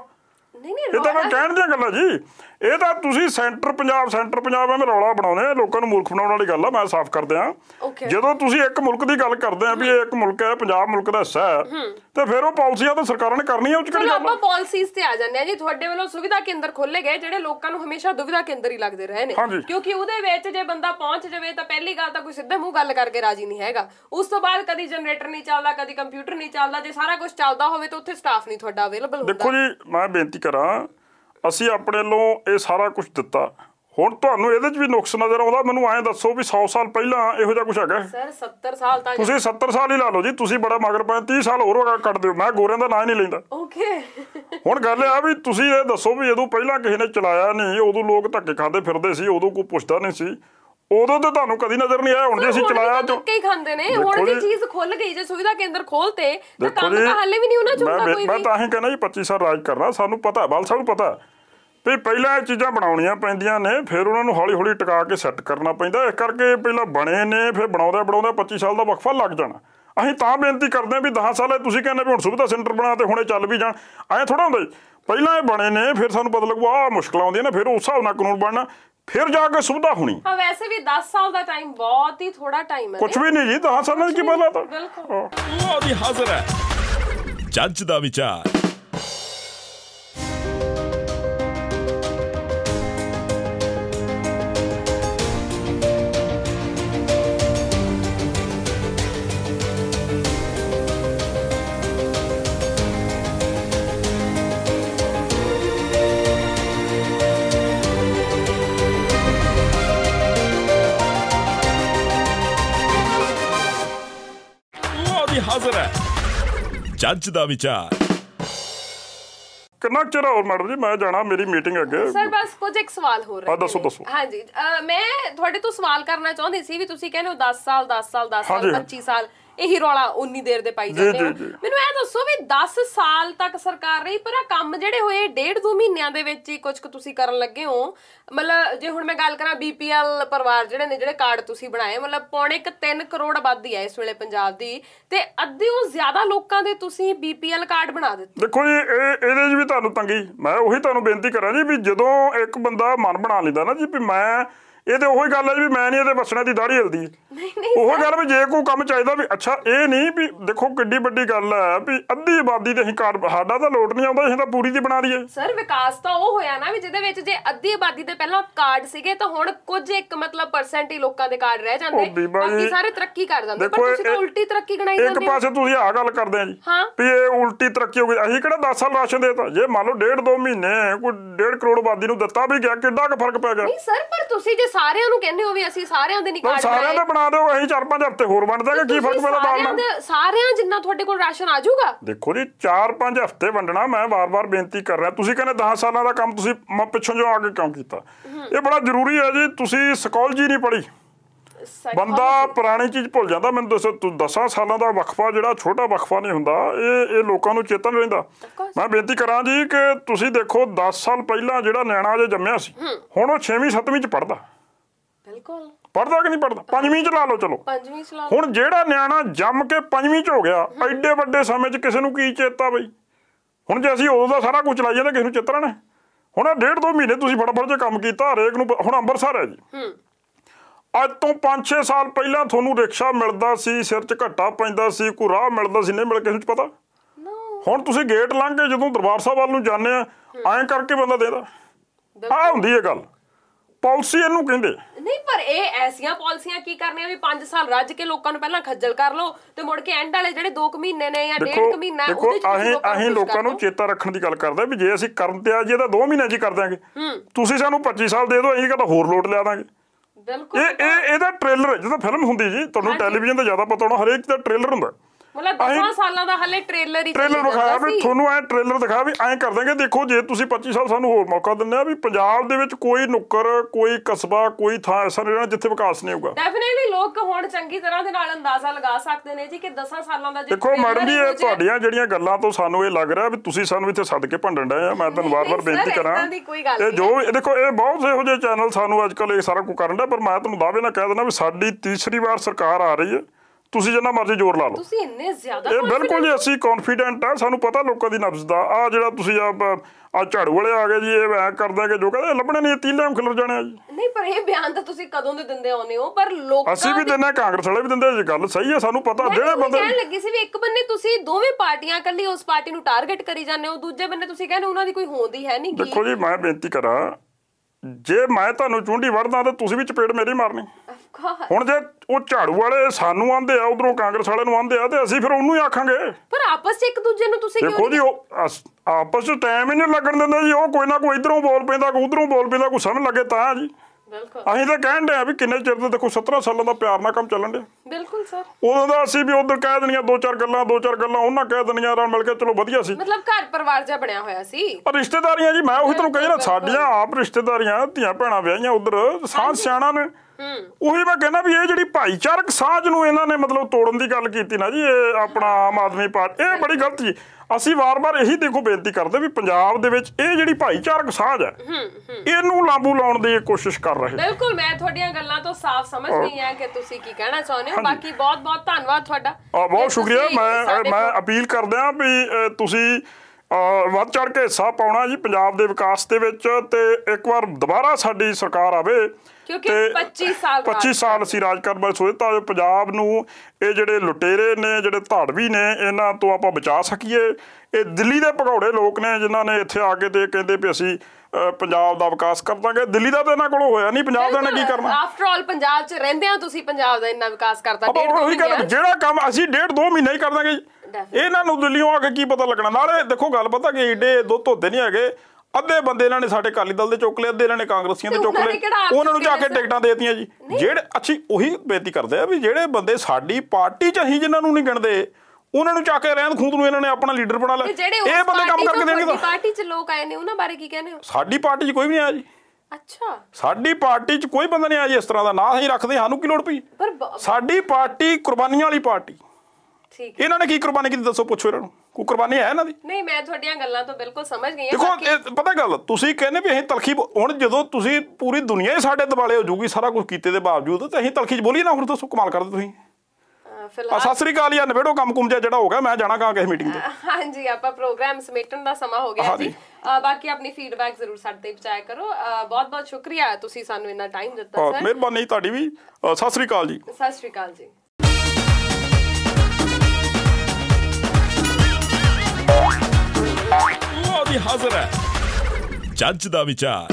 ਨਹੀਂ ਨਹੀਂ ਇਹ ਤਾਂ ਮੈਂ ਕਹਿਣ ਦੀਆਂ ਗੱਲਾਂ ਜੀ ਇਹ ਤਾਂ ਤੁਸੀਂ ਸੈਂਟਰ ਪੰਜਾਬ ਸੈਂਟਰ ਪੰਜਾਬ ਐਵੇਂ ਰੌਲਾ ਬਣਾਉਨੇ ਲੋਕਾਂ ਨੂੰ ਮੂਰਖ ਬਣਾਉਣ ਵਾਲੀ ਗੱਲ ਆ ਮੈਂ ਸਾਫ਼ ਕਰਦੇ ਆ ਜਦੋਂ ਤੁਸੀਂ ਇੱਕ ਮੁਲਕ ਦੀ ਗੱਲ ਕਰਦੇ ਆ ਵੀ ਇਹ ਇੱਕ ਮੁਲਕ ਹੈ ਪੰਜਾਬ ਮੁਲਕ ਦਾ ਹਿੱਸਾ ਹੈ ਤੇ ਫਿਰ ਉਹ ਪਾਲਿਸੀਆਂ ਤਾਂ ਸਰਕਾਰਾਂ ਨੇ ਕਰਨੀਆਂ ਉਹ ਚ ਕਿਹੜੀ ਗੱਲ ਆ ਆਪਾਂ ਪਾਲਿਸੀਜ਼ ਤੇ ਆ ਜਾਂਦੇ ਆ ਜੀ ਤੁਹਾਡੇ ਵੱਲੋਂ ਸੁਵਿਧਾ ਕੇਂਦਰ ਖੋਲੇ ਗਏ ਜਿਹੜੇ ਲੋਕਾਂ ਨੂੰ ਹਮੇਸ਼ਾ ਦੁਵਿਧਾ ਕੇਂਦਰ ਹੀ ਲੱਗਦੇ ਰਹੇ ਨੇ ਕਿਉਂਕਿ ਉਹਦੇ ਵਿੱਚ ਜੇ ਬੰਦਾ ਪਹੁੰਚ ਜਾਵੇ ਤਾਂ ਪਹਿਲੀ ਗੱਲ ਤਾਂ ਕੋਈ ਸਿੱਧੇ ਮੂੰਹ ਗੱਲ ਕਰਕੇ ਰਾਜੀ ਨਹੀਂ ਹੈਗਾ ਉਸ ਤੋਂ ਬਾਅਦ ਕਦੀ ਜਨਰੇਟਰ ਨਹੀਂ ਚੱਲਦਾ ਕਦੀ ਕੰਪਿਊਟਰ ਨਹੀਂ ਚੱਲਦਾ ਜੇ ਸਾਰਾ ਕੁਝ ਚੱਲਦਾ ਹੋਵੇ ਤਾਂ ਉੱਥੇ ਸਟਾਫ ਨਹੀਂ ਤੁਹਾਡਾ ਅਵੇਲੇਬਲ ਹੁੰਦਾ ਦੇਖੋ ਜੀ ਮੈਂ ਬੇਨਤੀ ਕਰਾਂ ਅਸੀਂ ਆਪਣੇ ਵੱਲੋਂ ਇਹ ਸਾਰਾ ਕੁਝ ਦਿੱਤਾ ਹੁਣ ਤੁਹਾਨੂੰ ਇਹਦੇ 'ਚ ਵੀ ਨੁਕਸ ਨਜ਼ਰ ਆਉਂਦਾ ਮੈਨੂੰ ਐਂ ਦੱਸੋ ਵੀ 100 ਸਾਲ ਪਹਿਲਾਂ ਇਹੋ ਜਿਹਾ ਕੁਝ ਹੈਗਾ ਸਰ 70 ਸਾਲ ਤਾਂ ਤੁਸੀਂ 70 ਸਾਲ ਹੀ ਲਾ ਲਓ ਜੀ ਤੁਸੀਂ ਬੜਾ ਮਗਰ ਪਏ 30 ਸਾਲ ਹੋਰ ਹੋਗਾ ਕੱਟ ਦਿਓ ਮੈਂ ਗੋਰਿਆਂ ਦਾ ਨਾਂ ਹੀ ਨਹੀਂ ਲੈਂਦਾ ਓਕੇ ਹੁਣ ਗੱਲ ਇਹ ਆ ਵੀ ਤੁਸੀਂ ਇਹ ਦੱਸੋ ਵੀ ਜਦੋਂ ਪਹਿਲਾਂ ਕਿਸੇ ਨੇ ਚਲਾਇਆ ਨਹੀਂ ਉਦੋਂ ਲੋਕ ਧੱਕੇ ਖਾਂਦੇ ਫਿਰਦੇ ਸੀ ਉਦੋਂ ਕੋਈ ਪੁੱਛਦਾ ਨਹੀਂ ਸੀ ਉਦੋਂ ਤੇ ਤੁਹਾਨੂੰ ਕਦੀ ਨਜ਼ਰ ਨਹੀਂ ਆਇਆ ਹੁਣ ਜੇ ਅਸੀਂ ਚਲਾਇਆ ਤਾਂ ਕਈ ਖਾਂਦੇ ਨੇ ਹੁਣ ਦੀ ਚੀਜ਼ ਖੁੱਲ ਗਈ ਜੇ ਸੁਵਿਧਾ ਕੇਂਦਰ ਖੋਲਤੇ ਤਾਂ ਕੰਮ ਤਾਂ ਹਾਲੇ ਵੀ ਨਹੀਂ ਹੋਣਾ ਚਾਹੁੰਦਾ ਕੋਈ ਵੀ ਮੈਂ ਤਾਂ ਹੀ ਕਹਿੰਦਾ ਜੀ 25 ਸਾਲ ਰਾਜ ਕਰਨਾ ਸਾਨੂੰ ਪਤਾ ਬਾਲ ਸਾਹਿਬ ਨੂੰ ਪਤਾ ਵੀ ਪਹਿਲਾਂ ਇਹ ਚੀਜ਼ਾਂ ਬਣਾਉਣੀਆਂ ਪੈਂਦੀਆਂ ਨੇ ਫਿਰ ਉਹਨਾਂ ਨੂੰ ਹੌਲੀ-ਹੌਲੀ ਟਿਕਾ ਕੇ ਸੈੱਟ ਕਰਨਾ ਪੈਂਦਾ ਇਸ ਕਰਕੇ ਪਹਿਲਾਂ ਬਣੇ ਨੇ ਫਿਰ ਬਣਾਉਂਦਾ ਬਣਾਉਂਦਾ 25 ਸਾਲ ਦਾ ਵਕਫਾ ਲੱਗ ਜਾਣਾ ਅਸੀਂ ਤਾਂ ਬੇਨਤੀ ਕਰਦੇ ਹਾਂ ਵੀ 10 ਸਾਲ ਹੈ ਤੁਸੀਂ ਕਹਿੰਦੇ ਵੀ ਹੁਣ ਸੁਵਿਧਾ ਸੈਂਟਰ ਬਣਾ ਤੇ ਹੁਣੇ ਚੱਲ ਵੀ ਜਾਣ ਐ ਥੋੜਾ ਹੁੰਦਾ ਪਹਿਲਾਂ ਇਹ ਬਣੇ ਨੇ ਫਿਰ ਸਾਨੂੰ ਪਤਾ ਲੱਗੂ ਆ ਮੁਸ਼ਕਲਾਂ ਆਉਂਦੀਆਂ ਨੇ ਫਿਰ ਉਸ ਹਿਸਾਬ ਨਾਲ ਕਾਨੂੰਨ ਬਣਨਾ ਫਿਰ ਜਾ ਕੇ ਸੁਵਿਧਾ ਹੋਣੀ ਹਾਂ ਵੈਸੇ ਵੀ 10 ਸਾਲ ਦਾ ਟਾਈਮ ਬਹੁਤ ਹੀ ਥੋੜਾ ਟਾਈਮ ਹੈ ਕੁਝ ਵੀ ਨਹੀਂ ਜੀ 10 ਸਾਲਾਂ ਦੀ ਕੀ ਬਲਾ ਤਾਂ ਬਿਲਕੁਲ ਉਹ ਆਦੀ ਹਾਜ਼ਰ ਹੈ ਜੱਜ ਦਾ ਵਿਚਾਰ ਹਾਜ਼ਰ ਹੈ ਜੱਜ ਦਾ ਵਿਚਾਰ ਕਿੰਨਾ ਚਿਰ ਹੋਰ ਮੈਡਮ ਜੀ ਮੈਂ ਜਾਣਾ ਮੇਰੀ ਮੀਟਿੰਗ ਅੱਗੇ ਸਰ ਬਸ ਕੁਝ ਇੱਕ ਸਵਾਲ ਰਿਹਾ ਹੈ ਹਾਂ ਦੱਸੋ ਦੱਸੋ ਹਾਂਜੀ ਮੈਂ ਤੁਹਾਡੇ ਤੋਂ ਸਵਾਲ ਕਰਨਾ ਚਾਹੁੰਦੀ ਸੀ ਵੀ ਤੁਸੀਂ ਕਹਿੰਦੇ ਹੋ 10 ਸਾਲ 10 ਸਾਲ 10 ਸਾਲ 25 ਸਾਲ ਇਹੀ ਰੌਲਾ ਉਨੀ ਦੇਰ ਦੇ ਪਾਈ ਜਾਂਦੇ ਹੋ ਮੈਨੂੰ ਇਹ ਦੱਸੋ ਵੀ 10 ਸਾਲ ਤੱਕ ਸਰਕਾਰ ਰਹੀ ਪਰ ਆ ਕੰਮ ਜਿਹੜੇ ਹੋਏ ਡੇਢ ਦੋ ਮਹੀਨਿਆਂ ਦੇ ਵਿੱਚ ਹੀ ਕੁਝ ਕੁ ਤੁਸੀਂ ਕਰਨ ਲੱਗੇ ਹੋ ਮਤਲਬ ਜੇ ਹੁਣ ਮੈਂ ਗੱਲ ਕਰਾਂ ਬੀਪੀਐਲ ਪਰਿਵਾਰ ਜਿਹੜੇ ਨੇ ਜਿਹੜੇ ਕਾਰਡ ਤੁਸੀਂ ਬਣਾਏ ਮਤਲਬ ਪੌਣੇ 3 ਕਰੋੜ ਆਬਾਦੀ ਹੈ ਇਸ ਵੇਲੇ ਪੰਜਾਬ ਦੀ ਤੇ ਅੱਧੇ ਉਹ ਜ਼ਿਆਦਾ ਲੋਕਾਂ ਦੇ ਤੁਸੀਂ ਬੀਪੀਐਲ ਕਾਰਡ ਬਣਾ ਦਿੱਤੇ ਦੇਖੋ ਜੀ ਇਹ ਇਹਦੇ 'ਚ ਵੀ ਤੁਹਾਨੂੰ ਤੰਗੀ ਮੈਂ ਉਹੀ ਤੁਹਾਨੂੰ ਬੇਨਤੀ ਕਰਾਂ ਜੀ ਵੀ ਜਦੋਂ ਇੱਕ ਬੰਦਾ ਮਨ ਬਣਾ ਲੈਂਦਾ ਨਾ ਜੀ ਵੀ ਮੈਂ ਇਹ ਤੇ ਉਹੀ ਗੱਲ ਹੈ ਵੀ ਮੈਂ ਨਹੀਂ ਇਹਦੇ ਵਸਣਾ ਦੀ ਦਾੜੀ ਹਿਲਦੀ ਉਹ ਗੱਲ ਵੀ ਜੇ ਕੋਈ ਕੰਮ ਚਾਹੀਦਾ ਵੀ ਅੱਛਾ ਇਹ ਨਹੀਂ ਵੀ ਦੇਖੋ ਕਿੱਡੀ ਵੱਡੀ ਗੱਲ ਹੈ ਵੀ ਅੱਧੀ ਆਬਾਦੀ ਤੇ ਅਸੀਂ ਕਾਰ ਸਾਡਾ ਤਾਂ ਲੋਟ ਨਹੀਂ ਆਉਂਦਾ ਅਸੀਂ ਤਾਂ ਪੂਰੀ ਦੀ ਬਣਾ ਦਈਏ ਸਰ ਵਿਕਾਸ ਤਾਂ ਉਹ ਹੋਇਆ ਨਾ ਵੀ ਜਿਹਦੇ ਵਿੱਚ ਜੇ ਅੱਧੀ ਆਬਾਦੀ ਤੇ ਪਹਿਲਾਂ ਕਾਰਡ ਸੀਗੇ ਤਾਂ ਹੁਣ ਕੁਝ ਇੱਕ ਮਤਲਬ ਪਰਸੈਂਟ ਹੀ ਲੋਕਾਂ ਦੇ ਕਾਰਡ ਰਹਿ ਜਾਂਦੇ ਬਾਕੀ ਸਾਰੇ ਤਰੱਕੀ ਕਰ ਜਾਂਦੇ ਪਰ ਤੁਸੀਂ ਤਾਂ ਉਲਟੀ ਤਰੱਕੀ ਗਣਾਈ ਜਾਂਦੇ ਇੱਕ ਪਾਸੇ ਤੁਸੀਂ ਆਹ ਗੱਲ ਕਰਦੇ ਆ ਜੀ ਵੀ ਇਹ ਉਲਟੀ ਤਰੱਕੀ ਹੋ ਗਈ ਅਸੀਂ ਕਿਹੜਾ 10 ਸਾਲ ਰਾਸ਼ਨ ਦੇਤਾ ਜੇ ਮੰਨ ਲਓ 1.5 2 ਮਹੀਨੇ ਕੋਈ 1.5 ਕਰੋੜ ਆਬਾਦੀ ਨੂੰ ਦਿੱਤਾ ਵੀ ਗਿਆ ਕਿੱਡਾ ਕੁ ਫਰਕ ਪੈ ਗਿਆ ਨਹੀਂ ਸਰ ਪਰ ਤੁਸੀਂ ਜੇ ਸਾਰਿਆਂ ਨੂੰ ਕਹਿੰਦੇ ਹੋ ਵੀ ਅਸੀਂ ਸਾਰਿਆਂ ਦੇ ਨਹੀਂ ਕਾਰਡ ਸਾਰਿਆਂ ਦਾ ਬਣਾ ਦਿਓ ਅਸੀਂ ਚਾਰ ਪੰਜ ਹਫ਼ਤੇ ਹੋਰ ਵੰਡ ਦਾਂਗੇ ਕੀ ਫਰਕ ਪੈਂਦਾ ਬਾਅਦ ਦੇ ਸਾਰਿਆਂ ਜਿੰਨਾ ਤੁਹਾਡੇ ਕੋਲ ਰਾਸ਼ਨ ਆ ਜਾਊਗਾ ਦੇਖੋ ਜੀ ਚਾਰ ਪੰਜ ਹਫ਼ਤੇ ਵੰਡਣਾ ਮੈਂ ਵਾਰ-ਵਾਰ ਬੇਨਤੀ ਕਰ ਰਿਹਾ ਤੁਸੀਂ ਕਹਿੰਦੇ 10 ਸਾਲਾਂ ਦਾ ਕੰਮ ਤੁਸੀਂ ਮੈਂ ਪਿੱਛੋਂ ਜੋ ਆ ਕੇ ਕਿਉਂ ਕੀਤਾ ਇਹ ਬੜਾ ਜ਼ਰੂਰੀ ਹੈ ਜੀ ਤੁਸੀਂ ਸਾਈਕੋਲੋਜੀ ਨਹੀਂ ਪੜ੍ਹੀ ਬੰਦਾ ਪੁਰਾਣੀ ਚੀਜ਼ ਭੁੱਲ ਜਾਂਦਾ ਮੈਨੂੰ ਦੱਸੋ ਤੂੰ 10 ਸਾਲਾਂ ਦਾ ਵਕਫਾ ਜਿਹੜਾ ਛੋਟਾ ਵਕਫਾ ਨਹੀਂ ਹੁੰਦਾ ਇਹ ਇਹ ਲੋਕਾਂ ਨੂੰ ਚੇਤਨ ਰਹਿੰਦਾ ਮੈਂ ਬੇਨਤੀ ਕਰਾਂ ਜੀ ਕਿ ਤੁਸੀਂ ਦੇਖੋ 10 ਸਾਲ ਪਹਿਲਾਂ ਜਿਹੜਾ ਨਿਆਣਾ ਜੇ ਜੰਮਿਆ ਸੀ ਹੁਣ ਉਹ 6ਵੀਂ 7ਵੀਂ ਚ ਪੜਦਾ ਬਿਲਕੁਲ ਪੜਦਾ ਕਿ ਨਹੀਂ ਪੜਦਾ ਪੰਜਵੀਂ ਚ ਲਾ ਲਓ ਚਲੋ ਪੰਜਵੀਂ ਚ ਲਾ ਲਓ ਹੁਣ ਜਿਹੜਾ ਨਿਆਣਾ ਜੰਮ ਕੇ ਪੰਜਵੀਂ ਚ ਹੋ ਗਿਆ ਐਡੇ ਵੱਡੇ ਸਮੇਂ ਚ ਕਿਸੇ ਨੂੰ ਕੀ ਚੇਤਾ ਬਈ ਹੁਣ ਜੇ ਅਸੀਂ ਉਦੋਂ ਦਾ ਸਾਰਾ ਕੁਝ ਲਾਈ ਜਾਂਦੇ ਕਿਸੇ ਨੂੰ ਚੇਤਾ ਰਹਿਣਾ ਹੁਣ ਇਹ ਡੇਢ ਦੋ ਮਹੀਨੇ ਤੁਸੀਂ ਫੜਫੜ ਜੇ ਕੰਮ ਕੀਤਾ ਹਰੇਕ ਨੂੰ ਹੁਣ ਅੰਮ੍ਰਿਤਸਰ ਹੈ ਜੀ ਹੂੰ ਅੱਜ ਤੋਂ 5-6 ਸਾਲ ਪਹਿਲਾਂ ਤੁਹਾਨੂੰ ਰਿਕਸ਼ਾ ਮਿਲਦਾ ਸੀ ਸਿਰ 'ਚ ਘੱਟਾ ਪੈਂਦਾ ਸੀ ਕੋ ਰਾਹ ਮਿਲਦਾ ਸੀ ਨਹੀਂ ਮਿਲ ਕਿਸੇ ਨੂੰ ਪਤਾ ਹੁਣ ਤੁਸੀਂ ਗੇਟ ਲੰਘ ਕੇ ਜਦੋਂ ਦਰਬਾਰ ਸਾਹਿਬ ਵੱਲ ਨੂੰ ਜਾਂਦੇ ਆ ਐਂ ਕਰਕੇ ਬੰਦਾ ਦੇਦਾ ਆ ਹੁੰਦੀ ਹੈ ਗੱਲ ਪਾਲਿਸੀ ਇਹਨੂੰ ਕਹਿੰਦੇ ਨਹੀਂ ਪਰ ਇਹ ਐਸੀਆਂ ਪਾਲਿਸੀਆਂ ਕੀ ਕਰਨੀਆਂ ਵੀ 5 ਸਾਲ ਰੱਜ ਕੇ ਲੋਕਾਂ ਨੂੰ ਪਹਿਲਾਂ ਖੱਜਲ ਕਰ ਲਓ ਤੇ ਮੁੜ ਕੇ ਐਂਡ ਵਾਲੇ ਜਿਹੜੇ 2 ਮਹੀਨੇ ਨੇ ਜਾਂ 1.5 ਮਹੀਨਾ ਉਹਦੇ ਦੇਖੋ ਅਸੀਂ ਅਸੀਂ ਲੋਕਾਂ ਨੂੰ ਚੇਤਾ ਰੱਖਣ ਦੀ ਗੱਲ ਕਰਦੇ ਵੀ ਜੇ ਅਸੀਂ ਕਰਨ ਤੇ ਆ ਜੇ ਤਾਂ 2 ਮਹੀਨੇ ਜੀ ਕਰ ਦਾਂਗੇ ਤੁਸੀਂ ਸਾਨੂੰ 25 ਸਾਲ ਦੇ ਦਿਓ ਅਸੀਂ ਕਹਿੰਦਾ ਹੋਰ ਲੋਟ ਲਿਆ ਦਾਂਗੇ ਬਿਲਕੁਲ ਇਹ ਇਹ ਇਹਦਾ ਟ੍ਰੇਲਰ ਜਦੋਂ ਫਿਲਮ ਹੁੰਦੀ ਜੀ ਤੁਹਾਨੂੰ ਟੈਲੀਵਿਜ਼ਨ ਤੇ ਜ਼ਿਆਦਾ ਪਤਾ ਹੋਣਾ ਹਰੇਕ ਦਾ ਟ੍ਰੇਲਰ ਹੁੰਦਾ ਮਤਲਬ 10 ਸਾਲਾਂ ਦਾ ਹਲੇ ਟ੍ਰੇਲਰ ਹੀ ਟ੍ਰੇਲਰ ਦਿਖਾਇਆ ਵੀ ਤੁਹਾਨੂੰ ਐ ਟ੍ਰੇਲਰ ਦਿਖਾ ਵੀ ਐ ਕਰ ਦਾਂਗੇ ਦੇਖੋ ਜੇ ਤੁਸੀਂ 25 ਸਾਲ ਸਾਨੂੰ ਹੋਰ ਮੌਕਾ ਦਿੰਦੇ ਆ ਵੀ ਪੰਜਾਬ ਦੇ ਵਿੱਚ ਕੋਈ ਨੁੱਕਰ ਕੋਈ ਕਸਬਾ ਕੋਈ ਥਾਂ ਐਸਾ ਨਹੀਂ ਰਹਿਣਾ ਜਿੱਥੇ ਵਿਕਾਸ ਨਹੀਂ ਹੋਊਗਾ ਡੈਫੀਨਿਟਲੀ ਲੋਕ ਹੁਣ ਚੰਗੀ ਤਰ੍ਹਾਂ ਦੇ ਨਾਲ ਅੰਦਾਜ਼ਾ ਲਗਾ ਸਕਦੇ ਨੇ ਜੀ ਕਿ 10 ਸਾਲਾਂ ਦਾ ਜੇ ਦੇਖੋ ਮੈਡਮ ਜੀ ਇਹ ਤੁਹਾਡੀਆਂ ਜਿਹੜੀਆਂ ਗੱਲਾਂ ਤੋਂ ਸਾਨੂੰ ਇਹ ਲੱਗ ਰਿਹਾ ਵੀ ਤੁਸੀਂ ਸਾਨੂੰ ਇੱਥੇ ਸੱਦ ਕੇ ਭੰਡਣ ਡਏ ਆ ਮੈਂ ਤੁਹਾਨੂੰ ਵਾਰ-ਵਾਰ ਬੇਨਤੀ ਕਰਾਂ ਇਹ ਜੋ ਦੇਖੋ ਇਹ ਬਹੁਤ ਇਹੋ ਹੋਜੇ ਚੈਨਲ ਸਾਨੂੰ ਅੱਜਕੱਲ ਇਹ ਸਾਰਾ ਕੁਝ ਕਰਨ ਦਾ ਪਰ ਮੈਂ ਤੁਹਾਨੂੰ ਦਾਅਵੇ ਨਾਲ ਕਹਿ ਦਿੰਦਾ ਵੀ ਸਾਡੀ ਤੀਸਰੀ ਵਾਰ ਸਰਕਾਰ ਆ ਰਹੀ ਹੈ ਤੁਸੀਂ ਜਿੰਨਾ ਮਰਜ਼ੀ ਜ਼ੋਰ ਲਾ ਲਓ ਤੁਸੀਂ ਇੰਨੇ ਜ਼ਿਆਦਾ ਇਹ ਬਿਲਕੁਲ ਹੀ ਅਸੀਂ ਕੌਨਫੀਡੈਂਟ ਆ ਸਾਨੂੰ ਪਤਾ ਲੋਕਾਂ ਦੀ ਨਬਜ਼ ਦਾ ਆ ਜਿਹੜਾ ਤੁਸੀਂ ਆ ਆ ਝਾੜੂ ਵਾਲੇ ਆ ਗਏ ਜੀ ਇਹ ਐ ਕਰਦਾ ਕਿ ਜੋ ਕਹਿੰਦੇ ਲੱਭਣੇ ਨਹੀਂ ਤੀਲੇਮ ਖਿਲਰ ਜਾਣੇ ਆ ਜੀ ਨਹੀਂ ਪਰ ਇਹ ਬਿਆਨ ਤਾਂ ਤੁਸੀਂ ਕਦੋਂ ਦੇ ਦਿੰਦੇ ਆਉਨੇ ਹੋ ਪਰ ਲੋਕਾਂ ਅਸੀਂ ਵੀ ਦਿੰਨਾ ਕਾਂਗਰਸ ਵਾਲੇ ਵੀ ਦਿੰਦੇ ਜੀ ਗੱਲ ਸਹੀ ਆ ਸਾਨੂੰ ਪਤਾ ਜਿਹੜੇ ਬੰਦੇ ਕਹਿਣ ਲੱਗੀ ਸੀ ਵੀ ਇੱਕ ਬੰਨੇ ਤੁਸੀਂ ਦੋਵੇਂ ਪਾਰਟੀਆਂ ਕੱਲੀ ਉਸ ਪਾਰਟੀ ਨੂੰ ਟਾਰਗੇਟ ਕਰੀ ਜਾਂਦੇ ਹੋ ਦੂਜੇ ਬੰਨੇ ਤੁਸੀਂ ਕਹਿੰਦੇ ਉਹਨਾਂ ਦੀ ਕੋਈ ਹੋਂਦ ਹੀ ਹੈ ਨਹੀਂ ਦੇਖੋ ਜੀ ਮੈਂ ਬੇਨਤੀ ਕਰਾਂ ਜੇ ਮੈਂ ਤੁਹਾਨੂੰ ਚੁੰਡੀ ਵੜਦਾ ਤਾਂ ਤੁਸੀਂ ਵੀ ਚਪੇੜ ਮੇਰੀ ਮਾਰਨੀ ਹੁਣ ਜੇ ਉਹ ਝਾੜੂ ਵਾਲੇ ਸਾਨੂੰ ਆਂਦੇ ਆ ਉਧਰੋਂ ਕਾਂਗਰਸ ਵਾਲੇ ਨੂੰ ਆਂਦੇ ਆ ਤੇ ਅਸੀਂ ਫਿਰ ਉਹਨੂੰ ਹੀ ਆਖਾਂਗੇ ਪਰ ਆਪਸ ਵਿੱਚ ਇੱਕ ਦੂਜੇ ਨੂੰ ਤੁਸੀਂ ਦੇਖੋ ਜੀ ਆਪਸ ਵਿੱਚ ਟਾਈਮ ਹੀ ਨਹੀਂ ਲੱਗਣ ਦਿੰਦੇ ਜੀ ਉਹ ਕੋਈ ਨਾ ਕੋਈ ਇਧਰੋਂ ਬੋਲ ਪੈਂਦਾ ਕੋਈ ਉਧਰੋਂ ਬੋਲ ਪੈਂਦਾ ਕੋਈ ਸਮਝ ਲੱਗੇ ਤਾਂ ਜੀ ਬਿਲਕੁਲ ਅਸੀਂ ਤਾਂ ਕਹਿਣ ਦੇ ਆ ਵੀ ਕਿੰਨੇ ਚਿਰ ਤੋਂ ਦੇਖੋ 17 ਸਾਲਾਂ ਦਾ ਪਿਆਰ ਨਾਲ ਕੰਮ ਚੱਲਣ ਦੇ ਬਿਲਕੁਲ ਸਰ ਉਹਨਾਂ ਦਾ ਅਸੀਂ ਵੀ ਉਧਰ ਕਹਿ ਦੇਣੀਆਂ ਦੋ ਚਾਰ ਗੱਲਾਂ ਦੋ ਚਾਰ ਗੱਲਾਂ ਉਹਨਾਂ ਕਹਿ ਦੇਣੀਆਂ ਨਾਲ ਮਿਲ ਕੇ ਚਲੋ ਵਧੀਆ ਸੀ ਮਤਲਬ ਘਰ ਪਰਿਵਾਰ ਜਿਹਾ ਬਣਿਆ ਹੋਇਆ ਸੀ ਪਰ ਰਿਸ਼ਤੇਦਾਰੀਆਂ ਜੀ ਮੈਂ ਉਹੀ ਤੁਹਾਨੂੰ ਕਹਿ ਰਿਹਾ ਸਾਡੀਆਂ ਆਪ ਰਿਸ਼ਤੇਦਾਰੀਆਂ ਧੀਆਂ ਭੈਣਾਂ ਵਿਆਹੀਆਂ ਉਧਰ ਸਾਹ ਸਿਆਣਾ ਨੇ ਉਹੀ ਮੈਂ ਕਹਿੰਦਾ ਵੀ ਇਹ ਜਿਹੜੀ ਭਾਈਚਾਰਕ ਸਾਂਝ ਨੂੰ ਇਹਨਾਂ ਨੇ ਮਤਲਬ ਤੋੜਨ ਦੀ ਗੱਲ ਕੀਤੀ ਨਾ ਜੀ ਇਹ ਆਪਣਾ ਆਮ ਆਦਮੀ ਪਾਰਟੀ ਇਹ ਬੜੀ ਗਲਤੀ ਅਸੀਂ ਵਾਰ-ਵਾਰ ਇਹੀ ਦੇਖੋ ਬੇਨਤੀ ਕਰਦੇ ਵੀ ਪੰਜਾਬ ਦੇ ਵਿੱਚ ਇਹ ਜਿਹੜੀ ਭਾਈਚਾਰਕ ਸਾਂਝ ਹੈ ਇਹਨੂੰ ਲਾਂਬੂ ਲਾਉਣ ਦੀ ਕੋਸ਼ਿਸ਼ ਕਰ ਰਹੇ ਬਿਲਕੁਲ ਮੈਂ ਤੁਹਾਡੀਆਂ ਗੱਲਾਂ ਤੋਂ ਸਾਫ਼ ਸਮਝ ਨਹੀਂ ਆ ਕਿ ਤੁਸੀਂ ਕੀ ਕਹਿਣਾ ਚਾਹੁੰਦੇ ਹੋ ਬਾਕੀ ਬਹੁਤ-ਬਹੁਤ ਧੰਨਵਾਦ ਤੁਹਾਡਾ ਬਹੁਤ ਸ਼ੁਕਰੀਆ ਮੈਂ ਮੈਂ ਅਪੀਲ ਕਰਦੇ ਆ ਵੀ ਤੁਸੀਂ ਵੱਧ ਚੜ ਕੇ ਹਿੱਸਾ ਪਾਉਣਾ ਜੀ ਪੰਜਾਬ ਦੇ ਵਿਕਾਸ ਦੇ ਵਿੱਚ ਤੇ ਇੱਕ ਵਾਰ ਦੁਬਾਰਾ ਸਾਡੀ ਸਰਕਾਰ ਆਵੇ ਕਿਉਂਕਿ 25 ਸਾਲ 25 ਸਾਲ ਅਸੀਂ ਰਾਜ ਬਾਰੇ ਸੋਚਤਾ ਜੋ ਪੰਜਾਬ ਨੂੰ ਇਹ ਜਿਹੜੇ ਲੁਟੇਰੇ ਨੇ ਜਿਹੜੇ ਧੜਵੀ ਨੇ ਇਹਨਾਂ ਤੋਂ ਆਪਾਂ ਬਚਾ ਸਕੀਏ ਇਹ ਦਿੱਲੀ ਦੇ ਭਗੌੜੇ ਲੋਕ ਨੇ ਜਿਨ੍ਹਾਂ ਨੇ ਇੱਥੇ ਆ ਕੇ ਤੇ ਕਹਿੰਦੇ ਵੀ ਅਸੀਂ ਪੰਜਾਬ ਦਾ ਵਿਕਾਸ ਕਰ ਦਾਂਗੇ ਦਿੱਲੀ ਦਾ ਤਾਂ ਇਹਨਾਂ ਕੋਲ ਹੋਇਆ ਨਹੀਂ ਪੰਜਾਬ ਦਾ ਨਾ ਕੀ ਕਰਨਾ ਆਫਟਰ ਆਲ ਪੰਜਾਬ 'ਚ ਰਹਿੰਦੇ ਆ ਤੁਸੀਂ ਪੰਜਾਬ ਦਾ ਇੰਨਾ ਵਿਕਾਸ ਕਰਤਾ ਡੇਢ ਦੋ ਮਹੀਨੇ ਜਿਹੜਾ ਕੰਮ ਅਸੀਂ ਡੇਢ ਦੋ ਮਹੀਨੇ ਹੀ ਕਰ ਦਾਂਗੇ ਇਹਨਾਂ ਨੂੰ ਦਿੱਲੀੋਂ ਆ ਕੇ ਕੀ ਪਤਾ ਲੱਗਣਾ ਨਾਲੇ ਦੇਖੋ ਗੱਲ ਪਤਾ ਕਿ ਏਡੇ ਦੋ ਧੋਦੇ ਨਹੀਂ ਹੈਗੇ ਅੱਧੇ ਬੰਦੇ ਇਹਨਾਂ ਨੇ ਸਾਡੇ ਅਕਾਲੀ ਦਲ ਦੇ ਚੁੱਕ ਲਏ ਅੱਧੇ ਇਹਨਾਂ ਨੇ ਕਾਂਗਰਸੀਆਂ ਦੇ ਚੁੱਕ ਲਏ ਉਹਨਾਂ ਨੂੰ ਜਾ ਕੇ ਟਿਕਟਾਂ ਦੇਤੀਆਂ ਜੀ ਜਿਹੜੇ ਅੱਛੀ ਉਹੀ ਬੇਤੀ ਕਰਦੇ ਆ ਵੀ ਜਿਹੜੇ ਬੰਦੇ ਸਾਡੀ ਪਾਰਟੀ ਚ ਅਸੀਂ ਜਿਨ੍ਹਾਂ ਨੂੰ ਨਹੀਂ ਗਿਣਦੇ ਉਹਨਾਂ ਨੂੰ ਚੱਕ ਕੇ ਰਹਿਣ ਖੂਦ ਨੂੰ ਇਹਨਾਂ ਨੇ ਆਪਣਾ ਲੀਡਰ ਬਣਾ ਲਿਆ ਇਹ ਬੰਦੇ ਕੰਮ ਕਰਕੇ ਦੇਣਗੇ ਪਾਰਟੀ ਚ ਲੋਕ ਆਏ ਨੇ ਉਹਨਾਂ ਬਾਰੇ ਕੀ ਕਹਿੰਦੇ ਹੋ ਸਾਡੀ ਪਾਰਟੀ ਚ ਕੋਈ ਵੀ ਨਹੀਂ ਆਇਆ ਜੀ ਅੱਛਾ ਸਾਡੀ ਪਾਰਟੀ ਚ ਕੋਈ ਬੰਦਾ ਨਹੀਂ ਆਇਆ ਜੀ ਇਸ ਤਰ੍ਹਾਂ ਦਾ ਨਾਂ ਅਸੀਂ ਰੱਖਦੇ ਸਾਨੂੰ ਕੀ ਲੋੜ ਪਈ ਸਾਡੀ ਪਾਰਟੀ ਕੁਰਬਾਨੀਆਂ ਵਾਲੀ ਪਾਰਟੀ ਠੀਕ ਇਹਨਾਂ ਨੇ ਕੀ ਕੁਰਬਾਨੀ ਕੀਤੀ ਦੱਸੋ ਪੁੱਛੋ ਇਹਨਾਂ ਨੂੰ ਕੋ ਕੁਰਬਾਨੀ ਹੈ ਇਹਨਾਂ ਦੀ ਨਹੀਂ ਮੈਂ ਤੁਹਾਡੀਆਂ ਗੱਲਾਂ ਤੋਂ ਬਿਲਕੁਲ ਸਮਝ ਗਈ ਹਾਂ ਦੇਖੋ ਪਤਾ ਗੱਲ ਤੁਸੀਂ ਕਹਿੰਦੇ ਵੀ ਅਸੀਂ ਤਲਖੀ ਹੁਣ ਜਦੋਂ ਤੁਸੀਂ ਪੂਰੀ ਦੁਨੀਆ ਹੀ ਸਾਡੇ ਦਿਵਾਲੇ ਹੋ ਜੂਗੀ ਸਾਰਾ ਕੁਝ ਕੀਤੇ ਦੇ ਬਾਵਜੂਦ ਤੇ ਅਸੀਂ ਤਲਖੀ ਚ ਬੋਲੀ ਨਾ ਹੁਣ ਦੱਸੋ ਕਮਾਲ ਕਰਦੇ ਤੁਸੀਂ ਫਿਲਹਾਲ ਸਤਿ ਸ੍ਰੀ ਅਕਾਲ ਯਾਰ ਨਵੇੜੋ ਕੰਮ ਕੁਮ ਜਿਹੜਾ ਹੋਗਾ ਮੈਂ ਜਾਣਾ ਕਾ ਕਿਸ ਮੀਟਿੰਗ ਤੇ ਹਾਂਜੀ ਆਪਾਂ ਪ੍ਰੋਗਰਾਮ ਸਮੇਟਣ ਦਾ ਸਮਾਂ ਹੋ ਗਿਆ ਜੀ ਬਾਕੀ ਆਪਣੀ ਫੀਡਬੈਕ ਜ਼ਰੂਰ ਸਾਡੇ ਤੇ ਪਹੁੰਚਾਇਆ ਕਰੋ ਬਹੁਤ ਬਹੁਤ ਸ਼ੁਕਰੀਆ ਤੁਸੀਂ ਸਾਨੂੰ ਇੰਨਾ ਟਾਈਮ ਦਿੱਤਾ ਸਰ ਮਿਹਰਬਾਨੀ ਤੁਹਾਡੀ ਵੀ ਸਤਿ ਸ੍ਰੀ ਅਕਾਲ ਜੀ ਸਤਿ ਸ੍ਰੀ ਅਕਾਲ ਜੀ うわ、びはずれジャッジダービーちゃん。